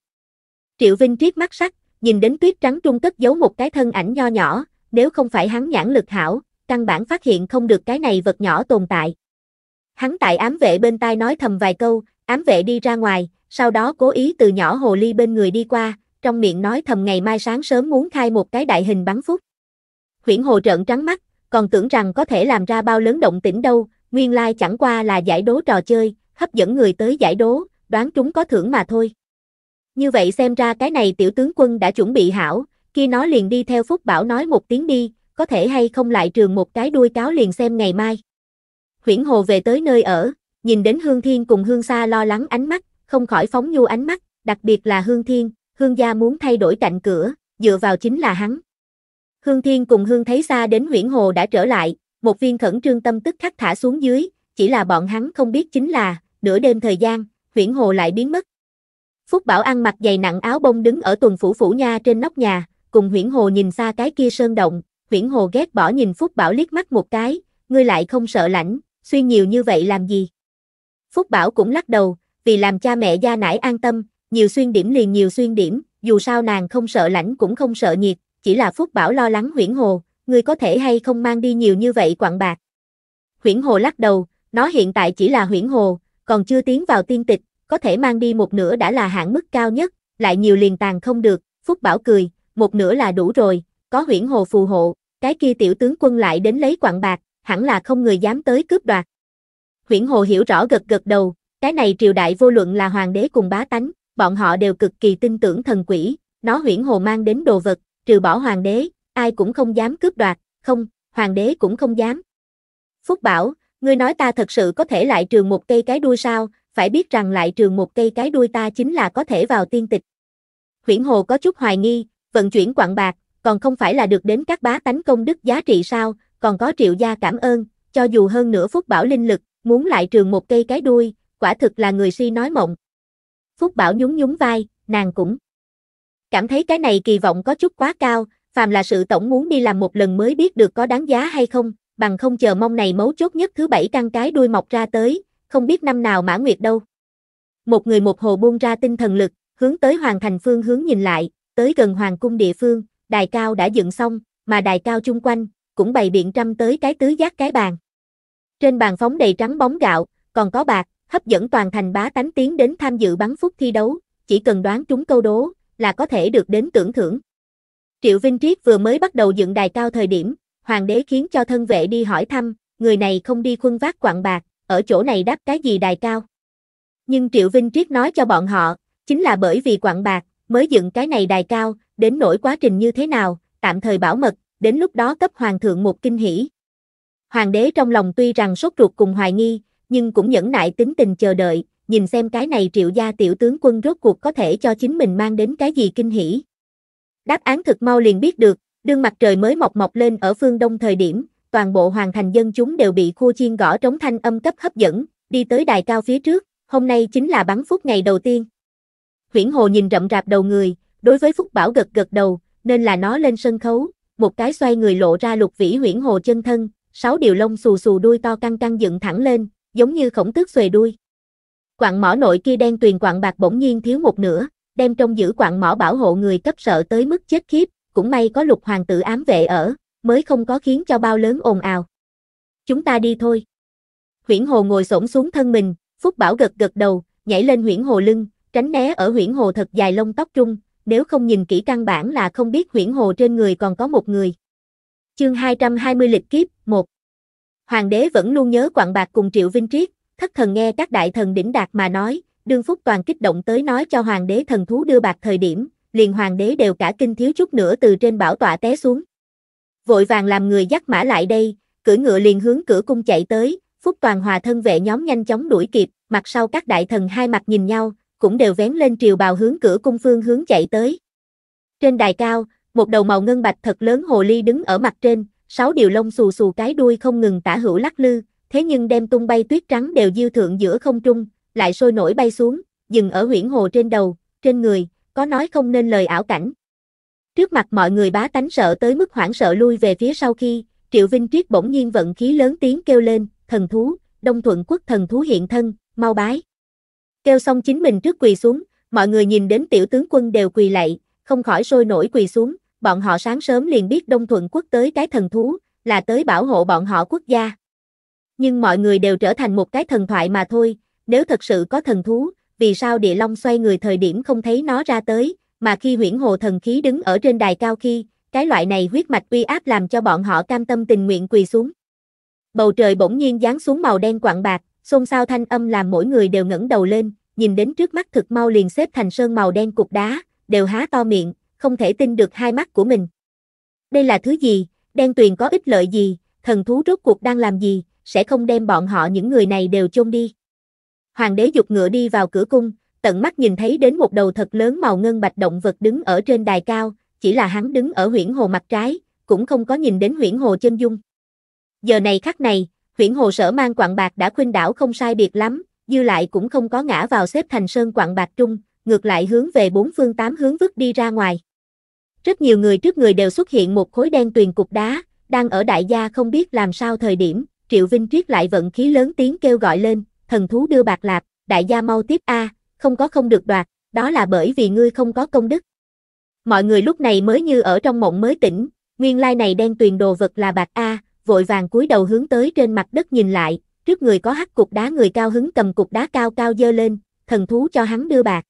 Triệu Vinh triết mắt sắc, nhìn đến tuyết trắng trung cất giấu một cái thân ảnh nho nhỏ, nếu không phải hắn nhãn lực hảo, căn bản phát hiện không được cái này vật nhỏ tồn tại. Hắn tại ám vệ bên tai nói thầm vài câu, ám vệ đi ra ngoài, sau đó cố ý từ nhỏ hồ ly bên người đi qua, trong miệng nói thầm ngày mai sáng sớm muốn khai một cái đại hình bắn phúc. Huyễn hồ trợn trắng mắt, còn tưởng rằng có thể làm ra bao lớn động tĩnh đâu, nguyên lai chẳng qua là giải đố trò chơi, hấp dẫn người tới giải đố, đoán chúng có thưởng mà thôi. Như vậy xem ra cái này tiểu tướng quân đã chuẩn bị hảo, kia nó liền đi theo Phúc Bảo nói một tiếng đi, có thể hay không lại trường một cái đuôi cáo liền xem ngày mai. Huyển Hồ về tới nơi ở, nhìn đến Hương Thiên cùng Hương Sa lo lắng ánh mắt, không khỏi phóng nhu ánh mắt, đặc biệt là Hương Thiên, Hương gia muốn thay đổi cạnh cửa, dựa vào chính là hắn. Hương Thiên cùng Hương thấy xa đến Huyển Hồ đã trở lại, một viên khẩn trương tâm tức khắc thả xuống dưới, chỉ là bọn hắn không biết chính là, nửa đêm thời gian, Huyển Hồ lại biến mất. Phúc Bảo ăn mặc dày nặng áo bông đứng ở tuần phủ phủ nha trên nóc nhà, cùng Huyển Hồ nhìn xa cái kia sơn động, Viễn Hồ ghét bỏ nhìn Phúc Bảo liếc mắt một cái, ngươi lại không sợ lạnh, xuyên nhiều như vậy làm gì? Phúc Bảo cũng lắc đầu, vì làm cha mẹ gia nãi an tâm, nhiều xuyên điểm liền nhiều xuyên điểm, dù sao nàng không sợ lạnh cũng không sợ nhiệt, chỉ là Phúc Bảo lo lắng Huyễn Hồ, ngươi có thể hay không mang đi nhiều như vậy quặng bạc. Huyễn Hồ lắc đầu, nó hiện tại chỉ là Huyễn Hồ, còn chưa tiến vào tiên tịch, có thể mang đi một nửa đã là hạng mức cao nhất, lại nhiều liền tàn không được, Phúc Bảo cười, một nửa là đủ rồi, có huyễn hồ phù hộ, cái kia tiểu tướng quân lại đến lấy quặng bạc, hẳn là không người dám tới cướp đoạt. huyễn hồ hiểu rõ gật gật đầu, cái này triều đại vô luận là hoàng đế cùng bá tánh, bọn họ đều cực kỳ tin tưởng thần quỷ, nó huyễn hồ mang đến đồ vật, trừ bỏ hoàng đế, ai cũng không dám cướp đoạt, không, hoàng đế cũng không dám. Phúc bảo, ngươi nói ta thật sự có thể lại trường một cây cái đuôi sao, phải biết rằng lại trường một cây cái đuôi ta chính là có thể vào tiên tịch. huyễn hồ có chút hoài nghi, vận chuyển quặng bạc, còn không phải là được đến các bá tánh công đức giá trị sao, còn có triệu gia cảm ơn, cho dù hơn nửa phút bảo linh lực, muốn lại trường một cây cái đuôi, quả thực là người si nói mộng. Phúc Bảo nhún nhún vai, nàng cũng cảm thấy cái này kỳ vọng có chút quá cao, phàm là sự tổng muốn đi làm một lần mới biết được có đáng giá hay không, bằng không chờ mong này mấu chốt nhất thứ bảy căn cái đuôi mọc ra tới, không biết năm nào mã nguyệt đâu. Một người một hồ buông ra tinh thần lực, hướng tới hoàng thành phương hướng nhìn lại, tới gần hoàng cung địa phương, đài cao đã dựng xong, mà đài cao chung quanh, cũng bày biện trăm tới cái tứ giác cái bàn. Trên bàn phóng đầy trắng bóng gạo, còn có bạc, hấp dẫn toàn thành bá tánh tiến đến tham dự bắn phút thi đấu, chỉ cần đoán trúng câu đố, là có thể được đến tưởng thưởng. Triệu Vinh Triết vừa mới bắt đầu dựng đài cao thời điểm, hoàng đế khiến cho thân vệ đi hỏi thăm, người này không đi khuân vác quặng bạc, ở chỗ này đáp cái gì đài cao. Nhưng Triệu Vinh Triết nói cho bọn họ, chính là bởi vì quặng bạc, mới dựng cái này đài cao, đến nỗi quá trình như thế nào, tạm thời bảo mật, đến lúc đó cấp hoàng thượng một kinh hỉ. Hoàng đế trong lòng tuy rằng sốt ruột cùng hoài nghi, nhưng cũng nhẫn nại tính tình chờ đợi, nhìn xem cái này triệu gia tiểu tướng quân rốt cuộc có thể cho chính mình mang đến cái gì kinh hỉ. Đáp án thực mau liền biết được, đương mặt trời mới mọc mọc lên ở phương đông thời điểm, toàn bộ hoàng thành dân chúng đều bị khu chiên gõ trống thanh âm cấp hấp dẫn, đi tới đài cao phía trước, hôm nay chính là bắn phút ngày đầu tiên. Huyển Hồ nhìn rậm rạp đầu người, Đối với Phúc Bảo gật gật đầu, nên là nó lên sân khấu, một cái xoay người lộ ra lục vĩ huyễn hồ chân thân, sáu điều lông xù xù đuôi to căng căng dựng thẳng lên, giống như khổng tước xuề đuôi. Quạng mỏ nội kia đen tuyền quạng bạc bỗng nhiên thiếu một nửa, đem trong giữ quạng mỏ bảo hộ người cấp sợ tới mức chết khiếp, cũng may có lục hoàng tử ám vệ ở, mới không có khiến cho bao lớn ồn ào. Chúng ta đi thôi. Huyễn hồ ngồi xổm xuống thân mình, Phúc Bảo gật gật đầu, nhảy lên huyễn hồ lưng, tránh né ở huyễn hồ thật dài lông tóc trung, nếu không nhìn kỹ căn bản là không biết huyễn hồ trên người còn có một người. Chương 220 lịch kiếp, 1 Hoàng đế vẫn luôn nhớ quạng bạc cùng Triệu Vinh Triết, thất thần nghe các đại thần đỉnh đạt mà nói, đương phúc toàn kích động tới nói cho hoàng đế thần thú đưa bạc thời điểm, liền hoàng đế đều cả kinh thiếu chút nữa từ trên bảo tọa té xuống. Vội vàng làm người dắt mã lại đây, cưỡi ngựa liền hướng cửa cung chạy tới, phúc toàn hòa thân vệ nhóm nhanh chóng đuổi kịp, mặt sau các đại thần hai mặt nhìn nhau, cũng đều vén lên triều bào hướng cửa cung phương hướng chạy tới. Trên đài cao, một đầu màu ngân bạch thật lớn hồ ly đứng ở mặt trên, sáu điều lông xù xù cái đuôi không ngừng tả hữu lắc lư, thế nhưng đem tung bay tuyết trắng đều diêu thượng giữa không trung, lại sôi nổi bay xuống, dừng ở huyển hồ trên đầu, trên người, có nói không nên lời ảo cảnh. Trước mặt mọi người bá tánh sợ tới mức hoảng sợ lui về phía sau khi, Triệu Vinh Triết bỗng nhiên vận khí lớn tiếng kêu lên, thần thú, Đông Thuận quốc thần thú hiện thân, mau bái. Kêu xong chính mình trước quỳ xuống, mọi người nhìn đến tiểu tướng quân đều quỳ lạy, không khỏi sôi nổi quỳ xuống, bọn họ sáng sớm liền biết Đông Thuận quốc tới cái thần thú, là tới bảo hộ bọn họ quốc gia. Nhưng mọi người đều trở thành một cái thần thoại mà thôi, nếu thật sự có thần thú, vì sao địa long xoay người thời điểm không thấy nó ra tới, mà khi huyễn hồ thần khí đứng ở trên đài cao khi, cái loại này huyết mạch uy áp làm cho bọn họ cam tâm tình nguyện quỳ xuống. Bầu trời bỗng nhiên giáng xuống màu đen quặng bạc, xôn xao thanh âm làm mỗi người đều ngẩng đầu lên, nhìn đến trước mắt thực mau liền xếp thành sơn màu đen cục đá, đều há to miệng, không thể tin được hai mắt của mình. Đây là thứ gì, đen tuyền có ích lợi gì, thần thú rốt cuộc đang làm gì, sẽ không đem bọn họ những người này đều chôn đi. Hoàng đế dục ngựa đi vào cửa cung, tận mắt nhìn thấy đến một đầu thật lớn màu ngân bạch động vật đứng ở trên đài cao, chỉ là hắn đứng ở huyển hồ mặt trái, cũng không có nhìn đến huyển hồ chân dung. Giờ này khắc này, huyển hồ sở mang quạng bạc đã khuynh đảo không sai biệt lắm, dư lại cũng không có ngã vào xếp thành sơn quặng bạc trung, ngược lại hướng về bốn phương tám hướng vứt đi ra ngoài. Rất nhiều người trước người đều xuất hiện một khối đen tuyền cục đá, đang ở đại gia không biết làm sao thời điểm, Triệu Vinh Triết lại vận khí lớn tiếng kêu gọi lên, thần thú đưa bạc lạp, đại gia mau tiếp a, không có không được đoạt, đó là bởi vì ngươi không có công đức. Mọi người lúc này mới như ở trong mộng mới tỉnh, nguyên lai này đen tuyền đồ vật là bạc a, vội vàng cúi đầu hướng tới trên mặt đất nhìn lại, trước người có hắc cục đá người cao hứng cầm cục đá cao cao dơ lên, thần thú cho hắn đưa bạc.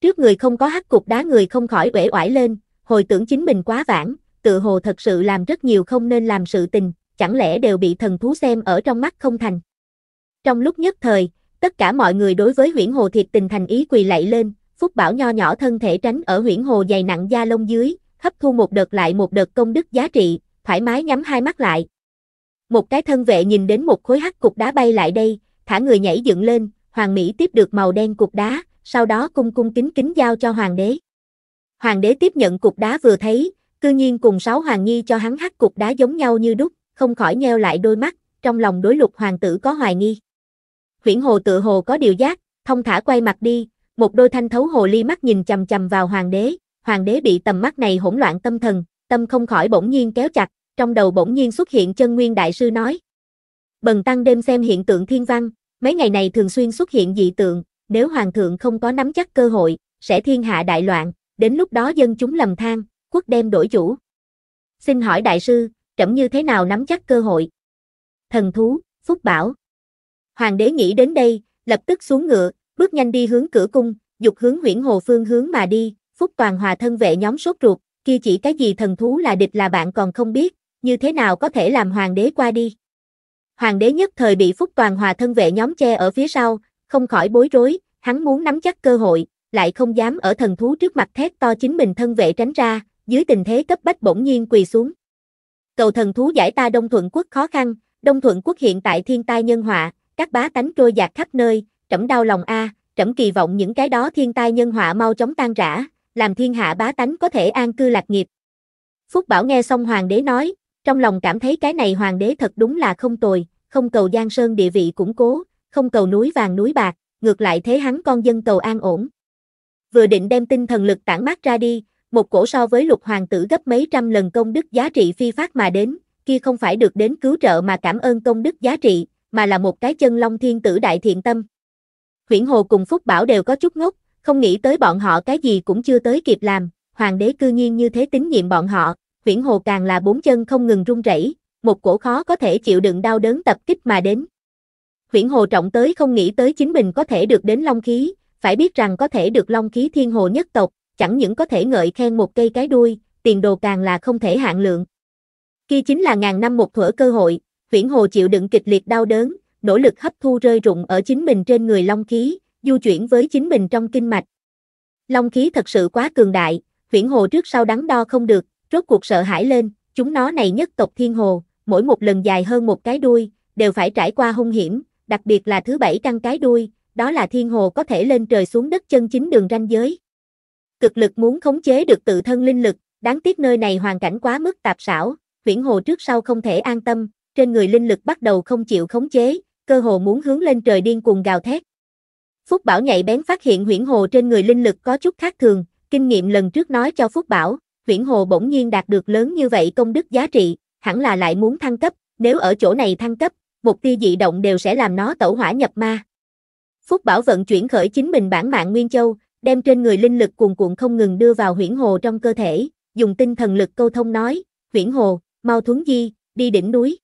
Trước người không có hắc cục đá người không khỏi uể oải lên, hồi tưởng chính mình quá vãng, tự hồ thật sự làm rất nhiều không nên làm sự tình, chẳng lẽ đều bị thần thú xem ở trong mắt không thành. Trong lúc nhất thời, tất cả mọi người đối với huyễn hồ thiệt tình thành ý quỳ lạy lên, Phúc Bảo nho nhỏ thân thể tránh ở huyễn hồ dày nặng da lông dưới, hấp thu một đợt lại một đợt công đức giá trị, thoải mái nhắm hai mắt lại, một cái thân vệ nhìn đến một khối hắc cục đá bay lại đây, thả người nhảy dựng lên, hoàng mỹ tiếp được màu đen cục đá, sau đó cung cung kính kính giao cho hoàng đế. Hoàng đế tiếp nhận cục đá vừa thấy, cư nhiên cùng sáu hoàng nhi cho hắn hắc cục đá giống nhau như đúc, không khỏi nheo lại đôi mắt, trong lòng đối lục hoàng tử có hoài nghi. Huyễn hồ tự hồ có điều giác, thông thả quay mặt đi, một đôi thanh thấu hồ ly mắt nhìn chầm chầm vào hoàng đế, hoàng đế bị tầm mắt này hỗn loạn tâm thần, tâm không khỏi bỗng nhiên kéo chặt, trong đầu bỗng nhiên xuất hiện chân nguyên đại sư nói. Bần tăng đêm xem hiện tượng thiên văn, mấy ngày này thường xuyên xuất hiện dị tượng, nếu hoàng thượng không có nắm chắc cơ hội, sẽ thiên hạ đại loạn, đến lúc đó dân chúng lầm than, quốc đem đổi chủ. Xin hỏi đại sư, trẫm như thế nào nắm chắc cơ hội? Thần thú, phúc bảo. Hoàng đế nghĩ đến đây, lập tức xuống ngựa, bước nhanh đi hướng cửa cung, dục hướng Huyễn Hồ phương hướng mà đi, Phúc Toàn Hòa thân vệ nhóm sốt ruột, kia chỉ cái gì thần thú là địch là bạn còn không biết, như thế nào có thể làm hoàng đế qua đi. Hoàng đế nhất thời bị Phúc Toàn Hòa thân vệ nhóm che ở phía sau, không khỏi bối rối, hắn muốn nắm chắc cơ hội, lại không dám ở thần thú trước mặt thét to chính mình thân vệ tránh ra, dưới tình thế cấp bách bỗng nhiên quỳ xuống. Cầu thần thú giải ta Đông Thuận quốc khó khăn, Đông Thuận quốc hiện tại thiên tai nhân họa, các bá tánh trôi dạt khắp nơi, trẫm đau lòng a, trẫm kỳ vọng những cái đó thiên tai nhân họa mau chóng tan rã, làm thiên hạ bá tánh có thể an cư lạc nghiệp. Phúc Bảo nghe xong hoàng đế nói, trong lòng cảm thấy cái này hoàng đế thật đúng là không tồi, không cầu giang sơn địa vị củng cố, không cầu núi vàng núi bạc, ngược lại thế hắn con dân cầu an ổn. Vừa định đem tinh thần lực tản mát ra đi, một cổ so với lục hoàng tử gấp mấy trăm lần công đức giá trị phi phát mà đến, kia không phải được đến cứu trợ mà cảm ơn công đức giá trị, mà là một cái chân long thiên tử đại thiện tâm. Huyển Hồ cùng Phúc Bảo đều có chút ngốc, không nghĩ tới bọn họ cái gì cũng chưa tới kịp làm, hoàng đế cư nhiên như thế tín nhiệm bọn họ, huyễn hồ càng là bốn chân không ngừng run rẩy, một cổ khó có thể chịu đựng đau đớn tập kích mà đến. Huyễn hồ trọng tới không nghĩ tới chính mình có thể được đến long khí, phải biết rằng có thể được long khí thiên hồ nhất tộc, chẳng những có thể ngợi khen một cây cái đuôi, tiền đồ càng là không thể hạn lượng. Kia chính là ngàn năm một thuở cơ hội, huyễn hồ chịu đựng kịch liệt đau đớn, nỗ lực hấp thu rơi rụng ở chính mình trên người long khí, du chuyển với chính mình trong kinh mạch. Long khí thật sự quá cường đại, huyễn hồ trước sau đắn đo không được, rốt cuộc sợ hãi lên, chúng nó này nhất tộc thiên hồ, mỗi một lần dài hơn một cái đuôi, đều phải trải qua hung hiểm, đặc biệt là thứ bảy căn cái đuôi, đó là thiên hồ có thể lên trời xuống đất chân chính đường ranh giới. Cực lực muốn khống chế được tự thân linh lực, đáng tiếc nơi này hoàn cảnh quá mức tạp xảo, huyển hồ trước sau không thể an tâm, trên người linh lực bắt đầu không chịu khống chế, cơ hồ muốn hướng lên trời điên cuồng gào thét. Phúc Bảo nhạy bén phát hiện huyển hồ trên người linh lực có chút khác thường, kinh nghiệm lần trước nói cho Phúc Bảo, viễn hồ bỗng nhiên đạt được lớn như vậy công đức giá trị, hẳn là lại muốn thăng cấp, nếu ở chỗ này thăng cấp, một tia dị động đều sẽ làm nó tẩu hỏa nhập ma. Phúc Bảo vận chuyển khởi chính mình bản mạng Nguyên Châu, đem trên người linh lực cuồn cuộn không ngừng đưa vào Viễn hồ trong cơ thể, dùng tinh thần lực câu thông nói, Viễn hồ, mau thuấn di, đi đỉnh núi.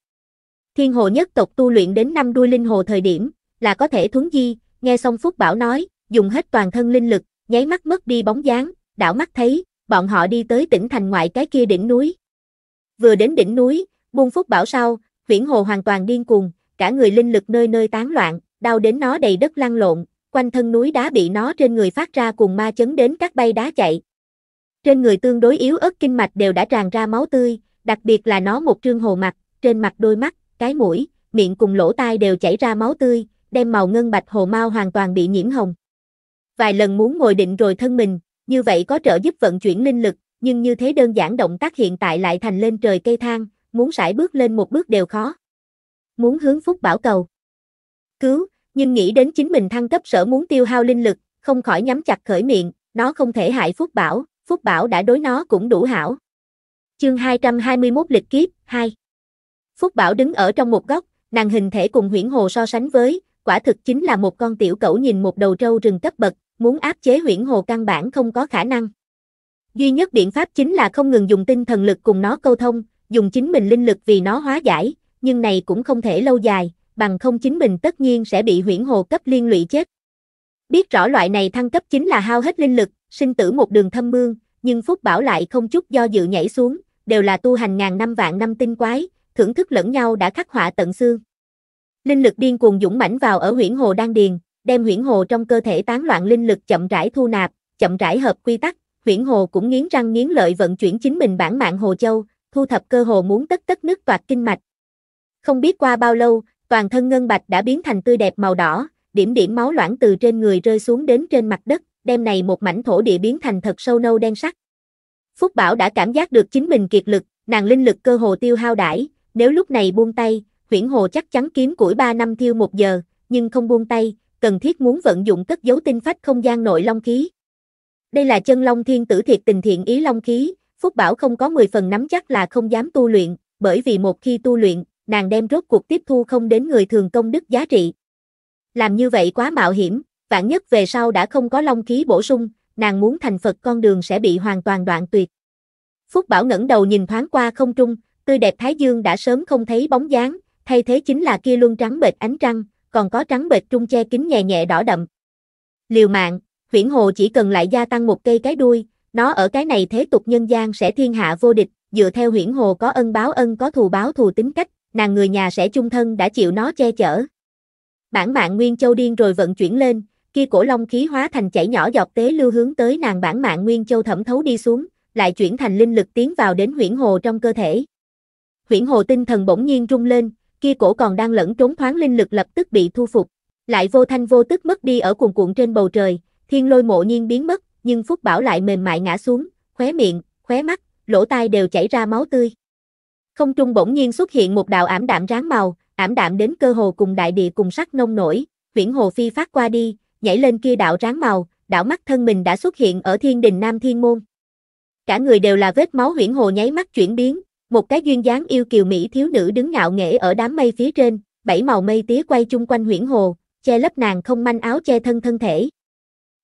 Thiên hồ nhất tộc tu luyện đến năm đuôi linh hồ thời điểm, là có thể thuấn di, nghe xong Phúc Bảo nói, dùng hết toàn thân linh lực, nháy mắt mất đi bóng dáng, đảo mắt thấy, bọn họ đi tới tỉnh thành ngoại cái kia đỉnh núi. Vừa đến đỉnh núi, buông phúc bảo sau, huyển hồ hoàn toàn điên cuồng, cả người linh lực nơi nơi tán loạn, đau đến nó đầy đất lăn lộn, quanh thân núi đá bị nó trên người phát ra cùng ma chấn đến các bay đá chạy. Trên người tương đối yếu ớt kinh mạch đều đã tràn ra máu tươi, đặc biệt là nó một trương hồ mặt, trên mặt đôi mắt, cái mũi, miệng cùng lỗ tai đều chảy ra máu tươi, đem màu ngân bạch hồ mau hoàn toàn bị nhiễm hồng. Vài lần muốn ngồi định rồi thân mình, như vậy có trợ giúp vận chuyển linh lực, nhưng như thế đơn giản động tác hiện tại lại thành lên trời cây thang, muốn sải bước lên một bước đều khó. Muốn hướng phúc bảo cầu. Cứu, nhưng nghĩ đến chính mình thăng cấp sở muốn tiêu hao linh lực, không khỏi nhắm chặt khởi miệng, nó không thể hại phúc bảo, phúc bảo đã đối nó cũng đủ hảo. Chương 221 lịch kiếp 2. Phúc Bảo đứng ở trong một góc, nàng hình thể cùng huyễn hồ so sánh với, quả thực chính là một con tiểu cẩu nhìn một đầu trâu rừng cấp bậc, muốn áp chế huyễn hồ căn bản không có khả năng. Duy nhất biện pháp chính là không ngừng dùng tinh thần lực cùng nó câu thông, dùng chính mình linh lực vì nó hóa giải, nhưng này cũng không thể lâu dài, bằng không chính mình tất nhiên sẽ bị huyễn hồ cấp liên lụy chết. Biết rõ loại này thăng cấp chính là hao hết linh lực, sinh tử một đường thâm mương, nhưng Phúc Bảo lại không chút do dự nhảy xuống, đều là tu hành ngàn năm vạn năm tinh quái, thưởng thức lẫn nhau đã khắc họa tận xương. Linh lực điên cuồng dũng mãnh vào ở huyễn hồ đan điền, đem huyễn hồ trong cơ thể tán loạn linh lực chậm rãi thu nạp, chậm rãi hợp quy tắc, huyễn hồ cũng nghiến răng nghiến lợi vận chuyển chính mình bản mạng hồ châu, thu thập cơ hồ muốn tất tất nước toạc kinh mạch. Không biết qua bao lâu, toàn thân ngân bạch đã biến thành tươi đẹp màu đỏ, điểm điểm máu loãng từ trên người rơi xuống đến trên mặt đất, đem này một mảnh thổ địa biến thành thật sâu nâu đen sắc. Phúc Bảo đã cảm giác được chính mình kiệt lực, nàng linh lực cơ hồ tiêu hao đãi, nếu lúc này buông tay, huyễn hồ chắc chắn kiếm củi 3 năm thiêu một giờ, nhưng không buông tay, cần thiết muốn vận dụng cất dấu tinh phách không gian nội long khí. Đây là chân long thiên tử thiệt tình thiện ý long khí, Phúc Bảo không có 10 phần nắm chắc là không dám tu luyện, bởi vì một khi tu luyện, nàng đem rốt cuộc tiếp thu không đến người thường công đức giá trị. Làm như vậy quá mạo hiểm, vạn nhất về sau đã không có long khí bổ sung, nàng muốn thành Phật con đường sẽ bị hoàn toàn đoạn tuyệt. Phúc Bảo ngẩng đầu nhìn thoáng qua không trung, tươi đẹp Thái Dương đã sớm không thấy bóng dáng, thay thế chính là kia luân trắng bệt ánh trăng, còn có trắng bệt trung che kính nhẹ nhẹ đỏ đậm. Liều mạng, huyển hồ chỉ cần lại gia tăng một cây cái đuôi, nó ở cái này thế tục nhân gian sẽ thiên hạ vô địch, dựa theo huyển hồ có ân báo ân có thù báo thù tính cách, nàng người nhà sẽ chung thân đã chịu nó che chở. Bản mạng Nguyên Châu điên rồi vận chuyển lên, kia cổ long khí hóa thành chảy nhỏ dọc tế lưu hướng tới nàng bản mạng Nguyên Châu thẩm thấu đi xuống, lại chuyển thành linh lực tiến vào đến huyển hồ trong cơ thể. Huyển hồ tinh thần bỗng nhiên rung lên, kia cổ còn đang lẫn trốn thoáng linh lực lập tức bị thu phục, lại vô thanh vô tức mất đi ở cuồn cuộn trên bầu trời, thiên lôi mộ nhiên biến mất, nhưng Phúc Bảo lại mềm mại ngã xuống, khóe miệng, khóe mắt, lỗ tai đều chảy ra máu tươi. Không trung bỗng nhiên xuất hiện một đạo ảm đạm ráng màu, ảm đạm đến cơ hồ cùng đại địa cùng sắc nông nổi, Viễn Hồ Phi phát qua đi, nhảy lên kia đạo ráng màu, đảo mắt thân mình đã xuất hiện ở Thiên Đình Nam Thiên môn. Cả người đều là vết máu Huyễn Hồ nháy mắt chuyển biến, một cái duyên dáng yêu kiều mỹ thiếu nữ đứng ngạo nghễ ở đám mây phía trên, bảy màu mây tía quay chung quanh huyển hồ, che lấp nàng không manh áo che thân thân thể.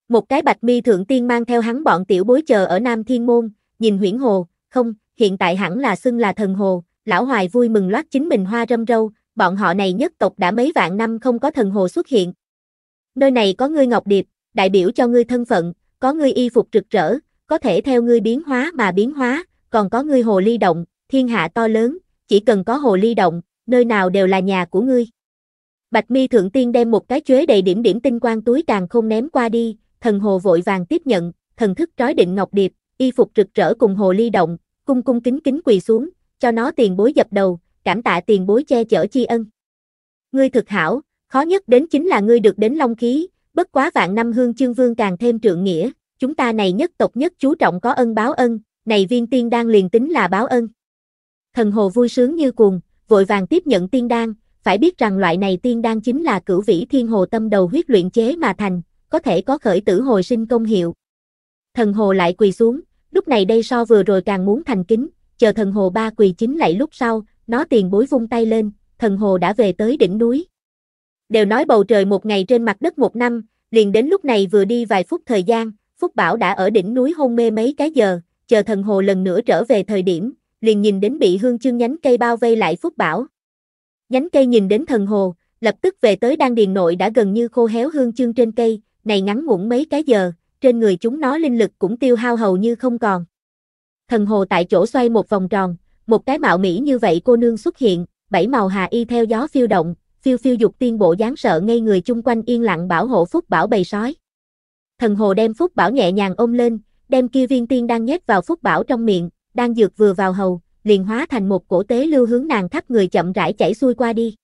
Một cái bạch mi thượng tiên mang theo hắn bọn tiểu bối chờ ở Nam Thiên Môn, nhìn huyển hồ, không, hiện tại hẳn là xưng là thần hồ, lão hoài vui mừng loát chính mình hoa râm râu, bọn họ này nhất tộc đã mấy vạn năm không có thần hồ xuất hiện. Nơi này có ngươi ngọc điệp, đại biểu cho ngươi thân phận, có ngươi y phục rực rỡ, có thể theo ngươi biến hóa mà biến hóa, còn có ngươi hồ ly động, thiên hạ to lớn, chỉ cần có hồ ly động, nơi nào đều là nhà của ngươi. Bạch mi thượng tiên đem một cái chuế đầy điểm điểm tinh quang túi càng không ném qua đi, thần hồ vội vàng tiếp nhận, thần thức trói định ngọc điệp, y phục rực rỡ cùng hồ ly động, cung cung kính kính quỳ xuống, cho nó tiền bối dập đầu, cảm tạ tiền bối che chở chi ân. Ngươi thực hảo, khó nhất đến chính là ngươi được đến long khí, bất quá vạn năm hương chương vương càng thêm trượng nghĩa, chúng ta này nhất tộc nhất chú trọng có ân báo ân, này viên tiên đang liền tính là báo ân. Thần hồ vui sướng như cuồng, vội vàng tiếp nhận tiên đan, phải biết rằng loại này tiên đan chính là cửu vĩ thiên hồ tâm đầu huyết luyện chế mà thành, có thể có khởi tử hồi sinh công hiệu. Thần hồ lại quỳ xuống, lúc này đây so vừa rồi càng muốn thành kính, chờ thần hồ ba quỳ chính lại lúc sau, nó tiền bối vung tay lên, thần hồ đã về tới đỉnh núi. Đều nói bầu trời một ngày trên mặt đất một năm, liền đến lúc này vừa đi vài phút thời gian, Phúc Bảo đã ở đỉnh núi hôn mê mấy cái giờ, chờ thần hồ lần nữa trở về thời điểm, liền nhìn đến bị hương chương nhánh cây bao vây lại phúc bảo. Nhánh cây nhìn đến thần hồ, lập tức về tới đan điền nội đã gần như khô héo hương chương trên cây, này ngắn ngủn mấy cái giờ, trên người chúng nó linh lực cũng tiêu hao hầu như không còn. Thần hồ tại chỗ xoay một vòng tròn, một cái mạo mỹ như vậy cô nương xuất hiện, bảy màu hà y theo gió phiêu động, phiêu phiêu dục tiên bộ dáng sợ ngay người chung quanh yên lặng bảo hộ phúc bảo bầy sói. Thần hồ đem phúc bảo nhẹ nhàng ôm lên, đem kia viên tiên đang nhét vào phúc bảo trong miệng, đang dược vừa vào hầu, liền hóa thành một cổ tế lưu hướng nàng thấp người chậm rãi chảy xuôi qua đi.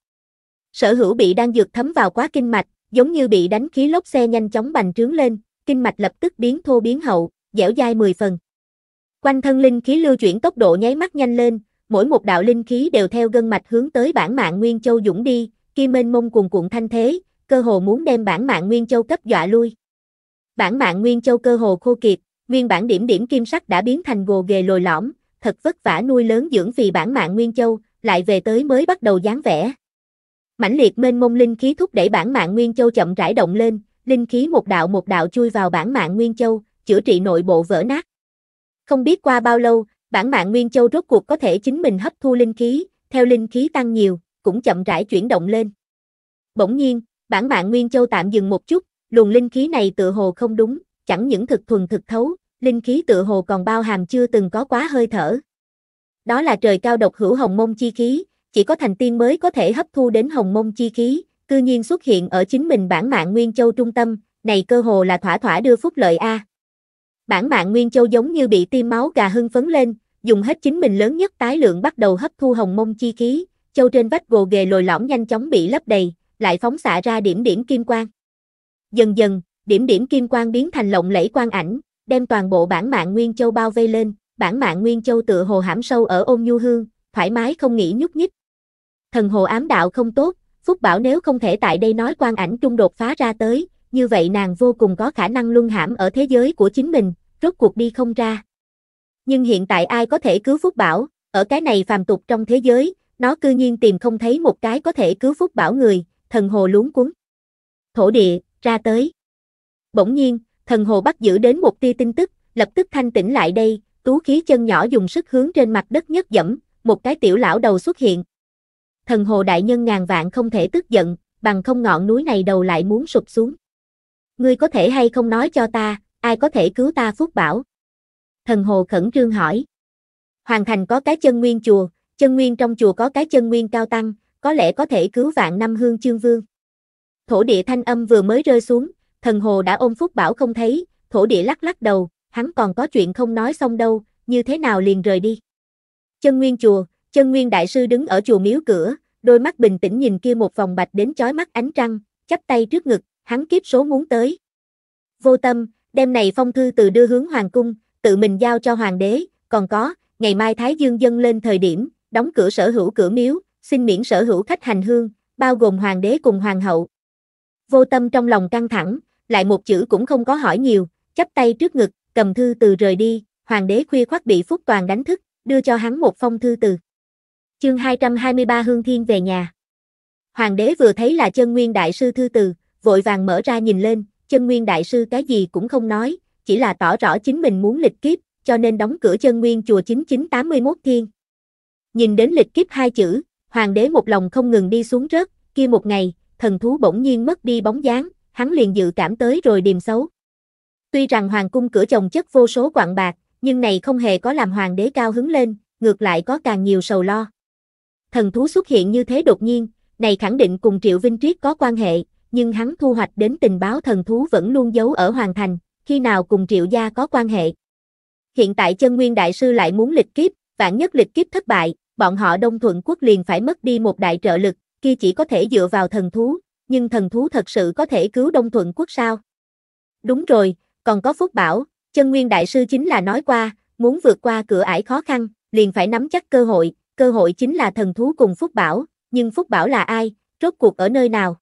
Sở hữu bị đang dược thấm vào quá kinh mạch, giống như bị đánh khí lốc xe nhanh chóng bành trướng lên, kinh mạch lập tức biến thô biến hậu, dẻo dai 10 phần. Quanh thân linh khí lưu chuyển tốc độ nháy mắt nhanh lên, mỗi một đạo linh khí đều theo gân mạch hướng tới bản mạng Nguyên Châu dũng đi, kim mênh mông cuồn cuộn thanh thế, cơ hồ muốn đem bản mạng Nguyên Châu cấp dọa lui. Bản mạng Nguyên Châu cơ hồ khô kiệt, Nguyên bản điểm điểm kim sắc đã biến thành gồ ghề lồi lõm, thật vất vả nuôi lớn dưỡng vì bản mạng Nguyên Châu, lại về tới mới bắt đầu dáng vẻ. Mãnh liệt mênh mông linh khí thúc đẩy bản mạng Nguyên Châu chậm rãi động lên, linh khí một đạo một đạo chui vào bản mạng Nguyên Châu, chữa trị nội bộ vỡ nát. Không biết qua bao lâu, bản mạng Nguyên Châu rốt cuộc có thể chính mình hấp thu linh khí, theo linh khí tăng nhiều, cũng chậm rãi chuyển động lên. Bỗng nhiên, bản mạng Nguyên Châu tạm dừng một chút, luồng linh khí này tựa hồ không đúng, chẳng những thực thuần thực thấu, linh khí tự hồ còn bao hàm chưa từng có quá hơi thở. Đó là trời cao độc hữu hồng mông chi khí, chỉ có thành tiên mới có thể hấp thu đến hồng mông chi khí, cư nhiên xuất hiện ở chính mình bản mạng Nguyên Châu trung tâm, này cơ hồ là thỏa thỏa đưa phúc lợi A. Bản mạng Nguyên Châu giống như bị tim máu gà hưng phấn lên, dùng hết chính mình lớn nhất tái lượng bắt đầu hấp thu hồng mông chi khí, châu trên vách gồ ghề lồi lõm nhanh chóng bị lấp đầy, lại phóng xạ ra điểm điểm kim quang. Dần dần, điểm điểm kim quang biến thành lộng lẫy quang ảnh, đem toàn bộ bản mạng Nguyên Châu bao vây lên, bản mạng Nguyên Châu tựa hồ hãm sâu ở ôn nhu hương, thoải mái không nghĩ nhúc nhích. Thần hồ ám đạo không tốt, Phúc Bảo nếu không thể tại đây nói quan ảnh trung đột phá ra tới, như vậy nàng vô cùng có khả năng luân hãm ở thế giới của chính mình, rốt cuộc đi không ra. Nhưng hiện tại ai có thể cứu Phúc Bảo, ở cái này phàm tục trong thế giới, nó cư nhiên tìm không thấy một cái có thể cứu Phúc Bảo người, thần hồ luống cuốn. Thổ địa, ra tới. Bỗng nhiên, Thần hồ bắt giữ đến một tia tin tức, lập tức thanh tĩnh lại đây, tú khí chân nhỏ dùng sức hướng trên mặt đất nhất dẫm, một cái tiểu lão đầu xuất hiện. Thần hồ đại nhân ngàn vạn không thể tức giận, bằng không ngọn núi này đầu lại muốn sụp xuống. Ngươi có thể hay không nói cho ta, ai có thể cứu ta phúc bảo? Thần hồ khẩn trương hỏi. Hoàng thành có cái chân nguyên chùa, chân nguyên trong chùa có cái chân nguyên cao tăng, có lẽ có thể cứu vạn năm hương chương vương. Thổ địa thanh âm vừa mới rơi xuống, Thần hồ đã ôm Phúc Bảo không thấy, thổ địa lắc lắc đầu, hắn còn có chuyện không nói xong đâu, như thế nào liền rời đi. Chân Nguyên chùa, Chân Nguyên đại sư đứng ở chùa miếu cửa, đôi mắt bình tĩnh nhìn kia một vòng bạch đến chói mắt ánh trăng, chắp tay trước ngực, hắn kiếp số muốn tới. Vô tâm, đêm này phong thư từ đưa hướng hoàng cung, tự mình giao cho hoàng đế, còn có, ngày mai Thái Dương dâng lên thời điểm, đóng cửa sở hữu cửa miếu, xin miễn sở hữu khách hành hương, bao gồm hoàng đế cùng hoàng hậu. Vô tâm trong lòng căng thẳng, lại một chữ cũng không có hỏi nhiều, chắp tay trước ngực, cầm thư từ rời đi, hoàng đế khuya khoắt bị Phúc Toàn đánh thức, đưa cho hắn một phong thư từ. Chương 223 Hương Thiên về nhà. Hoàng đế vừa thấy là chân nguyên đại sư thư từ, vội vàng mở ra nhìn lên, chân nguyên đại sư cái gì cũng không nói, chỉ là tỏ rõ chính mình muốn lịch kiếp, cho nên đóng cửa chân nguyên chùa 9981 thiên. Nhìn đến lịch kiếp hai chữ, hoàng đế một lòng không ngừng đi xuống rớt, kia một ngày, thần thú bỗng nhiên mất đi bóng dáng, hắn liền dự cảm tới rồi điềm xấu. Tuy rằng hoàng cung cửa chồng chất vô số quặng bạc, nhưng này không hề có làm hoàng đế cao hứng lên, ngược lại có càng nhiều sầu lo. Thần thú xuất hiện như thế đột nhiên, này khẳng định cùng Triệu Vinh Triết có quan hệ, nhưng hắn thu hoạch đến tình báo thần thú vẫn luôn giấu ở hoàng thành, khi nào cùng Triệu gia có quan hệ. Hiện tại chân nguyên đại sư lại muốn lịch kiếp, vạn nhất lịch kiếp thất bại, bọn họ Đông Thuận quốc liền phải mất đi một đại trợ lực, kia chỉ có thể dựa vào thần thú, nhưng thần thú thật sự có thể cứu Đông Thuận quốc sao? Đúng rồi, còn có Phúc Bảo, chân nguyên đại sư chính là nói qua, muốn vượt qua cửa ải khó khăn, liền phải nắm chắc cơ hội, cơ hội chính là thần thú cùng Phúc Bảo, nhưng Phúc Bảo là ai, rốt cuộc ở nơi nào?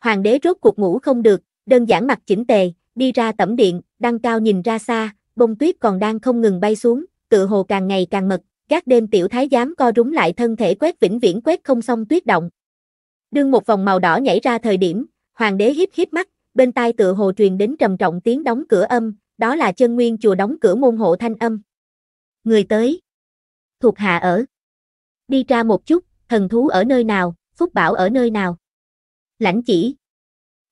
Hoàng đế rốt cuộc ngủ không được, đơn giản mặt chỉnh tề, đi ra tẩm điện, đăng cao nhìn ra xa, bông tuyết còn đang không ngừng bay xuống, tự hồ càng ngày càng mật, các đêm tiểu thái giám co rúng lại thân thể quét vĩnh viễn quét không xong tuyết động, Đương một vòng màu đỏ nhảy ra thời điểm, hoàng đế híp híp mắt, bên tai tựa hồ truyền đến trầm trọng tiếng đóng cửa âm, đó là chân nguyên chùa đóng cửa môn hộ thanh âm. Người tới. Thuộc hạ ở. Đi ra một chút, thần thú ở nơi nào, phúc bảo ở nơi nào. Lãnh chỉ.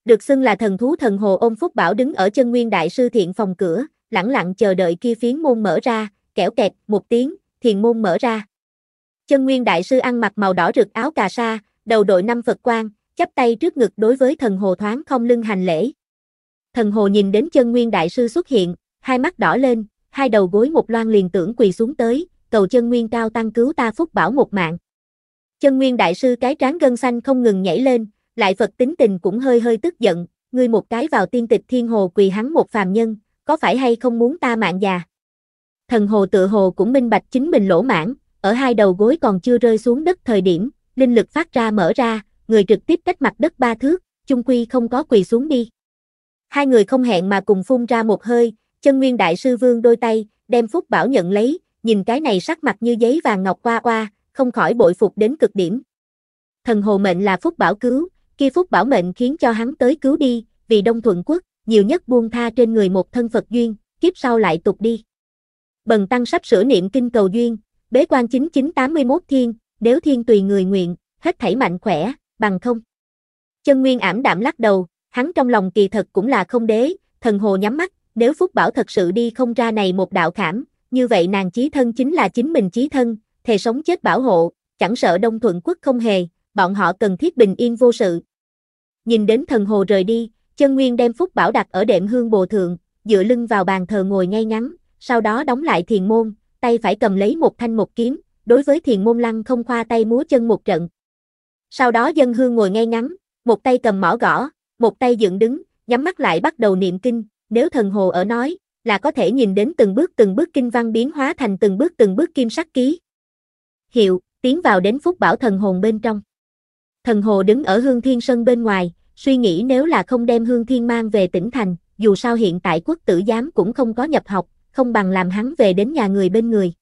Được xưng là thần thú thần hồ ôm phúc bảo đứng ở chân nguyên đại sư thiện phòng cửa, lặng lặng chờ đợi kia phiến môn mở ra, kẻo kẹt, một tiếng, thiền môn mở ra. Chân nguyên đại sư ăn mặc màu đỏ rực áo cà sa, đầu đội năm Phật quan, chắp tay trước ngực đối với thần hồ thoáng không lưng hành lễ. Thần hồ nhìn đến chân nguyên đại sư xuất hiện, hai mắt đỏ lên, hai đầu gối một loan liền tưởng quỳ xuống tới, cầu chân nguyên cao tăng cứu ta phúc bảo một mạng. Chân nguyên đại sư cái trán gân xanh không ngừng nhảy lên, lại Phật tính tình cũng hơi hơi tức giận, ngươi một cái vào tiên tịch thiên hồ quỳ hắn một phàm nhân, có phải hay không muốn ta mạng già? Thần hồ tự hồ cũng minh bạch chính mình lỗ mãn, ở hai đầu gối còn chưa rơi xuống đất thời điểm, linh lực phát ra mở ra, người trực tiếp cách mặt đất ba thước, chung quy không có quỳ xuống đi. Hai người không hẹn mà cùng phun ra một hơi, chân nguyên đại sư vương đôi tay, đem phúc bảo nhận lấy, nhìn cái này sắc mặt như giấy vàng ngọc qua qua, không khỏi bội phục đến cực điểm. Thần hồ mệnh là phúc bảo cứu, kia phúc bảo mệnh khiến cho hắn tới cứu đi, vì Đông Thuận Quốc, nhiều nhất buông tha trên người một thân Phật duyên, kiếp sau lại tục đi. Bần tăng sắp sửa niệm kinh cầu duyên, bế quan 9981 thiên, nếu thiên tùy người nguyện, hết thảy mạnh khỏe, bằng không. Chân Nguyên ảm đạm lắc đầu, hắn trong lòng kỳ thật cũng là không đế, thần hồ nhắm mắt, nếu Phúc Bảo thật sự đi không ra này một đạo khảm, như vậy nàng chí thân chính là chính mình chí thân, thề sống chết bảo hộ, chẳng sợ Đông Thuận Quốc không hề, bọn họ cần thiết bình yên vô sự. Nhìn đến thần hồ rời đi, chân nguyên đem Phúc Bảo đặt ở đệm hương bồ thượng, dựa lưng vào bàn thờ ngồi ngay ngắn, sau đó đóng lại thiền môn, tay phải cầm lấy một thanh một kiếm, đối với thiền môn lăng không khoa tay múa chân một trận. Sau đó dân hương ngồi ngay ngắn, một tay cầm mỏ gõ, một tay dựng đứng, nhắm mắt lại bắt đầu niệm kinh, nếu thần hồ ở nói, là có thể nhìn đến từng bước từng bước kinh văn biến hóa thành từng bước từng bước kim sắc ký. Hiệu, tiến vào đến phúc bảo thần hồn bên trong. Thần hồ đứng ở hương thiên sân bên ngoài, suy nghĩ nếu là không đem hương thiên mang về tỉnh thành, dù sao hiện tại quốc tử giám cũng không có nhập học, không bằng làm hắn về đến nhà người bên người.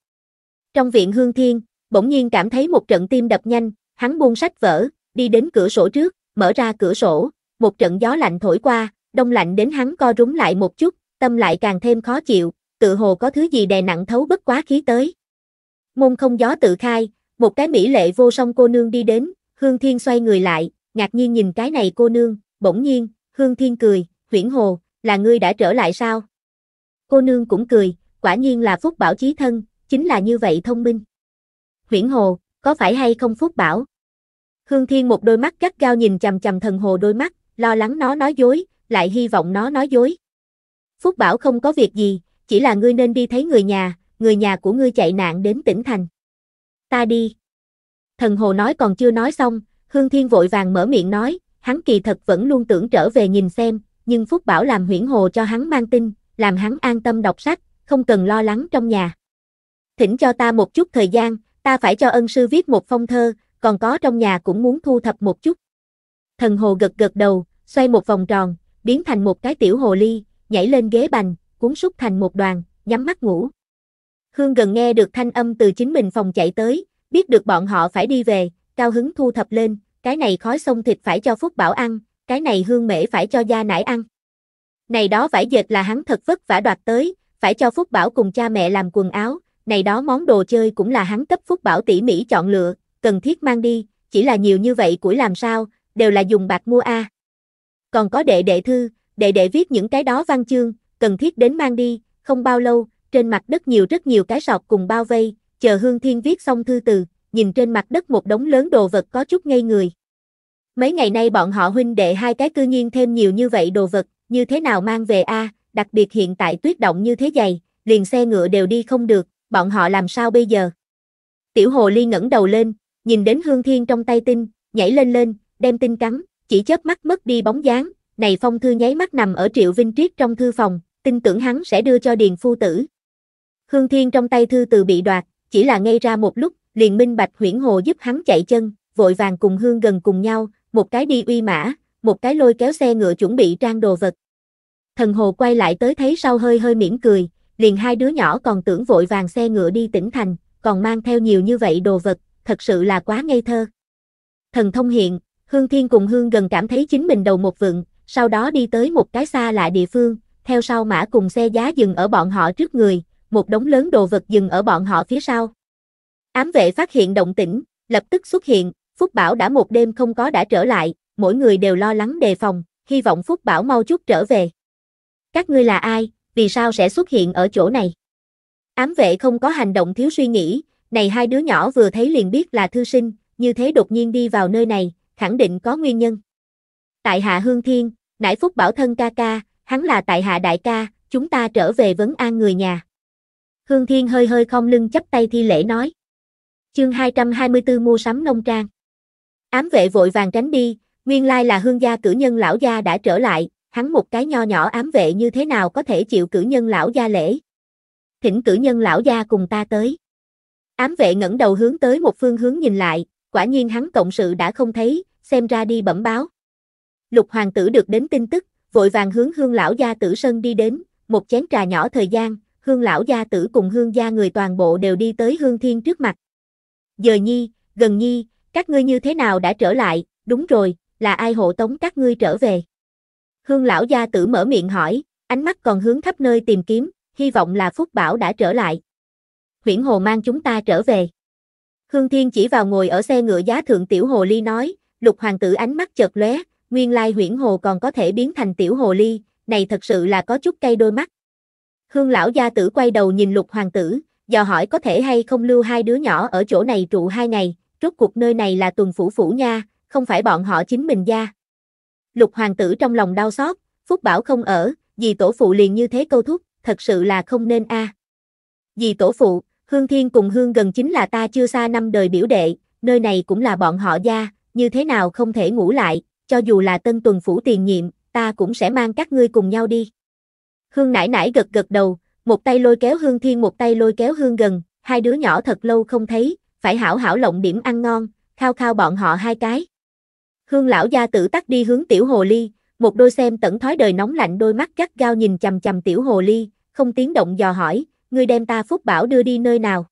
Trong viện hương thiên, bỗng nhiên cảm thấy một trận tim đập nhanh, hắn buông sách vỡ, đi đến cửa sổ trước, mở ra cửa sổ, một trận gió lạnh thổi qua, đông lạnh đến hắn co rúm lại một chút, tâm lại càng thêm khó chịu, tự hồ có thứ gì đè nặng thấu bất quá khí tới. Môn không gió tự khai, một cái mỹ lệ vô song cô nương đi đến, Hương Thiên xoay người lại, ngạc nhiên nhìn cái này cô nương, bỗng nhiên, Hương Thiên cười, huyển hồ, là ngươi đã trở lại sao? Cô nương cũng cười, quả nhiên là phúc bảo chí thân, chính là như vậy thông minh. Huyễn Hồ, có phải hay không Phúc Bảo? Hương Thiên một đôi mắt gắt gao nhìn chằm chằm thần hồ đôi mắt, lo lắng nó nói dối, lại hy vọng nó nói dối. Phúc Bảo không có việc gì, chỉ là ngươi nên đi thấy người nhà, người nhà của ngươi chạy nạn đến tỉnh thành. Ta đi. Thần hồ nói còn chưa nói xong, Hương Thiên vội vàng mở miệng nói, hắn kỳ thật vẫn luôn tưởng trở về nhìn xem, nhưng Phúc Bảo làm huyển hồ cho hắn mang tin, làm hắn an tâm đọc sách, không cần lo lắng trong nhà thỉnh cho ta một chút thời gian, ta phải cho ân sư viết một phong thơ, còn có trong nhà cũng muốn thu thập một chút. Thần hồ gật gật đầu, xoay một vòng tròn, biến thành một cái tiểu hồ ly, nhảy lên ghế bành, cuốn súc thành một đoàn, nhắm mắt ngủ. Hương gần nghe được thanh âm từ chính mình phòng chạy tới, biết được bọn họ phải đi về, cao hứng thu thập lên, cái này khói xông thịt phải cho Phúc Bảo ăn, cái này hương mễ phải cho gia nải ăn. Này đó vải dệt là hắn thật vất vả đoạt tới, phải cho Phúc Bảo cùng cha mẹ làm quần áo, này đó món đồ chơi cũng là hắn cấp phúc bảo tỉ mỉ chọn lựa, cần thiết mang đi, chỉ là nhiều như vậy củi làm sao, đều là dùng bạc mua a. Còn có đệ đệ thư, đệ đệ viết những cái đó văn chương, cần thiết đến mang đi, không bao lâu, trên mặt đất nhiều rất nhiều cái sọt cùng bao vây, chờ Hương Thiên viết xong thư từ, nhìn trên mặt đất một đống lớn đồ vật có chút ngây người. Mấy ngày nay bọn họ huynh đệ hai cái cư nhiên thêm nhiều như vậy đồ vật, như thế nào mang về a, đặc biệt hiện tại tuyết động như thế dày, liền xe ngựa đều đi không được, bọn họ làm sao bây giờ? Tiểu hồ ly ngẩng đầu lên, nhìn đến hương thiên trong tay tinh, nhảy lên lên, đem tinh cắn, chỉ chớp mắt mất đi bóng dáng, này phong thư nháy mắt nằm ở triệu vinh triết trong thư phòng, tin tưởng hắn sẽ đưa cho điền phu tử. Hương thiên trong tay thư từ bị đoạt, chỉ là ngay ra một lúc, liền minh bạch huyển hồ giúp hắn chạy chân, vội vàng cùng hương gần cùng nhau, một cái đi uy mã, một cái lôi kéo xe ngựa chuẩn bị trang đồ vật. Thần hồ quay lại tới thấy sau hơi hơi mỉm cười, liền hai đứa nhỏ còn tưởng vội vàng xe ngựa đi tỉnh thành, còn mang theo nhiều như vậy đồ vật, thật sự là quá ngây thơ. Thần thông hiện, Hương Thiên cùng Hương gần cảm thấy chính mình đầu một vựng, sau đó đi tới một cái xa lạ địa phương, theo sau mã cùng xe giá dừng ở bọn họ trước người, một đống lớn đồ vật dừng ở bọn họ phía sau. Ám vệ phát hiện động tĩnh, lập tức xuất hiện, Phúc Bảo đã một đêm không có đã trở lại, mỗi người đều lo lắng đề phòng, hy vọng Phúc Bảo mau chút trở về. Các ngươi là ai, vì sao sẽ xuất hiện ở chỗ này. Ám vệ không có hành động thiếu suy nghĩ, này hai đứa nhỏ vừa thấy liền biết là thư sinh, như thế đột nhiên đi vào nơi này, khẳng định có nguyên nhân. Tại hạ Hương Thiên, nãi phúc bảo thân ca ca, hắn là tại hạ đại ca, chúng ta trở về vấn an người nhà. Hương Thiên hơi hơi không lưng chấp tay thi lễ nói. Chương 224 mua sắm nông trang. Ám vệ vội vàng tránh đi, nguyên lai là Hương gia cử nhân lão gia đã trở lại, hắn một cái nho nhỏ ám vệ như thế nào có thể chịu cử nhân lão gia lễ. Thỉnh cử nhân lão gia cùng ta tới. Ám vệ ngẩng đầu hướng tới một phương hướng nhìn lại, quả nhiên hắn cộng sự đã không thấy, xem ra đi bẩm báo. Lục hoàng tử được đến tin tức, vội vàng hướng hương lão gia tử sân đi đến, một chén trà nhỏ thời gian, hương lão gia tử cùng hương gia người toàn bộ đều đi tới hương thiên trước mặt. Giờ nhi, gần nhi, các ngươi như thế nào đã trở lại, đúng rồi, là ai hộ tống các ngươi trở về. Hương lão gia tử mở miệng hỏi, ánh mắt còn hướng khắp nơi tìm kiếm, hy vọng là Phúc Bảo đã trở lại. Huyễn Hồ mang chúng ta trở về. Hương Thiên chỉ vào ngồi ở xe ngựa giá thượng tiểu hồ ly nói, lục hoàng tử ánh mắt chợt lóe, nguyên lai Huyễn Hồ còn có thể biến thành tiểu hồ ly, này thật sự là có chút cây đôi mắt. Hương lão gia tử quay đầu nhìn lục hoàng tử, dò hỏi có thể hay không lưu hai đứa nhỏ ở chỗ này trụ hai ngày, rốt cuộc nơi này là tuần phủ phủ nha, không phải bọn họ chính mình gia. Lục hoàng tử trong lòng đau xót, Phúc Bảo không ở, dì tổ phụ liền như thế câu thúc, thật sự là không nên a. À. Dì tổ phụ, Hương Thiên cùng Hương gần chính là ta chưa xa năm đời biểu đệ, nơi này cũng là bọn họ gia, như thế nào không thể ngủ lại, cho dù là tân tuần phủ tiền nhiệm, ta cũng sẽ mang các ngươi cùng nhau đi. Hương nãi nãi gật gật đầu, một tay lôi kéo Hương Thiên một tay lôi kéo Hương gần, hai đứa nhỏ thật lâu không thấy, phải hảo hảo lộng điểm ăn ngon, khao khao bọn họ hai cái. Hương lão gia tử tắt đi hướng tiểu hồ ly, một đôi xem tẩn thói đời nóng lạnh đôi mắt gắt gao nhìn chầm chầm tiểu hồ ly, không tiếng động dò hỏi, ngươi đem ta phúc bảo đưa đi nơi nào.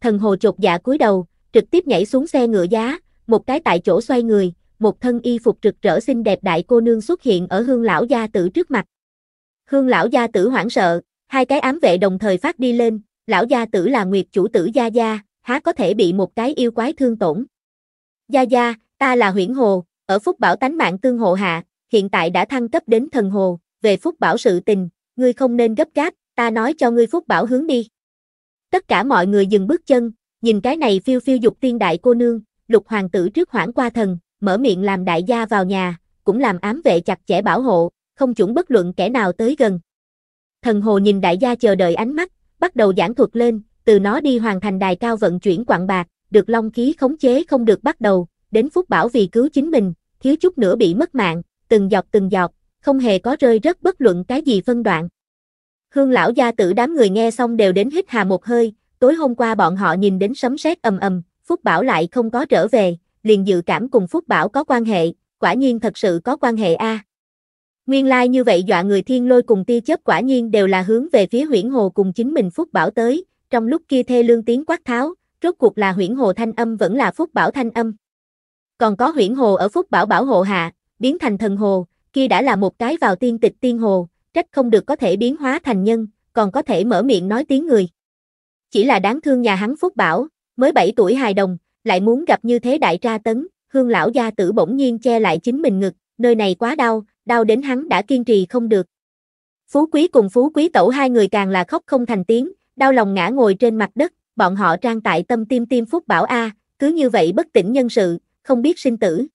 Thần hồ chột dạ cúi đầu, trực tiếp nhảy xuống xe ngựa giá, một cái tại chỗ xoay người, một thân y phục rực rỡ xinh đẹp đại cô nương xuất hiện ở hương lão gia tử trước mặt. Hương lão gia tử hoảng sợ, hai cái ám vệ đồng thời phát đi lên, lão gia tử là nguyệt chủ tử gia gia, há có thể bị một cái yêu quái thương tổn. Gia gia, Ta là huyễn hồ, ở phúc bảo tánh mạng tương hộ hạ, hiện tại đã thăng cấp đến thần hồ, về phúc bảo sự tình, ngươi không nên gấp gáp, ta nói cho ngươi phúc bảo hướng đi. Tất cả mọi người dừng bước chân, nhìn cái này phiêu phiêu dục tiên đại cô nương, lục hoàng tử trước hoảng qua thần, mở miệng làm đại gia vào nhà, cũng làm ám vệ chặt chẽ bảo hộ, không chuẩn bất luận kẻ nào tới gần. Thần hồ nhìn đại gia chờ đợi ánh mắt, bắt đầu giảng thuật lên, từ nó đi hoàn thành đài cao vận chuyển quặng bạc, được long khí khống chế không được bắt đầu, đến phúc bảo vì cứu chính mình, thiếu chút nữa bị mất mạng, từng giọt từng giọt, không hề có rơi rất bất luận cái gì phân đoạn. Hương lão gia tử đám người nghe xong đều đến hít hà một hơi, tối hôm qua bọn họ nhìn đến sấm sét ầm ầm, Phúc Bảo lại không có trở về, liền dự cảm cùng Phúc Bảo có quan hệ, quả nhiên thật sự có quan hệ a. Nguyên lai like như vậy dọa người thiên lôi cùng tia chớp quả nhiên đều là hướng về phía huyễn hồ cùng chính mình Phúc Bảo tới, trong lúc kia thê lương tiếng quát tháo, rốt cuộc là huyễn hồ thanh âm vẫn là Phúc Bảo thanh âm còn có huyễn hồ ở Phúc Bảo bảo hộ hạ, biến thành thần hồ, kia đã là một cái vào tiên tịch tiên hồ, trách không được có thể biến hóa thành nhân, còn có thể mở miệng nói tiếng người. Chỉ là đáng thương nhà hắn Phúc Bảo, mới 7 tuổi hài đồng, lại muốn gặp như thế đại tra tấn, hương lão gia tử bỗng nhiên che lại chính mình ngực, nơi này quá đau, đau đến hắn đã kiên trì không được. Phú quý cùng phú quý tẩu hai người càng là khóc không thành tiếng, đau lòng ngã ngồi trên mặt đất, bọn họ trang tại tâm tim tim Phúc Bảo A, cứ như vậy bất tỉnh nhân sự, không biết sinh tử.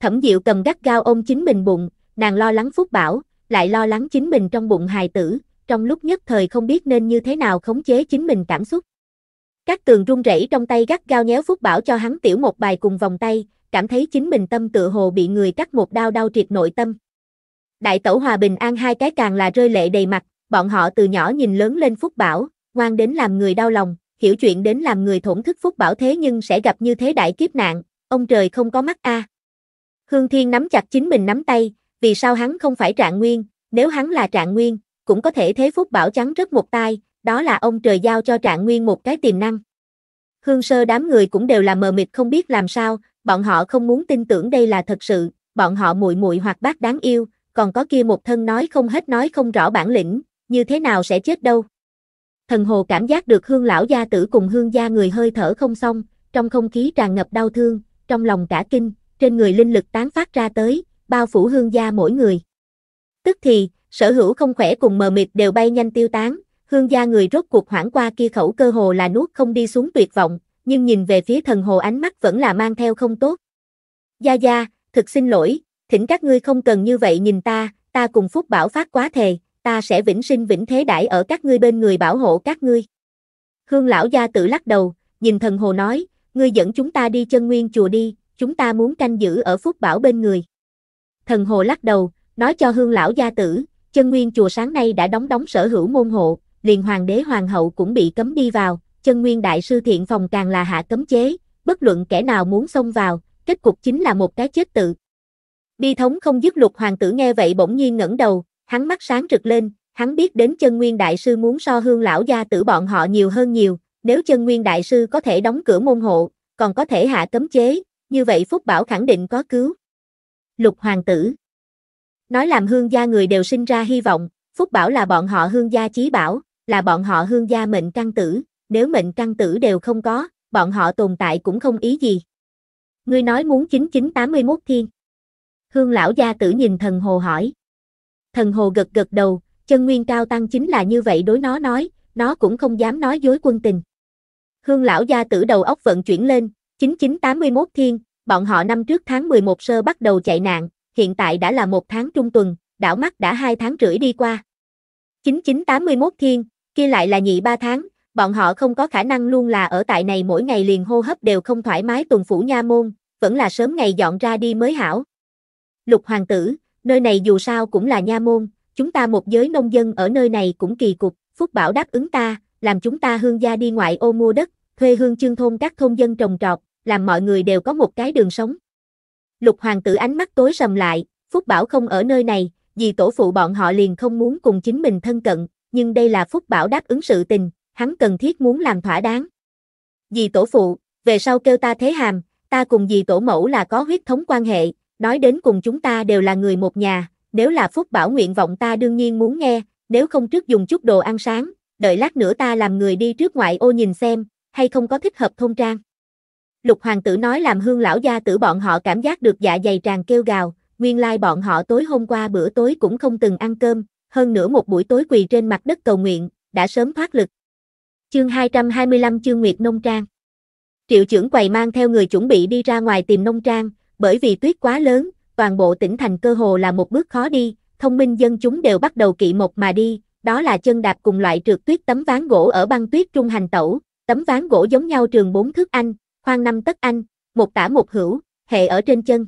Thẩm Diệu cầm gắt gao ôm chính mình bụng, nàng lo lắng Phúc Bảo, lại lo lắng chính mình trong bụng hài tử, trong lúc nhất thời không biết nên như thế nào khống chế chính mình cảm xúc. Các tường run rẩy trong tay gắt gao nhéo Phúc Bảo cho hắn tiểu một bài cùng vòng tay, cảm thấy chính mình tâm tự hồ bị người cắt một đao đau triệt nội tâm. Đại tẩu hòa bình an hai cái càng là rơi lệ đầy mặt, bọn họ từ nhỏ nhìn lớn lên Phúc Bảo, ngoan đến làm người đau lòng, hiểu chuyện đến làm người thổn thức Phúc Bảo thế nhưng sẽ gặp như thế đại kiếp nạn, ông trời không có mắt a. À. Hương Thiên nắm chặt chính mình nắm tay, vì sao hắn không phải trạng nguyên, nếu hắn là trạng nguyên, cũng có thể thế phúc bảo chắn rất một tai, đó là ông trời giao cho trạng nguyên một cái tiềm năng. Hương sơ đám người cũng đều là mờ mịt không biết làm sao, bọn họ không muốn tin tưởng đây là thật sự, bọn họ muội muội hoặc bác đáng yêu, còn có kia một thân nói không hết nói không rõ bản lĩnh, như thế nào sẽ chết đâu. Thần hồ cảm giác được hương lão gia tử cùng hương gia người hơi thở không xong, trong không khí tràn ngập đau thương, trong lòng cả kinh, trên người linh lực tán phát ra tới, bao phủ hương gia mỗi người. Tức thì, sở hữu không khỏe cùng mờ mịt đều bay nhanh tiêu tán, hương gia người rốt cuộc hoảng qua kia khẩu cơ hồ là nuốt không đi xuống tuyệt vọng, nhưng nhìn về phía thần hồ ánh mắt vẫn là mang theo không tốt. Gia Gia, thực xin lỗi, thỉnh các ngươi không cần như vậy nhìn ta, ta cùng Phúc Bảo phát quá thề, ta sẽ vĩnh sinh vĩnh thế đãi ở các ngươi bên người bảo hộ các ngươi. Hương lão gia tự lắc đầu, nhìn thần hồ nói, ngươi dẫn chúng ta đi chân nguyên chùa đi, chúng ta muốn canh giữ ở phúc bảo bên người. Thần hồ lắc đầu, nói cho hương lão gia tử, chân nguyên chùa sáng nay đã đóng đóng sở hữu môn hộ, liền hoàng đế hoàng hậu cũng bị cấm đi vào, chân nguyên đại sư thiện phòng càng là hạ cấm chế, bất luận kẻ nào muốn xông vào, kết cục chính là một cái chết tự. Bi thống không dứt lục hoàng tử nghe vậy bỗng nhiên ngẩng đầu, hắn mắt sáng rực lên, hắn biết đến chân nguyên đại sư muốn so hương lão gia tử bọn họ nhiều hơn nhiều, nếu chân nguyên đại sư có thể đóng cửa môn hộ, còn có thể hạ cấm chế, như vậy Phúc Bảo khẳng định có cứu. Lục hoàng tử Nói làm hương gia người đều sinh ra hy vọng, Phúc Bảo là bọn họ hương gia chí bảo, là bọn họ hương gia mệnh căn tử, nếu mệnh căn tử đều không có, bọn họ tồn tại cũng không ý gì. Ngươi nói muốn 9981 thiên. Hương lão gia tử nhìn thần hồ hỏi. Thần hồ gật gật đầu, chân nguyên cao tăng chính là như vậy đối nó nói, nó cũng không dám nói dối quân tình. Hương lão gia tử đầu óc vận chuyển lên, 9981 thiên, bọn họ năm trước tháng 11 sơ bắt đầu chạy nạn, hiện tại đã là một tháng trung tuần, đảo mắt đã hai tháng rưỡi đi qua. 9981 thiên, kia lại là nhị ba tháng, bọn họ không có khả năng luôn là ở tại này mỗi ngày liền hô hấp đều không thoải mái tuần phủ nha môn, vẫn là sớm ngày dọn ra đi mới hảo. Lục hoàng tử, nơi này dù sao cũng là nha môn, chúng ta một giới nông dân ở nơi này cũng kỳ cục, Phúc Bảo đáp ứng ta, làm chúng ta hương gia đi ngoại ô mua đất, thuê hương chương thôn các thôn dân trồng trọt, làm mọi người đều có một cái đường sống. Lục hoàng tử ánh mắt tối sầm lại, Phúc Bảo không ở nơi này, vì tổ phụ bọn họ liền không muốn cùng chính mình thân cận, nhưng đây là Phúc Bảo đáp ứng sự tình, hắn cần thiết muốn làm thỏa đáng. Dì tổ phụ, về sau kêu ta thế hàm, ta cùng dì tổ mẫu là có huyết thống quan hệ, nói đến cùng chúng ta đều là người một nhà, nếu là Phúc Bảo nguyện vọng ta đương nhiên muốn nghe, nếu không trước dùng chút đồ ăn sáng, đợi lát nữa ta làm người đi trước ngoại ô nhìn xem, hay không có thích hợp thông trang. Lục hoàng tử nói làm hương lão gia tử bọn họ cảm giác được dạ dày tràn kêu gào, nguyên lai bọn họ tối hôm qua bữa tối cũng không từng ăn cơm, hơn nữa một buổi tối quỳ trên mặt đất cầu nguyện, đã sớm thoát lực. Chương 225 Chương Nguyệt Nông Trang Triệu trưởng quầy mang theo người chuẩn bị đi ra ngoài tìm nông trang, bởi vì tuyết quá lớn, toàn bộ tỉnh thành cơ hồ là một bước khó đi, thông minh dân chúng đều bắt đầu kỵ một mà đi, đó là chân đạp cùng loại trượt tuyết tấm ván gỗ ở băng tuyết trung hành tẩu, tấm ván gỗ giống nhau trường bốn thước anh, khoang năm tấc anh, một tả một hữu, hệ ở trên chân.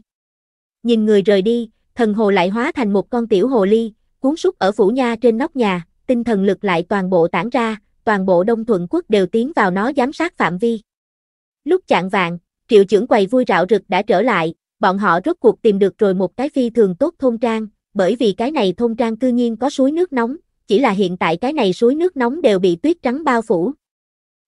Nhìn người rời đi, thần hồ lại hóa thành một con tiểu hồ ly, cuốn súc ở phủ nha trên nóc nhà, tinh thần lực lại toàn bộ tản ra, toàn bộ Đông Thuận quốc đều tiến vào nó giám sát phạm vi. Lúc chạng vàng triệu trưởng quầy vui rạo rực đã trở lại, bọn họ rốt cuộc tìm được rồi một cái phi thường tốt thôn trang, bởi vì cái này thôn trang cư nhiên có suối nước nóng, chỉ là hiện tại cái này suối nước nóng đều bị tuyết trắng bao phủ.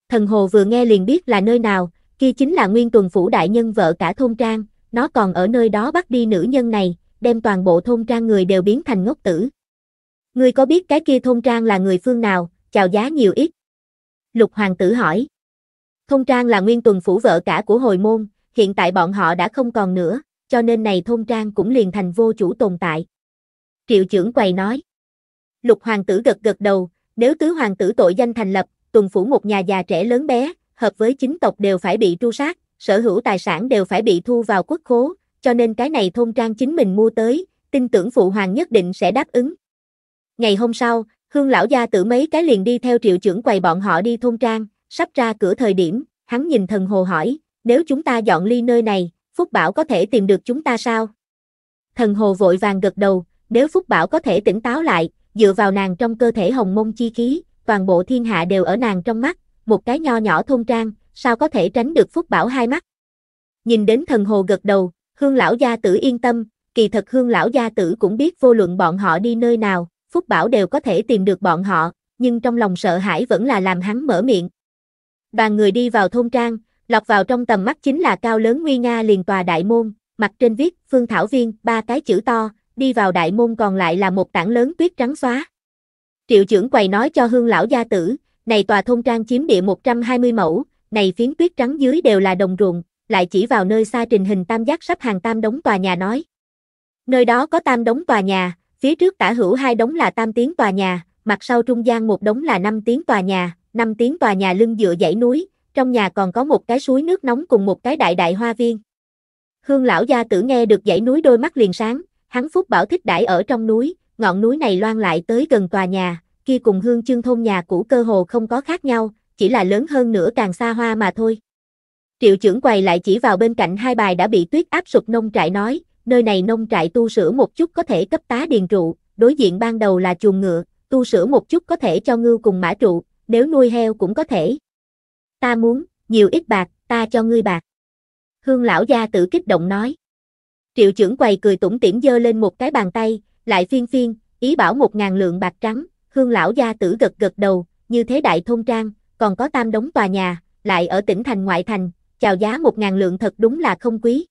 Thần hồ vừa nghe liền biết là nơi nào, kia chính là nguyên tuần phủ đại nhân vợ cả thôn trang, nó còn ở nơi đó bắt đi nữ nhân này, đem toàn bộ thôn trang người đều biến thành ngốc tử. Ngươi có biết cái kia thôn trang là người phương nào, chào giá nhiều ít? Lục hoàng tử hỏi. Thôn trang là nguyên tuần phủ vợ cả của hồi môn, hiện tại bọn họ đã không còn nữa, cho nên này thôn trang cũng liền thành vô chủ tồn tại. Triệu trưởng quầy nói. Lục hoàng tử gật gật đầu, nếu tứ hoàng tử tội danh thành lập, tuần phủ một nhà già trẻ lớn bé, hợp với chính tộc đều phải bị tru sát, sở hữu tài sản đều phải bị thu vào quốc khố, cho nên cái này thôn trang chính mình mua tới, tin tưởng phụ hoàng nhất định sẽ đáp ứng. Ngày hôm sau, hương lão gia tử mấy cái liền đi theo triệu trưởng quầy bọn họ đi thôn trang, sắp ra cửa thời điểm, hắn nhìn thần hồ hỏi, nếu chúng ta dọn ly nơi này, Phúc Bảo có thể tìm được chúng ta sao? Thần hồ vội vàng gật đầu, nếu Phúc Bảo có thể tỉnh táo lại, dựa vào nàng trong cơ thể hồng mông chi khí, toàn bộ thiên hạ đều ở nàng trong mắt, một cái nho nhỏ thôn trang, sao có thể tránh được phúc bảo hai mắt. Nhìn đến thần hồ gật đầu, hương lão gia tử yên tâm, kỳ thật hương lão gia tử cũng biết vô luận bọn họ đi nơi nào, phúc bảo đều có thể tìm được bọn họ, nhưng trong lòng sợ hãi vẫn là làm hắn mở miệng. Đoàn người đi vào thôn trang, lọt vào trong tầm mắt chính là cao lớn nguy nga liền tòa đại môn, mặt trên viết phương thảo viên ba cái chữ to, đi vào đại môn còn lại là một tảng lớn tuyết trắng xóa. Triệu trưởng quầy nói cho hương lão gia tử, này tòa thôn trang chiếm địa 120 mẫu, này phiến tuyết trắng dưới đều là đồng ruộng, lại chỉ vào nơi xa trình hình tam giác sắp hàng tam đống tòa nhà nói. Nơi đó có tam đống tòa nhà, phía trước tả hữu hai đống là tam tiếng tòa nhà, mặt sau trung gian một đống là năm tiếng tòa nhà, năm tiếng tòa nhà lưng dựa dãy núi, trong nhà còn có một cái suối nước nóng cùng một cái đại đại hoa viên. Hương lão gia tử nghe được dãy núi đôi mắt liền sáng, Hắn Phúc Bảo thích đãi ở trong núi, ngọn núi này loan lại tới gần tòa nhà, kia cùng hương chương thôn nhà cũ cơ hồ không có khác nhau, chỉ là lớn hơn nữa càng xa hoa mà thôi. Triệu trưởng quầy lại chỉ vào bên cạnh hai bài đã bị tuyết áp sụp nông trại nói, nơi này nông trại tu sửa một chút có thể cấp tá điền trụ, đối diện ban đầu là chuồng ngựa, tu sửa một chút có thể cho ngưu cùng mã trụ, nếu nuôi heo cũng có thể. Ta muốn, nhiều ít bạc, ta cho ngươi bạc. Hương lão gia tử kích động nói. Triệu trưởng quầy cười tủm tỉm dơ lên một cái bàn tay, lại phiên phiên, ý bảo một ngàn lượng bạc trắng, hương lão gia tử gật gật đầu, như thế đại thôn trang, còn có tam đống tòa nhà, lại ở tỉnh thành ngoại thành, chào giá một ngàn lượng thật đúng là không quý.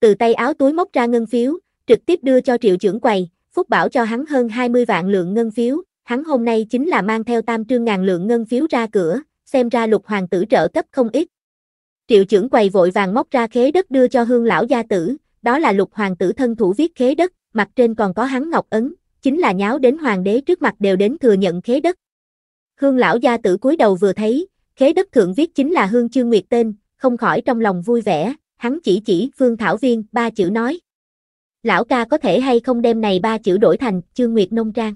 Từ tay áo túi móc ra ngân phiếu, trực tiếp đưa cho triệu trưởng quầy, Phúc bảo cho hắn hơn 20 vạn lượng ngân phiếu, hắn hôm nay chính là mang theo tam trương ngàn lượng ngân phiếu ra cửa, xem ra lục hoàng tử trợ cấp không ít. Triệu trưởng quầy vội vàng móc ra khế đất đưa cho hương lão gia tử, đó là lục hoàng tử thân thủ viết khế đất, mặt trên còn có hắn ngọc ấn, chính là nháo đến hoàng đế trước mặt đều đến thừa nhận khế đất. Hương lão gia tử cúi đầu vừa thấy, khế đất thượng viết chính là Hương Chương Nguyệt tên, không khỏi trong lòng vui vẻ, hắn chỉ chỉ Phương Thảo Viên ba chữ nói. Lão ca có thể hay không đem này ba chữ đổi thành Chương Nguyệt nông trang.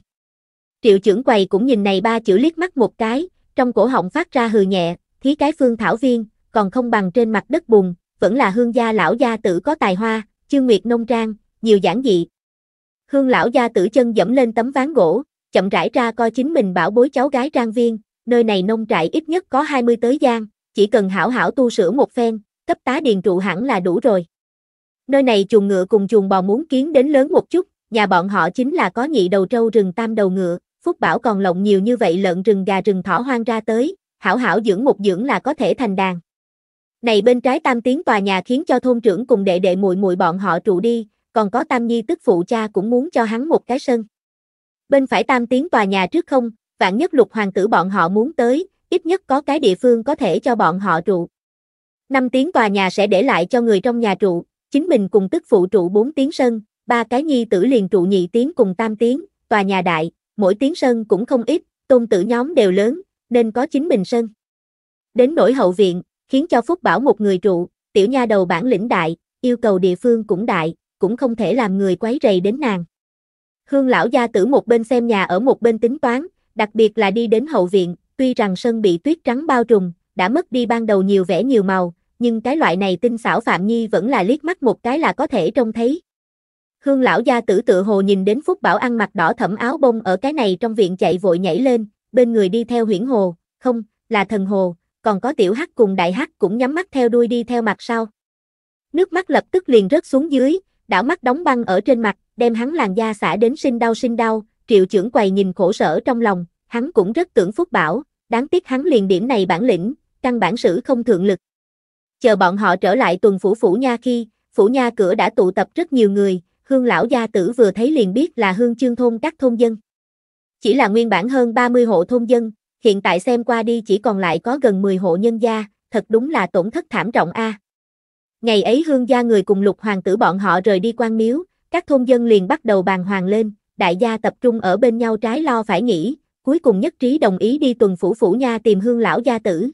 Triệu trưởng quầy cũng nhìn này ba chữ liếc mắt một cái, trong cổ họng phát ra hừ nhẹ, thí cái Phương Thảo Viên, còn không bằng trên mặt đất bùn, vẫn là Hương gia lão gia tử có tài hoa, Chương Nguyệt nông trang, nhiều giản dị. Hương lão gia tử chân dẫm lên tấm ván gỗ, chậm rãi ra coi chính mình bảo bối cháu gái trang viên, nơi này nông trại ít nhất có 20 tới gian, chỉ cần hảo hảo tu sửa một phen, cấp tá điền trụ hẳn là đủ rồi. Nơi này chuồng ngựa cùng chuồng bò muốn kiến đến lớn một chút, nhà bọn họ chính là có nhị đầu trâu rừng tam đầu ngựa, Phúc Bảo còn lộng nhiều như vậy lợn rừng gà rừng thỏ hoang ra tới, hảo hảo dưỡng một dưỡng là có thể thành đàn. Này bên trái tam tiếng tòa nhà khiến cho thôn trưởng cùng đệ đệ muội muội bọn họ trụ đi, còn có tam nhi tức phụ cha cũng muốn cho hắn một cái sân. Bên phải tam tiếng tòa nhà trước không, vạn nhất lục hoàng tử bọn họ muốn tới, ít nhất có cái địa phương có thể cho bọn họ trụ. Năm tiếng tòa nhà sẽ để lại cho người trong nhà trụ, chính mình cùng tức phụ trụ bốn tiếng sân, ba cái nhi tử liền trụ nhị tiếng cùng tam tiếng, tòa nhà đại, mỗi tiếng sân cũng không ít, tôn tử nhóm đều lớn, nên có chính mình sân. Đến nỗi hậu viện, khiến cho Phúc Bảo một người trụ, tiểu nha đầu bản lĩnh đại, yêu cầu địa phương cũng đại, cũng không thể làm người quấy rầy đến nàng. Hương lão gia tử một bên xem nhà ở một bên tính toán, đặc biệt là đi đến hậu viện, tuy rằng sân bị tuyết trắng bao trùm, đã mất đi ban đầu nhiều vẻ nhiều màu, nhưng cái loại này tinh xảo Phạm Nhi vẫn là liếc mắt một cái là có thể trông thấy. Hương lão gia tử tự hồ nhìn đến Phúc Bảo ăn mặc đỏ thẫm áo bông ở cái này trong viện chạy vội nhảy lên, bên người đi theo huyển hồ, không, là thần hồ, còn có tiểu hắc cùng đại hắc cũng nhắm mắt theo đuôi đi theo mặt sau. Nước mắt lập tức liền rớt xuống dưới, đảo mắt đóng băng ở trên mặt, đem hắn làn da xả đến sinh đau sinh đau, triệu trưởng quầy nhìn khổ sở trong lòng, hắn cũng rất tưởng phúc bảo, đáng tiếc hắn liền điểm này bản lĩnh, căn bản sử không thượng lực. Chờ bọn họ trở lại tuần phủ phủ nha khi, phủ nha cửa đã tụ tập rất nhiều người, hương lão gia tử vừa thấy liền biết là hương chương thôn các thôn dân. Chỉ là nguyên bản hơn 30 hộ thôn dân, hiện tại xem qua đi chỉ còn lại có gần 10 hộ nhân gia, thật đúng là tổn thất thảm trọng a. À. Ngày ấy hương gia người cùng lục hoàng tử bọn họ rời đi quan miếu, các thôn dân liền bắt đầu bàn hoàng lên, đại gia tập trung ở bên nhau trái lo phải nghĩ, cuối cùng nhất trí đồng ý đi tuần phủ phủ nha tìm hương lão gia tử.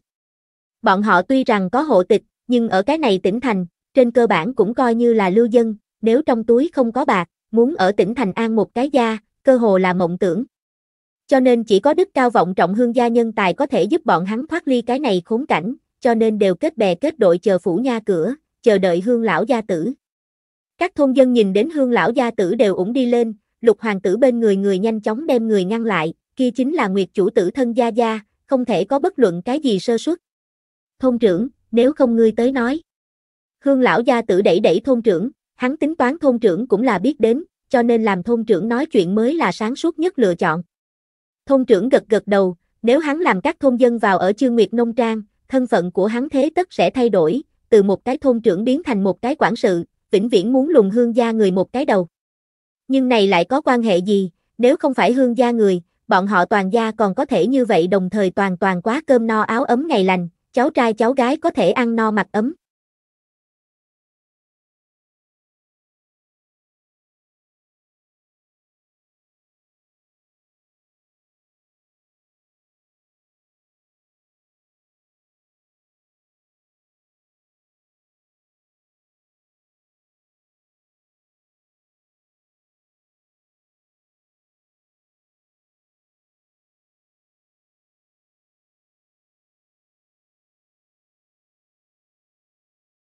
Bọn họ tuy rằng có hộ tịch, nhưng ở cái này tỉnh thành, trên cơ bản cũng coi như là lưu dân, nếu trong túi không có bạc, muốn ở tỉnh thành an một cái gia, cơ hồ là mộng tưởng. Cho nên chỉ có đức cao vọng trọng hương gia nhân tài có thể giúp bọn hắn thoát ly cái này khốn cảnh, cho nên đều kết bè kết đội chờ phủ nha cửa, chờ đợi hương lão gia tử. Các thôn dân nhìn đến hương lão gia tử đều ủng đi lên, lục hoàng tử bên người người nhanh chóng đem người ngăn lại, kia chính là nguyệt chủ tử thân gia gia, không thể có bất luận cái gì sơ suất. Thôn trưởng, nếu không ngươi tới nói. Hương lão gia tử đẩy đẩy thôn trưởng, hắn tính toán thôn trưởng cũng là biết đến, cho nên làm thôn trưởng nói chuyện mới là sáng suốt nhất lựa chọn. Thôn trưởng gật gật đầu, nếu hắn làm các thôn dân vào ở Chương Nguyệt Nông Trang, thân phận của hắn thế tất sẽ thay đổi, từ một cái thôn trưởng biến thành một cái quản sự, vĩnh viễn muốn lùng hương gia người một cái đầu. Nhưng này lại có quan hệ gì, nếu không phải hương gia người, bọn họ toàn gia còn có thể như vậy đồng thời toàn toàn quá cơm no áo ấm ngày lành, cháu trai cháu gái có thể ăn no mặc ấm.